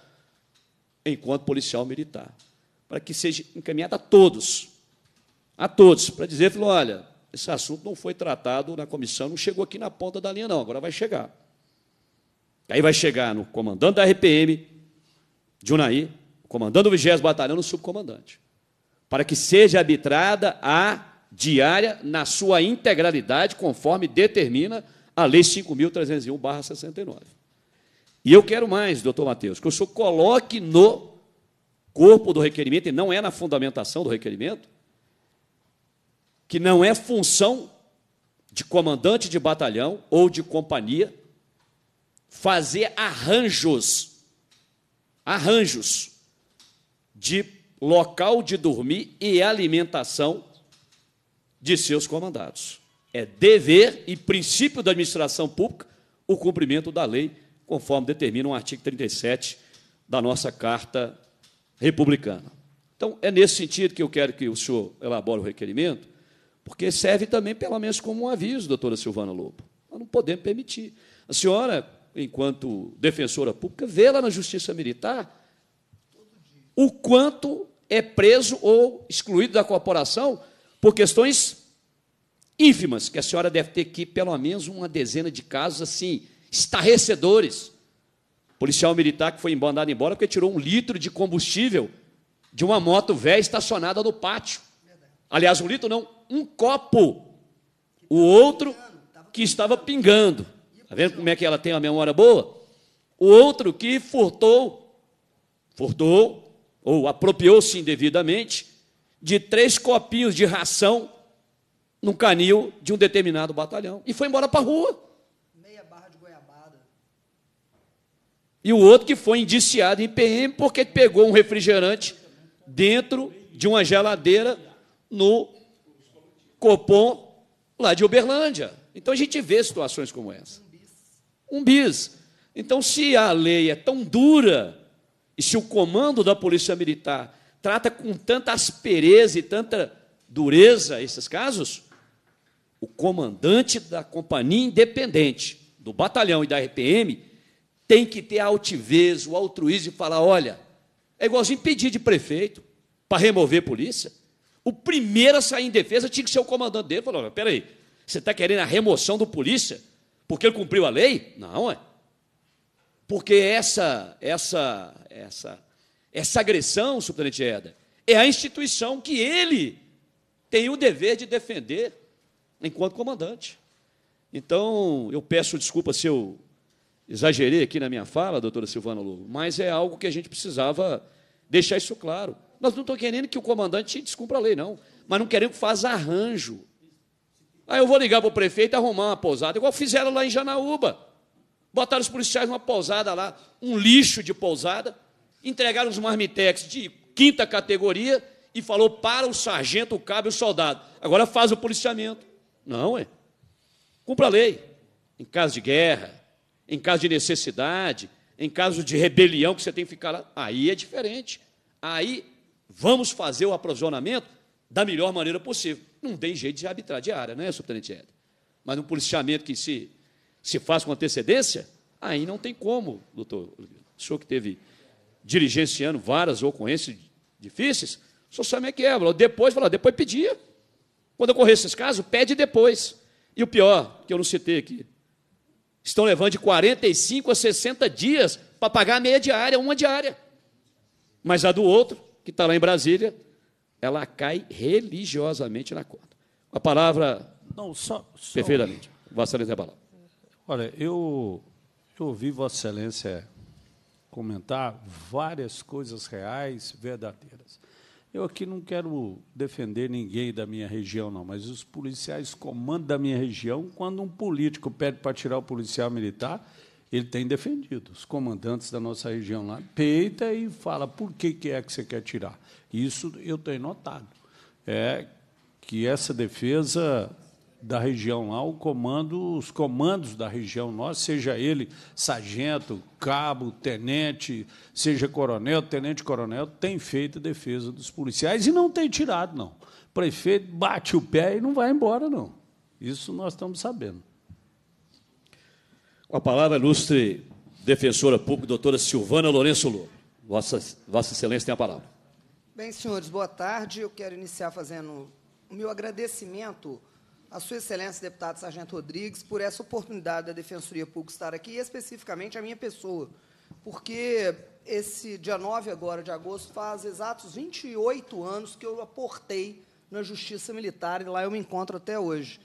enquanto policial militar, para que seja encaminhada a todos, a todos, para dizer, falou, olha, esse assunto não foi tratado na comissão, não chegou aqui na ponta da linha, não, agora vai chegar. Aí vai chegar no comandante da RPM, de Unaí, comandante do 20 Batalhão, no subcomandante para que seja arbitrada a diária na sua integralidade, conforme determina a Lei 5.301-69. E eu quero mais, doutor Matheus, que o senhor coloque no corpo do requerimento, e não é na fundamentação do requerimento, que não é função de comandante de batalhão ou de companhia fazer arranjos, arranjos de local de dormir e alimentação de seus comandados. É dever e princípio da administração pública o cumprimento da lei, conforme determina o artigo 37 da nossa Carta Republicana. Então, é nesse sentido que eu quero que o senhor elabore o requerimento, porque serve também, pelo menos, como um aviso, doutora Silvana Lobo. Nós não podemos permitir. A senhora, enquanto defensora pública, vê lá na Justiça Militar o quanto é preso ou excluído da corporação por questões ínfimas, que a senhora deve ter aqui pelo menos uma dezena de casos assim, estarrecedores. Policial militar que foi mandado embora porque tirou um litro de combustível de uma moto velha estacionada no pátio. Aliás, um litro não, um copo. O outro que estava pingando. Está vendo como é que ela tem uma memória boa? O outro que furtou, furtou ou apropriou-se indevidamente, de três copinhos de ração num canil de um determinado batalhão. E foi embora para a rua. Meia barra de goiabada. E o outro que foi indiciado em PM porque pegou um refrigerante dentro de uma geladeira no Copom lá de Uberlândia. Então a gente vê situações como essa. Um bis. Um bis. Então, se a lei é tão dura e se o comando da Polícia Militar trata com tanta aspereza e tanta dureza esses casos, o comandante da companhia independente, do batalhão e da RPM, tem que ter a altivez, o altruísmo e falar: olha, é igualzinho pedir de prefeito para remover polícia. O primeiro a sair em defesa tinha que ser o comandante dele. Falou: peraí, você está querendo a remoção do polícia porque ele cumpriu a lei? Não, é. Porque essa, essa, essa, essa agressão, suplente Eda, é a instituição que ele tem o dever de defender enquanto comandante. Então, eu peço desculpa se eu exagerei aqui na minha fala, doutora Silvana Lobo, mas é algo que a gente precisava deixar isso claro. Nós não estamos querendo que o comandante descumpra a lei, não, mas não queremos que faça arranjo. Aí ah, eu vou ligar para o prefeito arrumar uma pousada, igual fizeram lá em Janaúba. Botaram os policiais numa pousada lá, um lixo de pousada. Entregaram os marmitex de quinta categoria e falou para o sargento, o cabo e o soldado. Agora faz o policiamento. Não, é. Cumpra a lei. Em caso de guerra, em caso de necessidade, em caso de rebelião que você tem que ficar lá. Aí é diferente. Aí vamos fazer o aprovisionamento da melhor maneira possível. Não tem jeito de arbitrar de área, é, né, subtenente Ed? Mas um policiamento que se, se faz com antecedência, aí não tem como, doutor. O senhor que teve dirigenciando várias ocorrências difíceis, o senhor sabe como é que é. Depois, falou, ah, depois pedia. Quando ocorrer esses casos, pede depois. E o pior, que eu não citei aqui, estão levando de 45 a 60 dias para pagar meia diária, uma diária. Mas a do outro, que está lá em Brasília, ela cai religiosamente na conta. A palavra. Não, só. só Perfeitamente. Vossa Excelência é a palavra. Olha, eu, eu ouvi Vossa Excelência comentar várias coisas reais, verdadeiras. Eu aqui não quero defender ninguém da minha região, não, mas os policiais comandam da minha região. Quando um político pede para tirar o policial militar, ele tem defendido. Os comandantes da nossa região lá peita e fala por que, que é que você quer tirar. Isso eu tenho notado. É que essa defesa da região lá, o comando, os comandos da região nossa, seja ele sargento, cabo, tenente, seja coronel, tenente-coronel, tem feito a defesa dos policiais e não tem tirado, não. O prefeito bate o pé e não vai embora, não. Isso nós estamos sabendo. Com a palavra, ilustre defensora pública, doutora Silvana Lourenço Lu. Vossa, Vossa Excelência tem a palavra. Bem, senhores, boa tarde. Eu quero iniciar fazendo o meu agradecimento a Sua Excelência, deputado Sargento Rodrigues, por essa oportunidade da Defensoria Pública estar aqui, e especificamente a minha pessoa, porque esse dia 9 agora de agosto faz exatos 28 anos que eu aportei na Justiça Militar, e lá eu me encontro até hoje.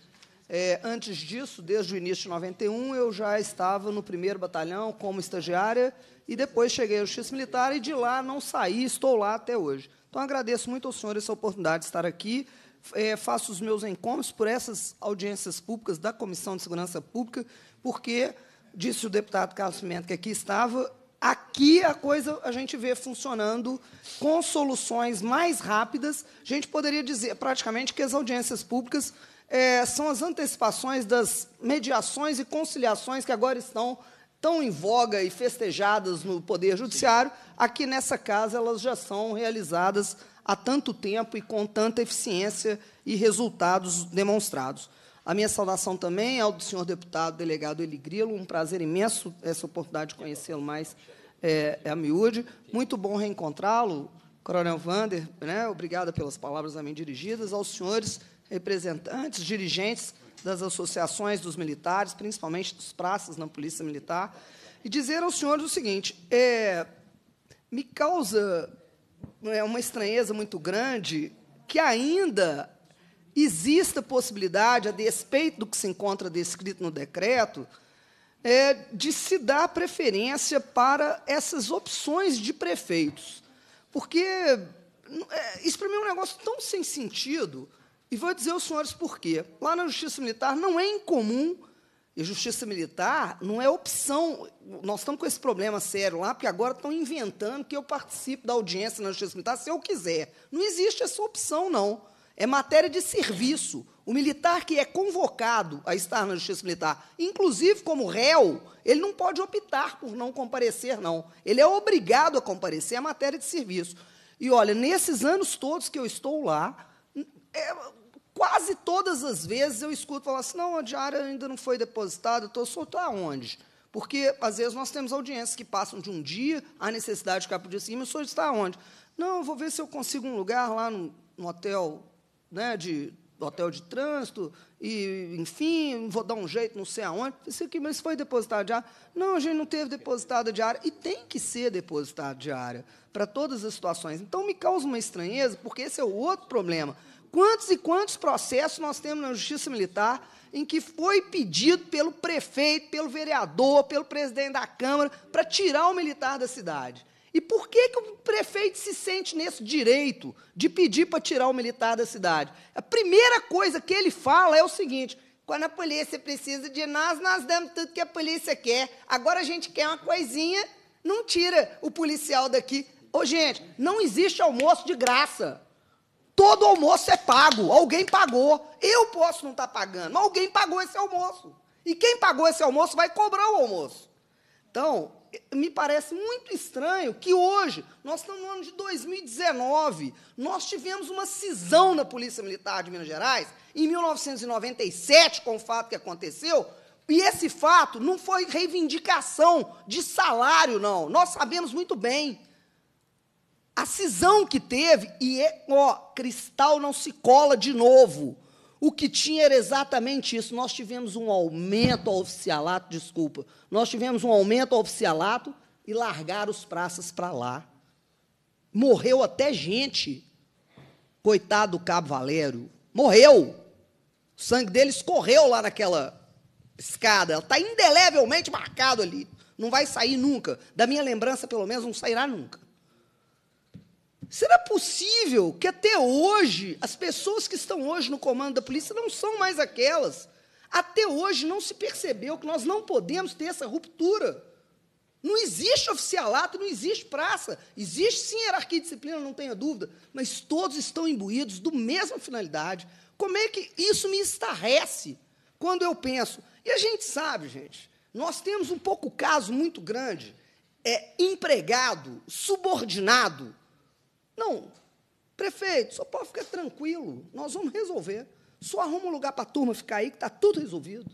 É, antes disso, desde o início de 91, eu já estava no primeiro batalhão como estagiária e depois cheguei à Justiça Militar e de lá não saí, estou lá até hoje. Então agradeço muito ao senhor essa oportunidade de estar aqui é, faço os meus encontros por essas audiências públicas da Comissão de Segurança Pública, porque, disse o deputado Carlos Pimenta, que aqui estava, aqui a coisa a gente vê funcionando com soluções mais rápidas. A gente poderia dizer praticamente que as audiências públicas é, são as antecipações das mediações e conciliações que agora estão tão em voga e festejadas no Poder Judiciário. Aqui nessa casa elas já são realizadas há tanto tempo e com tanta eficiência e resultados demonstrados. A minha saudação também ao senhor deputado delegado Eli Grilo, um prazer imenso essa oportunidade de conhecê-lo mais é, é a miúde. Muito bom reencontrá-lo, Coronel Vander, né? obrigada pelas palavras a mim dirigidas, aos senhores representantes, dirigentes das associações dos militares, principalmente dos praças na Polícia Militar, e dizer aos senhores o seguinte, é, me causa é uma estranheza muito grande que ainda exista possibilidade, a despeito do que se encontra descrito no decreto, é, de se dar preferência para essas opções de prefeitos. Porque é, isso, para mim, é um negócio tão sem sentido. E vou dizer aos senhores por quê. Lá na Justiça Militar não é incomum e justiça militar não é opção. Nós estamos com esse problema sério lá, porque agora estão inventando que eu participe da audiência na justiça militar se eu quiser. Não existe essa opção, não. É matéria de serviço. O militar que é convocado a estar na justiça militar, inclusive como réu, ele não pode optar por não comparecer, não. Ele é obrigado a comparecer, é matéria de serviço. E olha, nesses anos todos que eu estou lá, é, Quase todas as vezes eu escuto falar assim: não, a diária ainda não foi depositada, estou solto aonde? Porque, às vezes, nós temos audiências que passam de um dia, há necessidade de ficar para o dia seguinte, mas o senhor está onde? Não, vou ver se eu consigo um lugar lá no, no hotel, né, de hotel de trânsito, e, enfim, vou dar um jeito, não sei aonde. Isso aqui, mas foi depositado diária? Não, a gente não teve depositada diária. E tem que ser depositada diária para todas as situações. Então, me causa uma estranheza, porque esse é o outro problema. Quantos e quantos processos nós temos na Justiça Militar em que foi pedido pelo prefeito, pelo vereador, pelo presidente da Câmara para tirar o militar da cidade? E por que, que o prefeito se sente nesse direito de pedir para tirar o militar da cidade? A primeira coisa que ele fala é o seguinte: quando a polícia precisa de nós, nós damos tudo que a polícia quer. Agora a gente quer uma coisinha, não tira o policial daqui. Ô, gente, não existe almoço de graça. Todo almoço é pago, alguém pagou. Eu posso não estar tá pagando, mas alguém pagou esse almoço. E quem pagou esse almoço vai cobrar o almoço. Então, me parece muito estranho que hoje, nós estamos no ano de 2019, nós tivemos uma cisão na Polícia Militar de Minas Gerais, em 1997, com o fato que aconteceu, e esse fato não foi reivindicação de salário, não. Nós sabemos muito bem. A cisão que teve, e é, ó, cristal não se cola de novo. O que tinha era exatamente isso. Nós tivemos um aumento ao oficialato, desculpa, nós tivemos um aumento ao oficialato e largaram os praças para lá. Morreu até gente. Coitado do Cabo Valério. Morreu. O sangue dele escorreu lá naquela escada. está indelevelmente marcado ali. Não vai sair nunca. Da minha lembrança, pelo menos, não sairá nunca. Será possível que até hoje as pessoas que estão hoje no comando da polícia não são mais aquelas? Até hoje não se percebeu que nós não podemos ter essa ruptura. Não existe oficialato, não existe praça. Existe sim hierarquia e disciplina, não tenha dúvida, mas todos estão imbuídos do mesma finalidade. Como é que isso me estarrece quando eu penso? E a gente sabe, gente, nós temos um pouco caso muito grande, é empregado, subordinado, não, prefeito, só pode ficar tranquilo, nós vamos resolver. Só arruma um lugar para a turma ficar aí, que está tudo resolvido.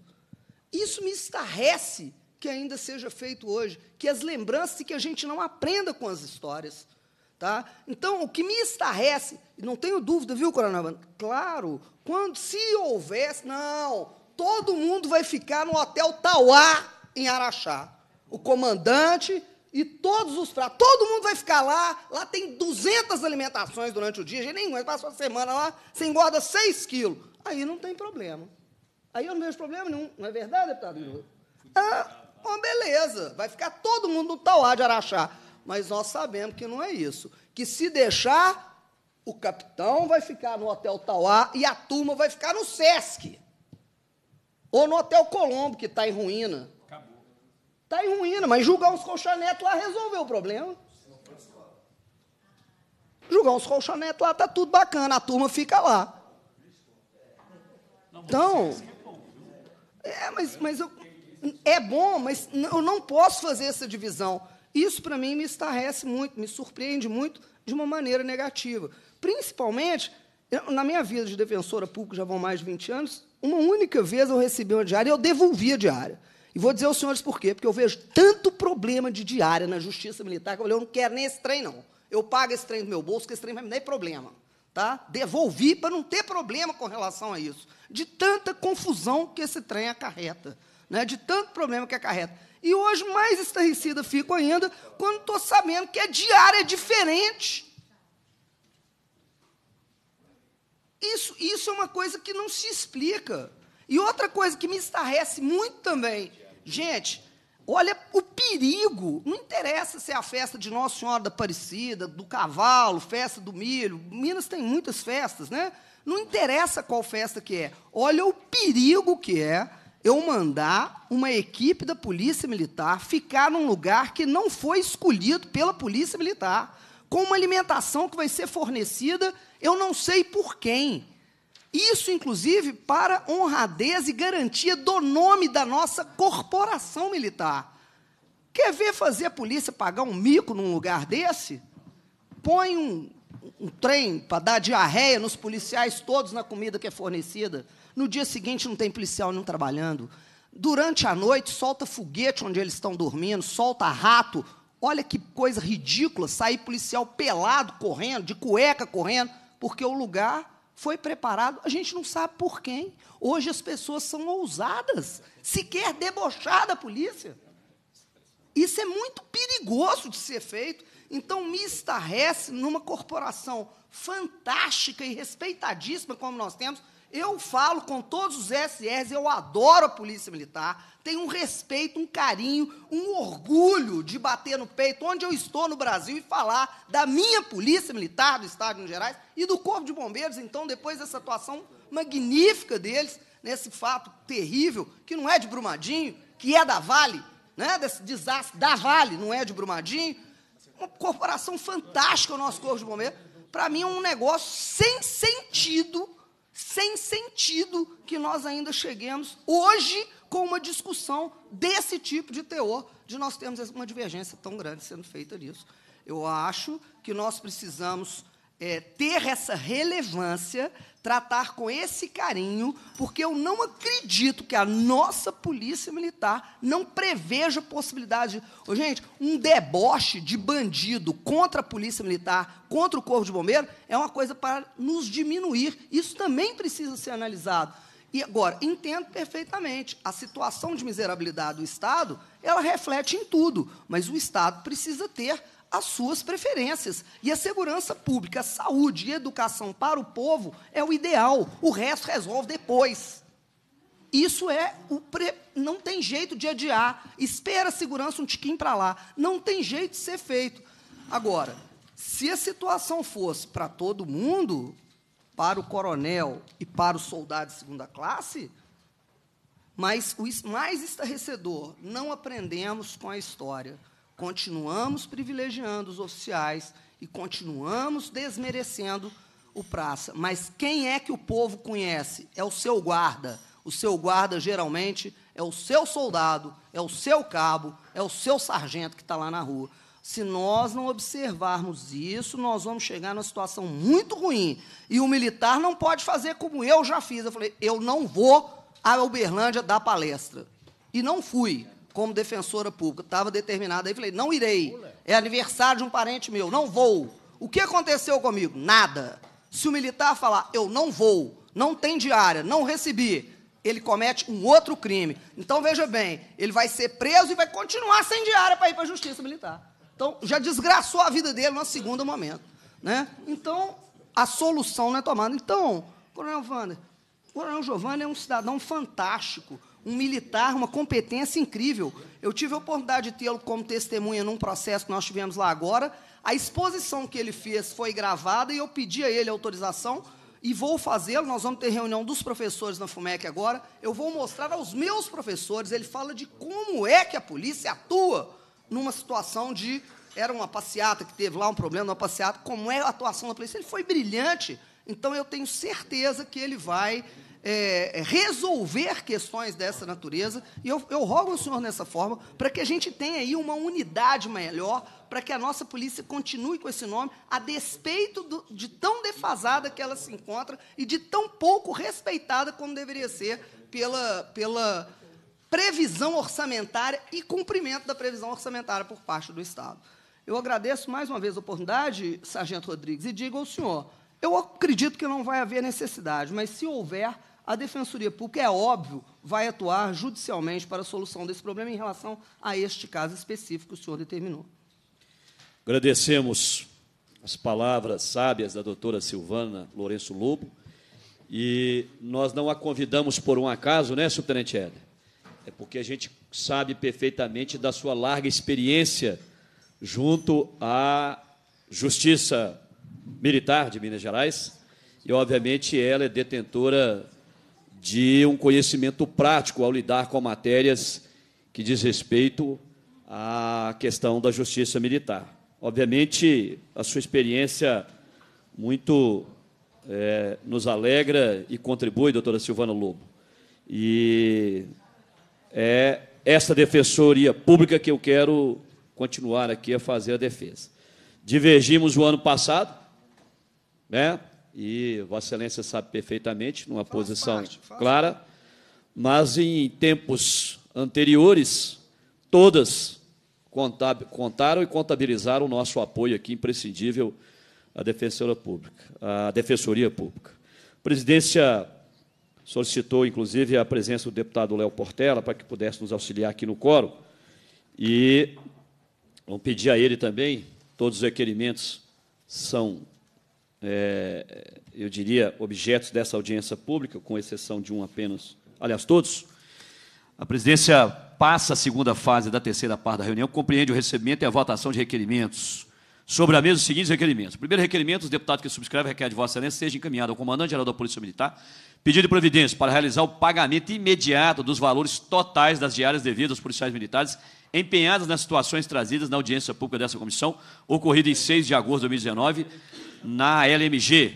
Isso me estarrece que ainda seja feito hoje, que as lembranças e que a gente não aprenda com as histórias. Tá? Então, o que me estarrece, não tenho dúvida, viu, Coronel? Claro, quando se houvesse. Não, todo mundo vai ficar no Hotel Tauá, em Araxá. O comandante, e todos os pratos, todo mundo vai ficar lá. Lá tem 200 alimentações durante o dia. gente nenhuma passa uma semana lá, você engorda 6 quilos. Aí não tem problema. Aí eu não vejo problema nenhum. Não é verdade, deputado Ah, bom, beleza. Vai ficar todo mundo no tauá de Araxá. Mas nós sabemos que não é isso. Que se deixar, o capitão vai ficar no Hotel Tauá e a turma vai ficar no Sesc. Ou no Hotel Colombo, que está em ruína. Está em ruína, mas julgar uns colchonetes lá resolveu o problema. Julgar uns colchonetes lá, está tudo bacana, a turma fica lá. Então, é, mas, mas eu, é bom, mas eu não posso fazer essa divisão. Isso para mim me estarrece muito, me surpreende muito de uma maneira negativa. Principalmente, eu, na minha vida de defensora pública, já vão mais de 20 anos, uma única vez eu recebi uma diária e eu devolvi a diária. E vou dizer aos senhores por quê, porque eu vejo tanto problema de diária na justiça militar que eu falei, eu não quero nem esse trem, não. Eu pago esse trem do meu bolso, que esse trem vai me dar problema. Tá? Devolvi para não ter problema com relação a isso. De tanta confusão que esse trem acarreta, né? de tanto problema que acarreta. E hoje, mais estarrecida fico ainda quando estou sabendo que a é diária é diferente. Isso, isso é uma coisa que não se explica. E outra coisa que me estarrece muito também Gente, olha o perigo. Não interessa se é a festa de Nossa Senhora da Aparecida, do cavalo, festa do milho. Minas tem muitas festas, né? Não interessa qual festa que é. Olha o perigo que é eu mandar uma equipe da Polícia Militar ficar num lugar que não foi escolhido pela Polícia Militar, com uma alimentação que vai ser fornecida, eu não sei por quem. Isso, inclusive, para honradez e garantia do nome da nossa corporação militar. Quer ver fazer a polícia pagar um mico num lugar desse? Põe um, um trem para dar diarreia nos policiais todos na comida que é fornecida. No dia seguinte não tem policial não trabalhando. Durante a noite solta foguete onde eles estão dormindo, solta rato. Olha que coisa ridícula sair policial pelado correndo, de cueca correndo, porque o lugar foi preparado, a gente não sabe por quem. Hoje as pessoas são ousadas, sequer debochar da polícia. Isso é muito perigoso de ser feito. Então, me estarrece numa corporação fantástica e respeitadíssima como nós temos, eu falo com todos os SRs, eu adoro a Polícia Militar, tenho um respeito, um carinho, um orgulho de bater no peito onde eu estou no Brasil e falar da minha Polícia Militar do Estado de Minas Gerais e do Corpo de Bombeiros, então, depois dessa atuação magnífica deles, nesse fato terrível, que não é de Brumadinho, que é da Vale, né, desse desastre da Vale, não é de Brumadinho. Uma corporação fantástica o nosso Corpo de Bombeiros. Para mim é um negócio sem sentido sem sentido que nós ainda cheguemos hoje com uma discussão desse tipo de teor, de nós termos uma divergência tão grande sendo feita nisso. Eu acho que nós precisamos é, ter essa relevância tratar com esse carinho, porque eu não acredito que a nossa polícia militar não preveja a possibilidade. Oh, gente, um deboche de bandido contra a polícia militar, contra o corpo de bombeiro, é uma coisa para nos diminuir. Isso também precisa ser analisado. E agora, entendo perfeitamente, a situação de miserabilidade do Estado, ela reflete em tudo, mas o Estado precisa ter as suas preferências. E a segurança pública, a saúde e a educação para o povo é o ideal. O resto resolve depois. Isso é o pre... não tem jeito de adiar. Espera a segurança um tiquinho para lá. Não tem jeito de ser feito. Agora, se a situação fosse para todo mundo, para o coronel e para o soldado de segunda classe, mas o mais estarrecedor, não aprendemos com a história. Continuamos privilegiando os oficiais e continuamos desmerecendo o praça. Mas quem é que o povo conhece? É o seu guarda. O seu guarda, geralmente, é o seu soldado, é o seu cabo, é o seu sargento que está lá na rua. Se nós não observarmos isso, nós vamos chegar numa situação muito ruim. E o militar não pode fazer como eu já fiz. Eu falei, eu não vou à Uberlândia dar palestra. E não fui como defensora pública. Estava determinada. Aí falei, não irei. É aniversário de um parente meu, não vou. O que aconteceu comigo? Nada. Se o militar falar, eu não vou, não tem diária, não recebi, ele comete um outro crime. Então, veja bem, ele vai ser preso e vai continuar sem diária para ir para a justiça militar. Então, já desgraçou a vida dele no segundo momento. Né? Então, a solução não é tomada. Então, Coronel Wander, o Coronel Giovanni é um cidadão fantástico um militar, uma competência incrível. Eu tive a oportunidade de tê-lo como testemunha num processo que nós tivemos lá agora. A exposição que ele fez foi gravada e eu pedi a ele autorização e vou fazê-lo. Nós vamos ter reunião dos professores na FUMEC agora. Eu vou mostrar aos meus professores. Ele fala de como é que a polícia atua numa situação de. Era uma passeata que teve lá um problema, uma passeata. Como é a atuação da polícia? Ele foi brilhante. Então eu tenho certeza que ele vai é, é, resolver questões dessa natureza. E eu, eu rogo ao senhor nessa forma para que a gente tenha aí uma unidade melhor para que a nossa polícia continue com esse nome, a despeito do, de tão defasada que ela se encontra e de tão pouco respeitada como deveria ser pela, pela previsão orçamentária e cumprimento da previsão orçamentária por parte do Estado. Eu agradeço mais uma vez a oportunidade, Sargento Rodrigues, e digo ao senhor: eu acredito que não vai haver necessidade, mas se houver, a Defensoria Pública, é óbvio, vai atuar judicialmente para a solução desse problema em relação a este caso específico que o senhor determinou. Agradecemos as palavras sábias da doutora Silvana Lourenço Lobo. E nós não a convidamos por um acaso, né, Subtenente Éder? É porque a gente sabe perfeitamente da sua larga experiência junto à Justiça Militar de Minas Gerais. E, obviamente, ela é detentora de um conhecimento prático ao lidar com matérias que diz respeito à questão da justiça militar. Obviamente, a sua experiência muito é, nos alegra e contribui, doutora Silvana Lobo. E é esta defensoria pública que eu quero continuar aqui a fazer a defesa. Divergimos o ano passado, né? e Vossa Excelência sabe perfeitamente, numa faz posição parte, clara, parte. mas em tempos anteriores, todas contaram e contabilizaram o nosso apoio aqui imprescindível à Defensoria Pública. À Defensoria Pública. A presidência solicitou, inclusive, a presença do deputado Léo Portela para que pudesse nos auxiliar aqui no coro e vamos pedir a ele também, todos os requerimentos são é, eu diria, objetos dessa audiência pública, com exceção de um apenas, aliás, todos, a presidência passa a segunda fase da terceira parte da reunião, compreende o recebimento e a votação de requerimentos. Sobre a mesa, os seguintes requerimentos. Primeiro requerimento, os deputados que subscrevem requer de Vossa Excelência seja encaminhado ao Comandante-Geral da Polícia Militar pedido de providência para realizar o pagamento imediato dos valores totais das diárias devidas aos policiais militares empenhadas nas situações trazidas na audiência pública dessa comissão, ocorrida em 6 de agosto de 2019, na LMG.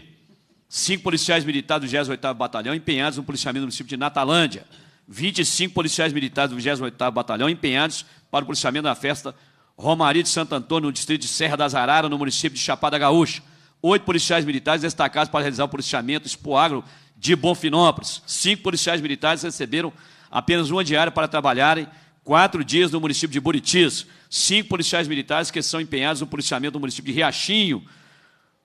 Cinco policiais militares do 28º Batalhão empenhados no policiamento do município de Natalândia. 25 policiais militares do 28º Batalhão empenhados para o policiamento da festa Romaria de Santo Antônio, no distrito de Serra das Araras, no município de Chapada Gaúcha. Oito policiais militares destacados para realizar o policiamento expoagro de Bonfinópolis. Cinco policiais militares receberam apenas uma diária para trabalharem quatro dias no município de Buritis. Cinco policiais militares que são empenhados no policiamento do município de Riachinho,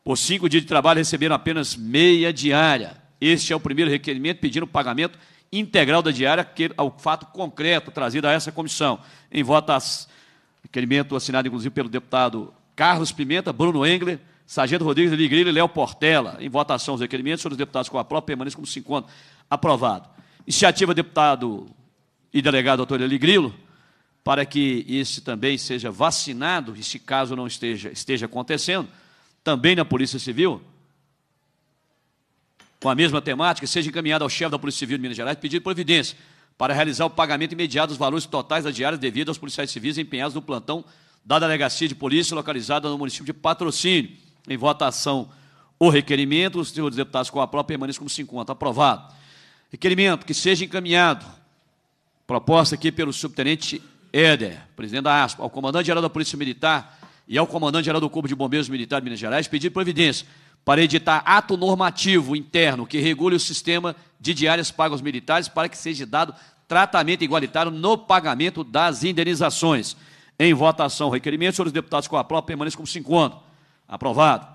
por cinco dias de trabalho receberam apenas meia diária. Este é o primeiro requerimento pedindo pagamento integral da diária que, ao é fato concreto trazido a essa comissão. Em votas, requerimento assinado inclusive pelo deputado Carlos Pimenta, Bruno Engler, Sargento Rodrigues Ligrilho e Léo Portela. Em votação, os requerimentos foram os deputados com a própria permanência como se encontra. Aprovado. Iniciativa deputado e delegado doutor Eligrilo, para que esse também seja vacinado, e se caso não esteja, esteja acontecendo, também na Polícia Civil, com a mesma temática, seja encaminhado ao chefe da Polícia Civil de Minas Gerais pedir providência para realizar o pagamento imediato dos valores totais das diárias devidas aos policiais civis empenhados no plantão da Delegacia de Polícia localizada no município de Patrocínio. Em votação, o requerimento, os senhores deputados com a prova permaneçam como se encontra. Aprovado. Requerimento que seja encaminhado, proposta aqui pelo subtenente Éder, presidente da ASPA, ao comandante-geral da Polícia Militar, e ao comandante-geral do Corpo de Bombeiros Militar de Minas Gerais pedir providência para editar ato normativo interno que regule o sistema de diárias pagas aos militares para que seja dado tratamento igualitário no pagamento das indenizações. Em votação, o requerimento, senhores deputados, com a prova permaneça como se encontram. Aprovado.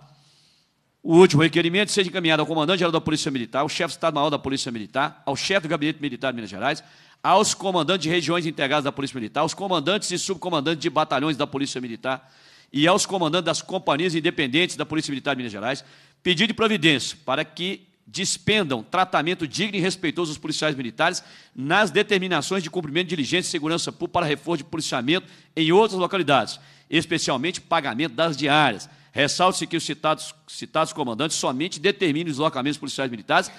O último requerimento seja encaminhado ao comandante-geral da Polícia Militar, ao chefe do Estado-Maior da Polícia Militar, ao chefe do Gabinete Militar de Minas Gerais, aos comandantes de regiões integradas da Polícia Militar, aos comandantes e subcomandantes de batalhões da Polícia Militar e aos comandantes das companhias independentes da Polícia Militar de Minas Gerais pedido de providência para que dispendam tratamento digno e respeitoso aos policiais militares nas determinações de cumprimento de diligência de segurança pública para reforço de policiamento em outras localidades, especialmente pagamento das diárias. ressalte se que os citados, citados comandantes somente determinem os locamentos policiais militares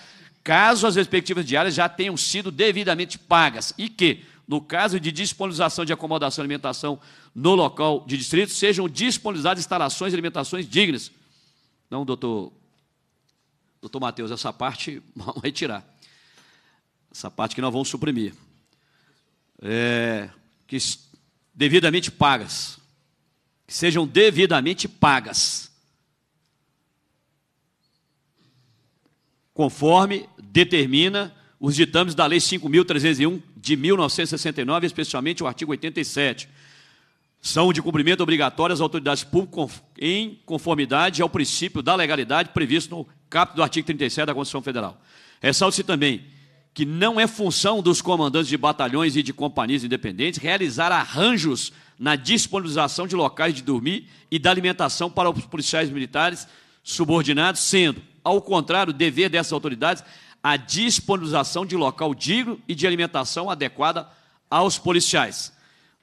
caso as respectivas diárias já tenham sido devidamente pagas e que, no caso de disponibilização de acomodação e alimentação no local de distrito, sejam disponibilizadas instalações e alimentações dignas. Não, doutor, doutor Matheus, essa parte vamos retirar. Essa parte que nós vamos suprimir. É, que devidamente pagas. Que sejam devidamente pagas. Conforme determina os ditames da Lei 5.301 de 1969, especialmente o artigo 87. São de cumprimento obrigatório às autoridades públicas em conformidade ao princípio da legalidade previsto no capítulo do artigo 37 da Constituição Federal. Ressalte-se também que não é função dos comandantes de batalhões e de companhias independentes realizar arranjos na disponibilização de locais de dormir e da alimentação para os policiais militares subordinados, sendo, ao contrário, o dever dessas autoridades a disponibilização de local digno e de alimentação adequada aos policiais.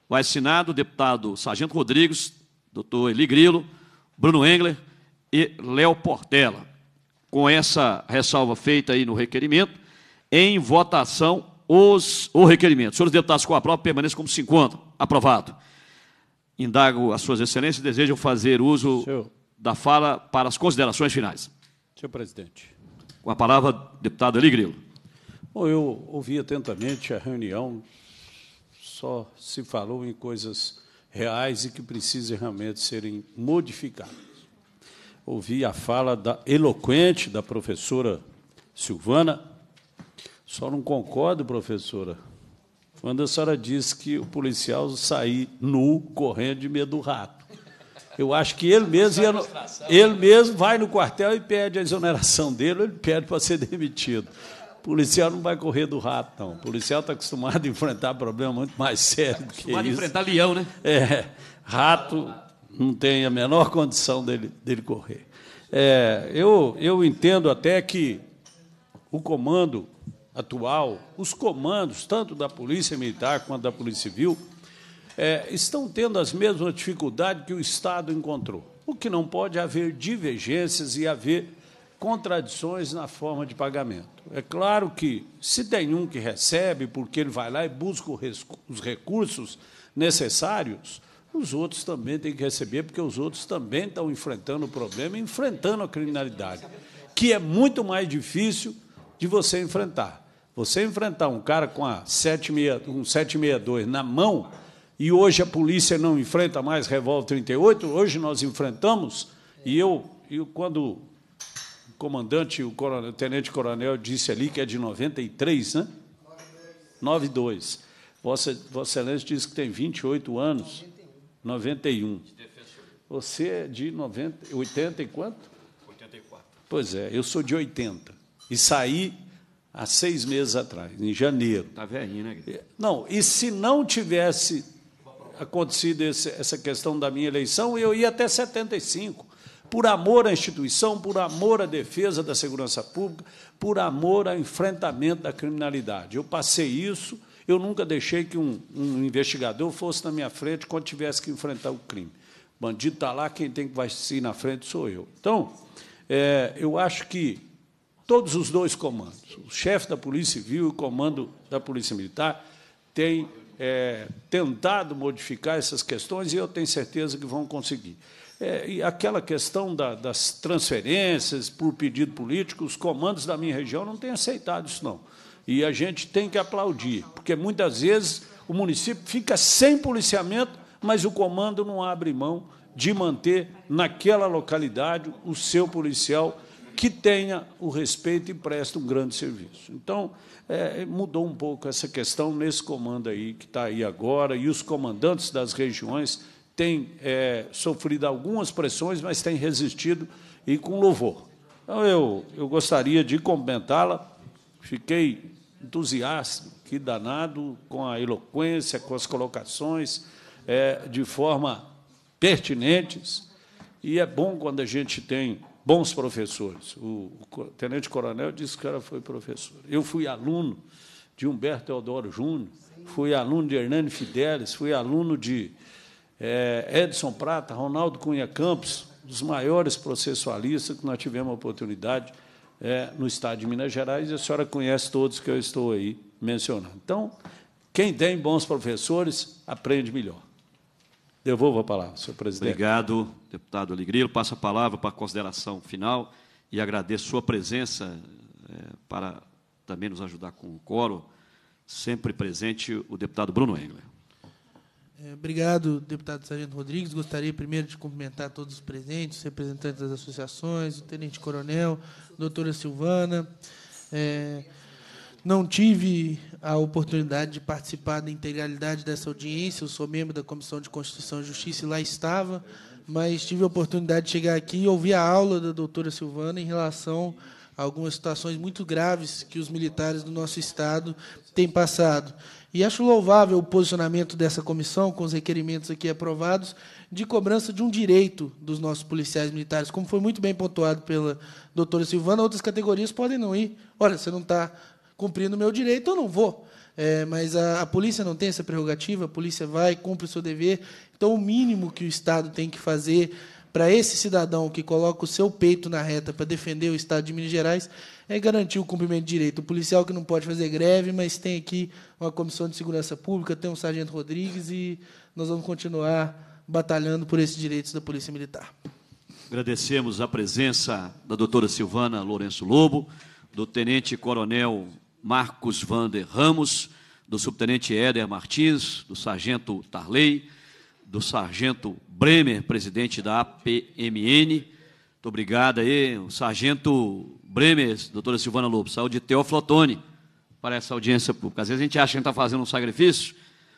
Vai assinado o deputado Sargento Rodrigues, doutor Eli Grilo, Bruno Engler e Léo Portela. Com essa ressalva feita aí no requerimento, em votação os, o requerimento. Senhores deputados, com a prova, permaneçam como se encontram. Aprovado. Indago as suas excelências, desejam fazer uso Senhor. da fala para as considerações finais. Senhor presidente. Com a palavra, deputado Eli Grilo. Bom, eu ouvi atentamente a reunião, só se falou em coisas reais e que precisam realmente serem modificadas. Ouvi a fala da, eloquente da professora Silvana, só não concordo, professora, quando a senhora disse que o policial sair nu correndo de medo do rato. Eu acho que ele mesmo, ia no, ele mesmo vai no quartel e pede a exoneração dele, ele pede para ser demitido. O policial não vai correr do rato, não. O policial está acostumado a enfrentar problemas muito mais sérios do que isso. Acostumado a enfrentar leão, né? É, rato não tem a menor condição dele, dele correr. É, eu, eu entendo até que o comando atual, os comandos, tanto da Polícia Militar quanto da Polícia Civil, é, estão tendo as mesmas dificuldades que o Estado encontrou. O que não pode é haver divergências e haver contradições na forma de pagamento. É claro que, se tem um que recebe, porque ele vai lá e busca os recursos necessários, os outros também têm que receber, porque os outros também estão enfrentando o problema, enfrentando a criminalidade, que é muito mais difícil de você enfrentar. Você enfrentar um cara com a 762 na mão e hoje a polícia não enfrenta mais Revolta 38, hoje nós enfrentamos, e eu, eu quando o comandante, o, coronel, o tenente-coronel disse ali que é de 93, né? 92. Vossa, Vossa Excelência disse que tem 28 anos. 91. Você é de 90, 80 e quanto? 84. Pois é, eu sou de 80. E saí há seis meses atrás, em janeiro. Está velhinho, né? Não, e se não tivesse acontecido esse, essa questão da minha eleição, eu ia até 75, por amor à instituição, por amor à defesa da segurança pública, por amor ao enfrentamento da criminalidade. Eu passei isso, eu nunca deixei que um, um investigador fosse na minha frente quando tivesse que enfrentar o crime. O bandido está lá, quem tem que vai ir na frente sou eu. Então, é, eu acho que todos os dois comandos, o chefe da Polícia Civil e o comando da Polícia Militar, têm é, tentado modificar essas questões e eu tenho certeza que vão conseguir. É, e aquela questão da, das transferências por pedido político, os comandos da minha região não têm aceitado isso, não. E a gente tem que aplaudir, porque muitas vezes o município fica sem policiamento, mas o comando não abre mão de manter naquela localidade o seu policial que tenha o respeito e preste um grande serviço. Então, é, mudou um pouco essa questão nesse comando aí que está aí agora, e os comandantes das regiões têm é, sofrido algumas pressões, mas têm resistido e com louvor. Então, eu, eu gostaria de comentá la fiquei entusiasta, que danado, com a eloquência, com as colocações, é, de forma pertinentes, e é bom quando a gente tem bons professores. O, o tenente-coronel disse que era foi professor. Eu fui aluno de Humberto Eudoro Júnior, fui aluno de Hernani Fidelis, fui aluno de é, Edson Prata, Ronaldo Cunha Campos, dos maiores processualistas que nós tivemos a oportunidade é, no Estado de Minas Gerais, e a senhora conhece todos que eu estou aí mencionando. Então, quem tem bons professores, aprende melhor. Devolvo a palavra, senhor presidente. Obrigado, deputado Alegrilo. Passo a palavra para a consideração final e agradeço sua presença é, para também nos ajudar com o coro. Sempre presente o deputado Bruno Engler. É, obrigado, deputado Sargento Rodrigues. Gostaria primeiro de cumprimentar todos os presentes, representantes das associações, o tenente-coronel, doutora Silvana. É, não tive a oportunidade de participar da integralidade dessa audiência. Eu sou membro da Comissão de Constituição e Justiça e lá estava, mas tive a oportunidade de chegar aqui e ouvir a aula da doutora Silvana em relação a algumas situações muito graves que os militares do nosso Estado têm passado. E acho louvável o posicionamento dessa comissão, com os requerimentos aqui aprovados, de cobrança de um direito dos nossos policiais militares. Como foi muito bem pontuado pela doutora Silvana, outras categorias podem não ir. Olha, você não está cumprindo o meu direito, eu não vou. É, mas a, a, polícia não tem essa prerrogativa, a polícia vai, cumpre o seu dever. Então, o mínimo que o Estado tem que fazer para esse cidadão que coloca o seu peito na reta para defender o Estado de Minas Gerais é garantir o cumprimento de direito. O policial que não pode fazer greve, mas tem aqui uma comissão de segurança pública, tem um sargento Rodrigues e nós vamos continuar batalhando por esses direitos da Polícia Militar. Agradecemos a presença da doutora Silvana Lourenço Lobo, do tenente coronel Marcos Vander Ramos, do subtenente Éder Martins, do sargento Tarley, do sargento Bremer, presidente da APMN. Muito obrigado aí, o sargento Bremer, doutora Silvana Lobo, saiu de Teoflotone para essa audiência pública. Às vezes a gente acha que está fazendo um sacrifício,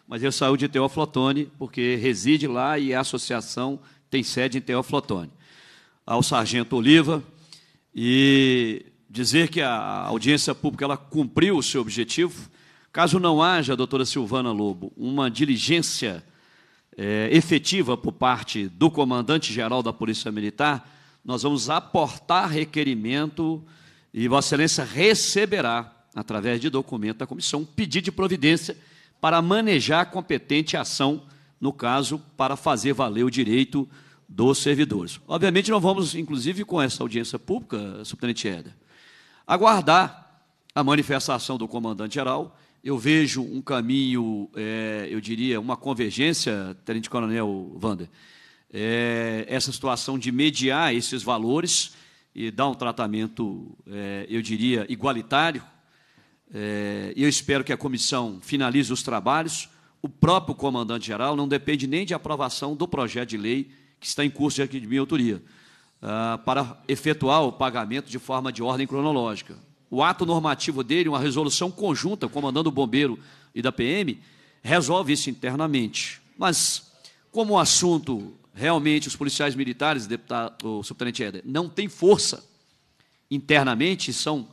mas ele saiu de Teoflotone, porque reside lá e a associação tem sede em Teoflotone. Ao sargento Oliva e dizer que a audiência pública ela cumpriu o seu objetivo. Caso não haja, doutora Silvana Lobo, uma diligência é, efetiva por parte do comandante-geral da Polícia Militar, nós vamos aportar requerimento e Vossa Excelência receberá, através de documento da comissão, um pedido de providência para manejar a competente ação, no caso, para fazer valer o direito dos servidores. Obviamente, não vamos, inclusive, com essa audiência pública, Subtenente Eder, aguardar a manifestação do comandante-geral. Eu vejo um caminho, é, eu diria, uma convergência, Tenente Coronel Wander, é, essa situação de mediar esses valores e dar um tratamento, é, eu diria, igualitário. É, eu espero que a comissão finalize os trabalhos. O próprio comandante-geral não depende nem de aprovação do projeto de lei que está em curso de minha autoria. Ah, para efetuar o pagamento de forma de ordem cronológica. O ato normativo dele, uma resolução conjunta, comandando o bombeiro e da PM, resolve isso internamente. Mas, como o assunto realmente, os policiais militares, deputado, o subtenente Éder, não tem força internamente, são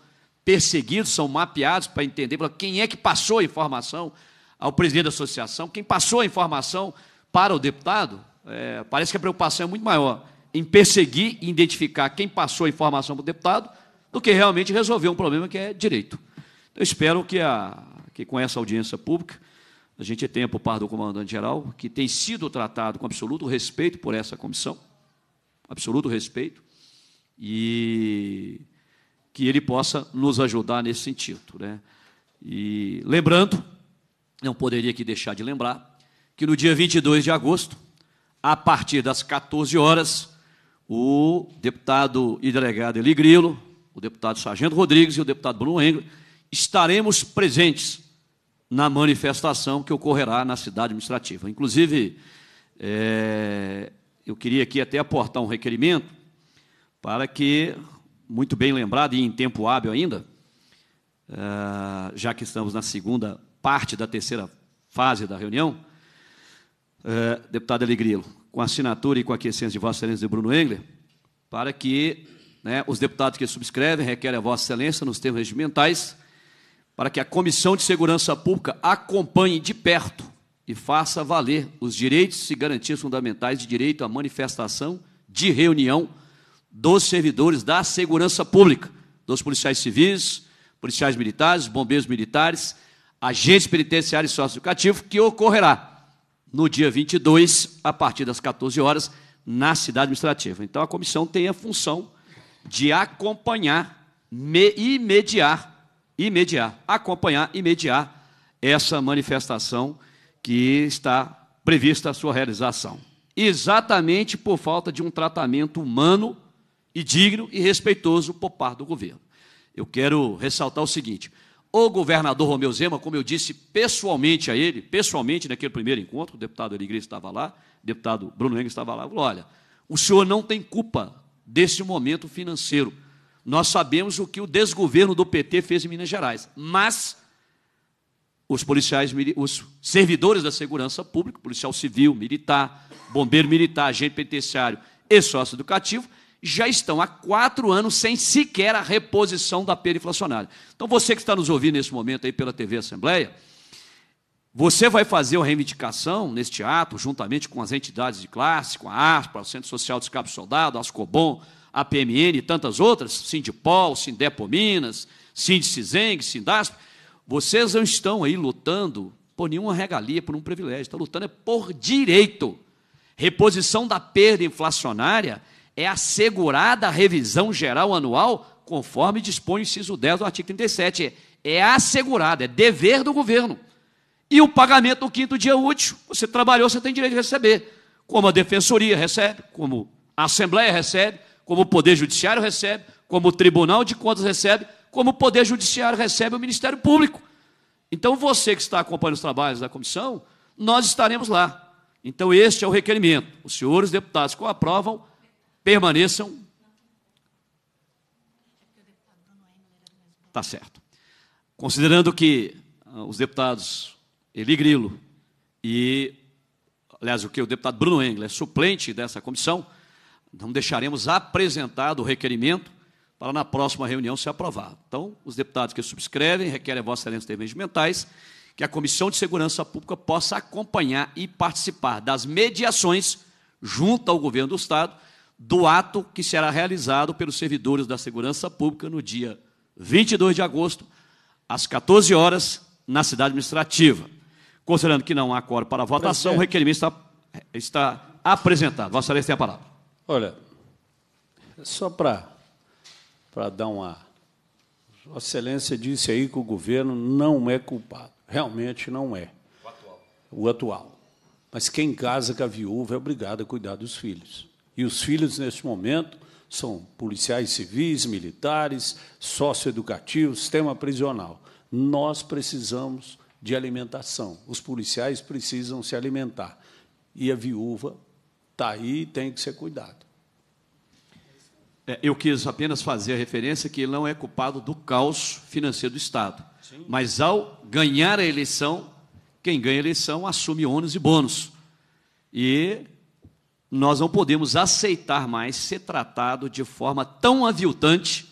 perseguidos, são mapeados para entender para quem é que passou a informação ao presidente da associação, quem passou a informação para o deputado, é, parece que a preocupação é muito maior em perseguir e identificar quem passou a informação para o deputado do que realmente resolver um problema que é direito. Então, eu espero que, a, que com essa audiência pública a gente tenha por parte do comandante-geral, que tem sido tratado com absoluto respeito por essa comissão, absoluto respeito, e que ele possa nos ajudar nesse sentido. Né? E lembrando, não poderia aqui deixar de lembrar, que no dia 22 de agosto, a partir das 14 horas, o deputado e delegado Eli Grilo, o deputado Sargento Rodrigues e o deputado Bruno Engler, estaremos presentes na manifestação que ocorrerá na cidade administrativa. Inclusive, é, eu queria aqui até aportar um requerimento para que, muito bem lembrado e em tempo hábil ainda, é, já que estamos na segunda parte da terceira fase da reunião, é, deputado Eligrilo, com a assinatura e com a aquiescência de Vossa Excelência de Bruno Engler, para que né, os deputados que subscrevem requerem a Vossa Excelência, nos termos regimentais, para que a Comissão de Segurança Pública acompanhe de perto e faça valer os direitos e garantias fundamentais de direito à manifestação de reunião dos servidores da segurança pública, dos policiais civis, policiais militares, bombeiros militares, agentes penitenciários e socioeducativos, que ocorrerá no dia 22, a partir das 14 horas, na cidade administrativa. Então, a comissão tem a função de acompanhar e mediar, mediar, acompanhar e mediar essa manifestação que está prevista a sua realização. Exatamente por falta de um tratamento humano e digno e respeitoso por parte do governo. Eu quero ressaltar o seguinte: o governador Romeu Zema, como eu disse pessoalmente a ele, pessoalmente naquele primeiro encontro, o deputado Alegria estava lá, o deputado Bruno Henrique estava lá, falou: olha, o senhor não tem culpa desse momento financeiro. Nós sabemos o que o desgoverno do PT fez em Minas Gerais, mas os policiais, os servidores da segurança pública, policial civil, militar, bombeiro militar, agente penitenciário e sócio educativo, já estão há quatro anos sem sequer a reposição da perda inflacionária. Então, você que está nos ouvindo nesse momento aí pela TV Assembleia, você vai fazer uma reivindicação neste ato, juntamente com as entidades de classe, com a ASPA, o Centro Social dos Cabos Soldado, a Ascobom, a PMN e tantas outras, Sindipol, Sindepo Minas, Sindicizeng, Sindasp, vocês não estão aí lutando por nenhuma regalia, por um privilégio, estão lutando é por direito. Reposição da perda inflacionária é assegurada a revisão geral anual, conforme dispõe o inciso 10 do artigo 37. É assegurada, é dever do governo. E o pagamento do quinto dia útil, você trabalhou, você tem direito de receber. Como a defensoria recebe, como a Assembleia recebe, como o Poder Judiciário recebe, como o Tribunal de Contas recebe, como o Poder Judiciário recebe o Ministério Público. Então, você que está acompanhando os trabalhos da comissão, nós estaremos lá. Então, este é o requerimento. Os senhores deputados que o aprovam permaneçam. Tá certo. Considerando que ah, os deputados Eli Grilo e, aliás, o que o deputado Bruno Engler é suplente dessa comissão, não deixaremos apresentado o requerimento para na próxima reunião ser aprovado. Então, os deputados que subscrevem requerem a Vossa Excelência intervenções mentais que a Comissão de Segurança Pública possa acompanhar e participar das mediações junto ao governo do Estado do ato que será realizado pelos servidores da Segurança Pública no dia 22 de agosto, às 14 horas, na cidade administrativa. Considerando que não há acordo para votação, Presidente. o requerimento está, está apresentado. Vossa Excelência tem a palavra. Olha, só para dar uma. Vossa Excelência disse aí que o governo não é culpado. Realmente não é. O atual. O atual. Mas quem casa com a viúva é obrigado a cuidar dos filhos. E os filhos, neste momento, são policiais civis, militares, socioeducativos, sistema prisional. Nós precisamos de alimentação. Os policiais precisam se alimentar. E a viúva está aí e tem que ser cuidado. É, eu quis apenas fazer a referência que ele não é culpado do caos financeiro do Estado. Sim. Mas, ao ganhar a eleição, quem ganha a eleição assume ônus e bônus. E nós não podemos aceitar mais ser tratado de forma tão aviltante,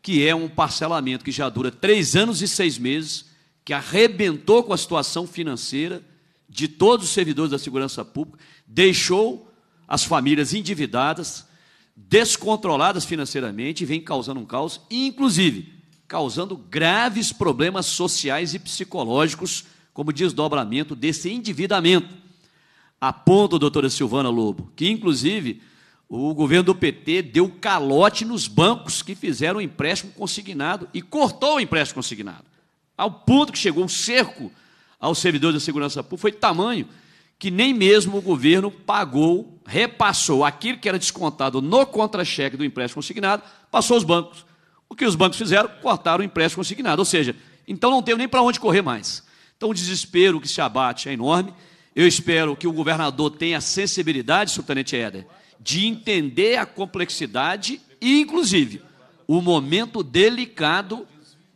que é um parcelamento que já dura três anos e seis meses, que arrebentou com a situação financeira de todos os servidores da segurança pública, deixou as famílias endividadas, descontroladas financeiramente, e vem causando um caos, inclusive causando graves problemas sociais e psicológicos, como desdobramento desse endividamento aponta a doutora Silvana Lobo, que inclusive o governo do PT deu calote nos bancos que fizeram o empréstimo consignado e cortou o empréstimo consignado. Ao ponto que chegou um cerco aos servidores da segurança pública, foi tamanho que nem mesmo o governo pagou, repassou aquilo que era descontado no contra-cheque do empréstimo consignado, passou aos bancos. O que os bancos fizeram? Cortaram o empréstimo consignado. Ou seja, então não tem nem para onde correr mais. Então o desespero que se abate é enorme. Eu espero que o governador tenha sensibilidade, subtenente Éder, de entender a complexidade e, inclusive, o momento delicado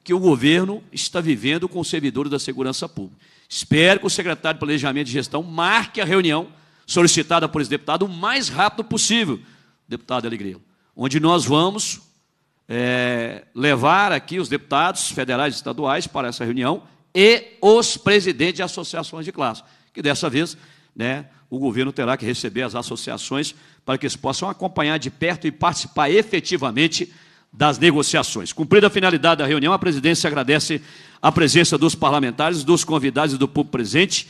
que o governo está vivendo com os servidores da segurança pública. Espero que o secretário de Planejamento e Gestão marque a reunião solicitada por esse deputado o mais rápido possível, deputado Alegria, onde nós vamos é, levar aqui os deputados federais e estaduais para essa reunião e os presidentes de associações de classe que dessa vez né, o governo terá que receber as associações para que eles possam acompanhar de perto e participar efetivamente das negociações. Cumprida a finalidade da reunião, a presidência agradece a presença dos parlamentares, dos convidados e do público presente.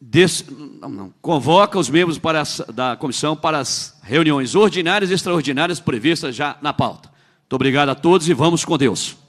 Des... Não, não. Convoca os membros as... da comissão para as reuniões ordinárias e extraordinárias previstas já na pauta. Muito obrigado a todos e vamos com Deus.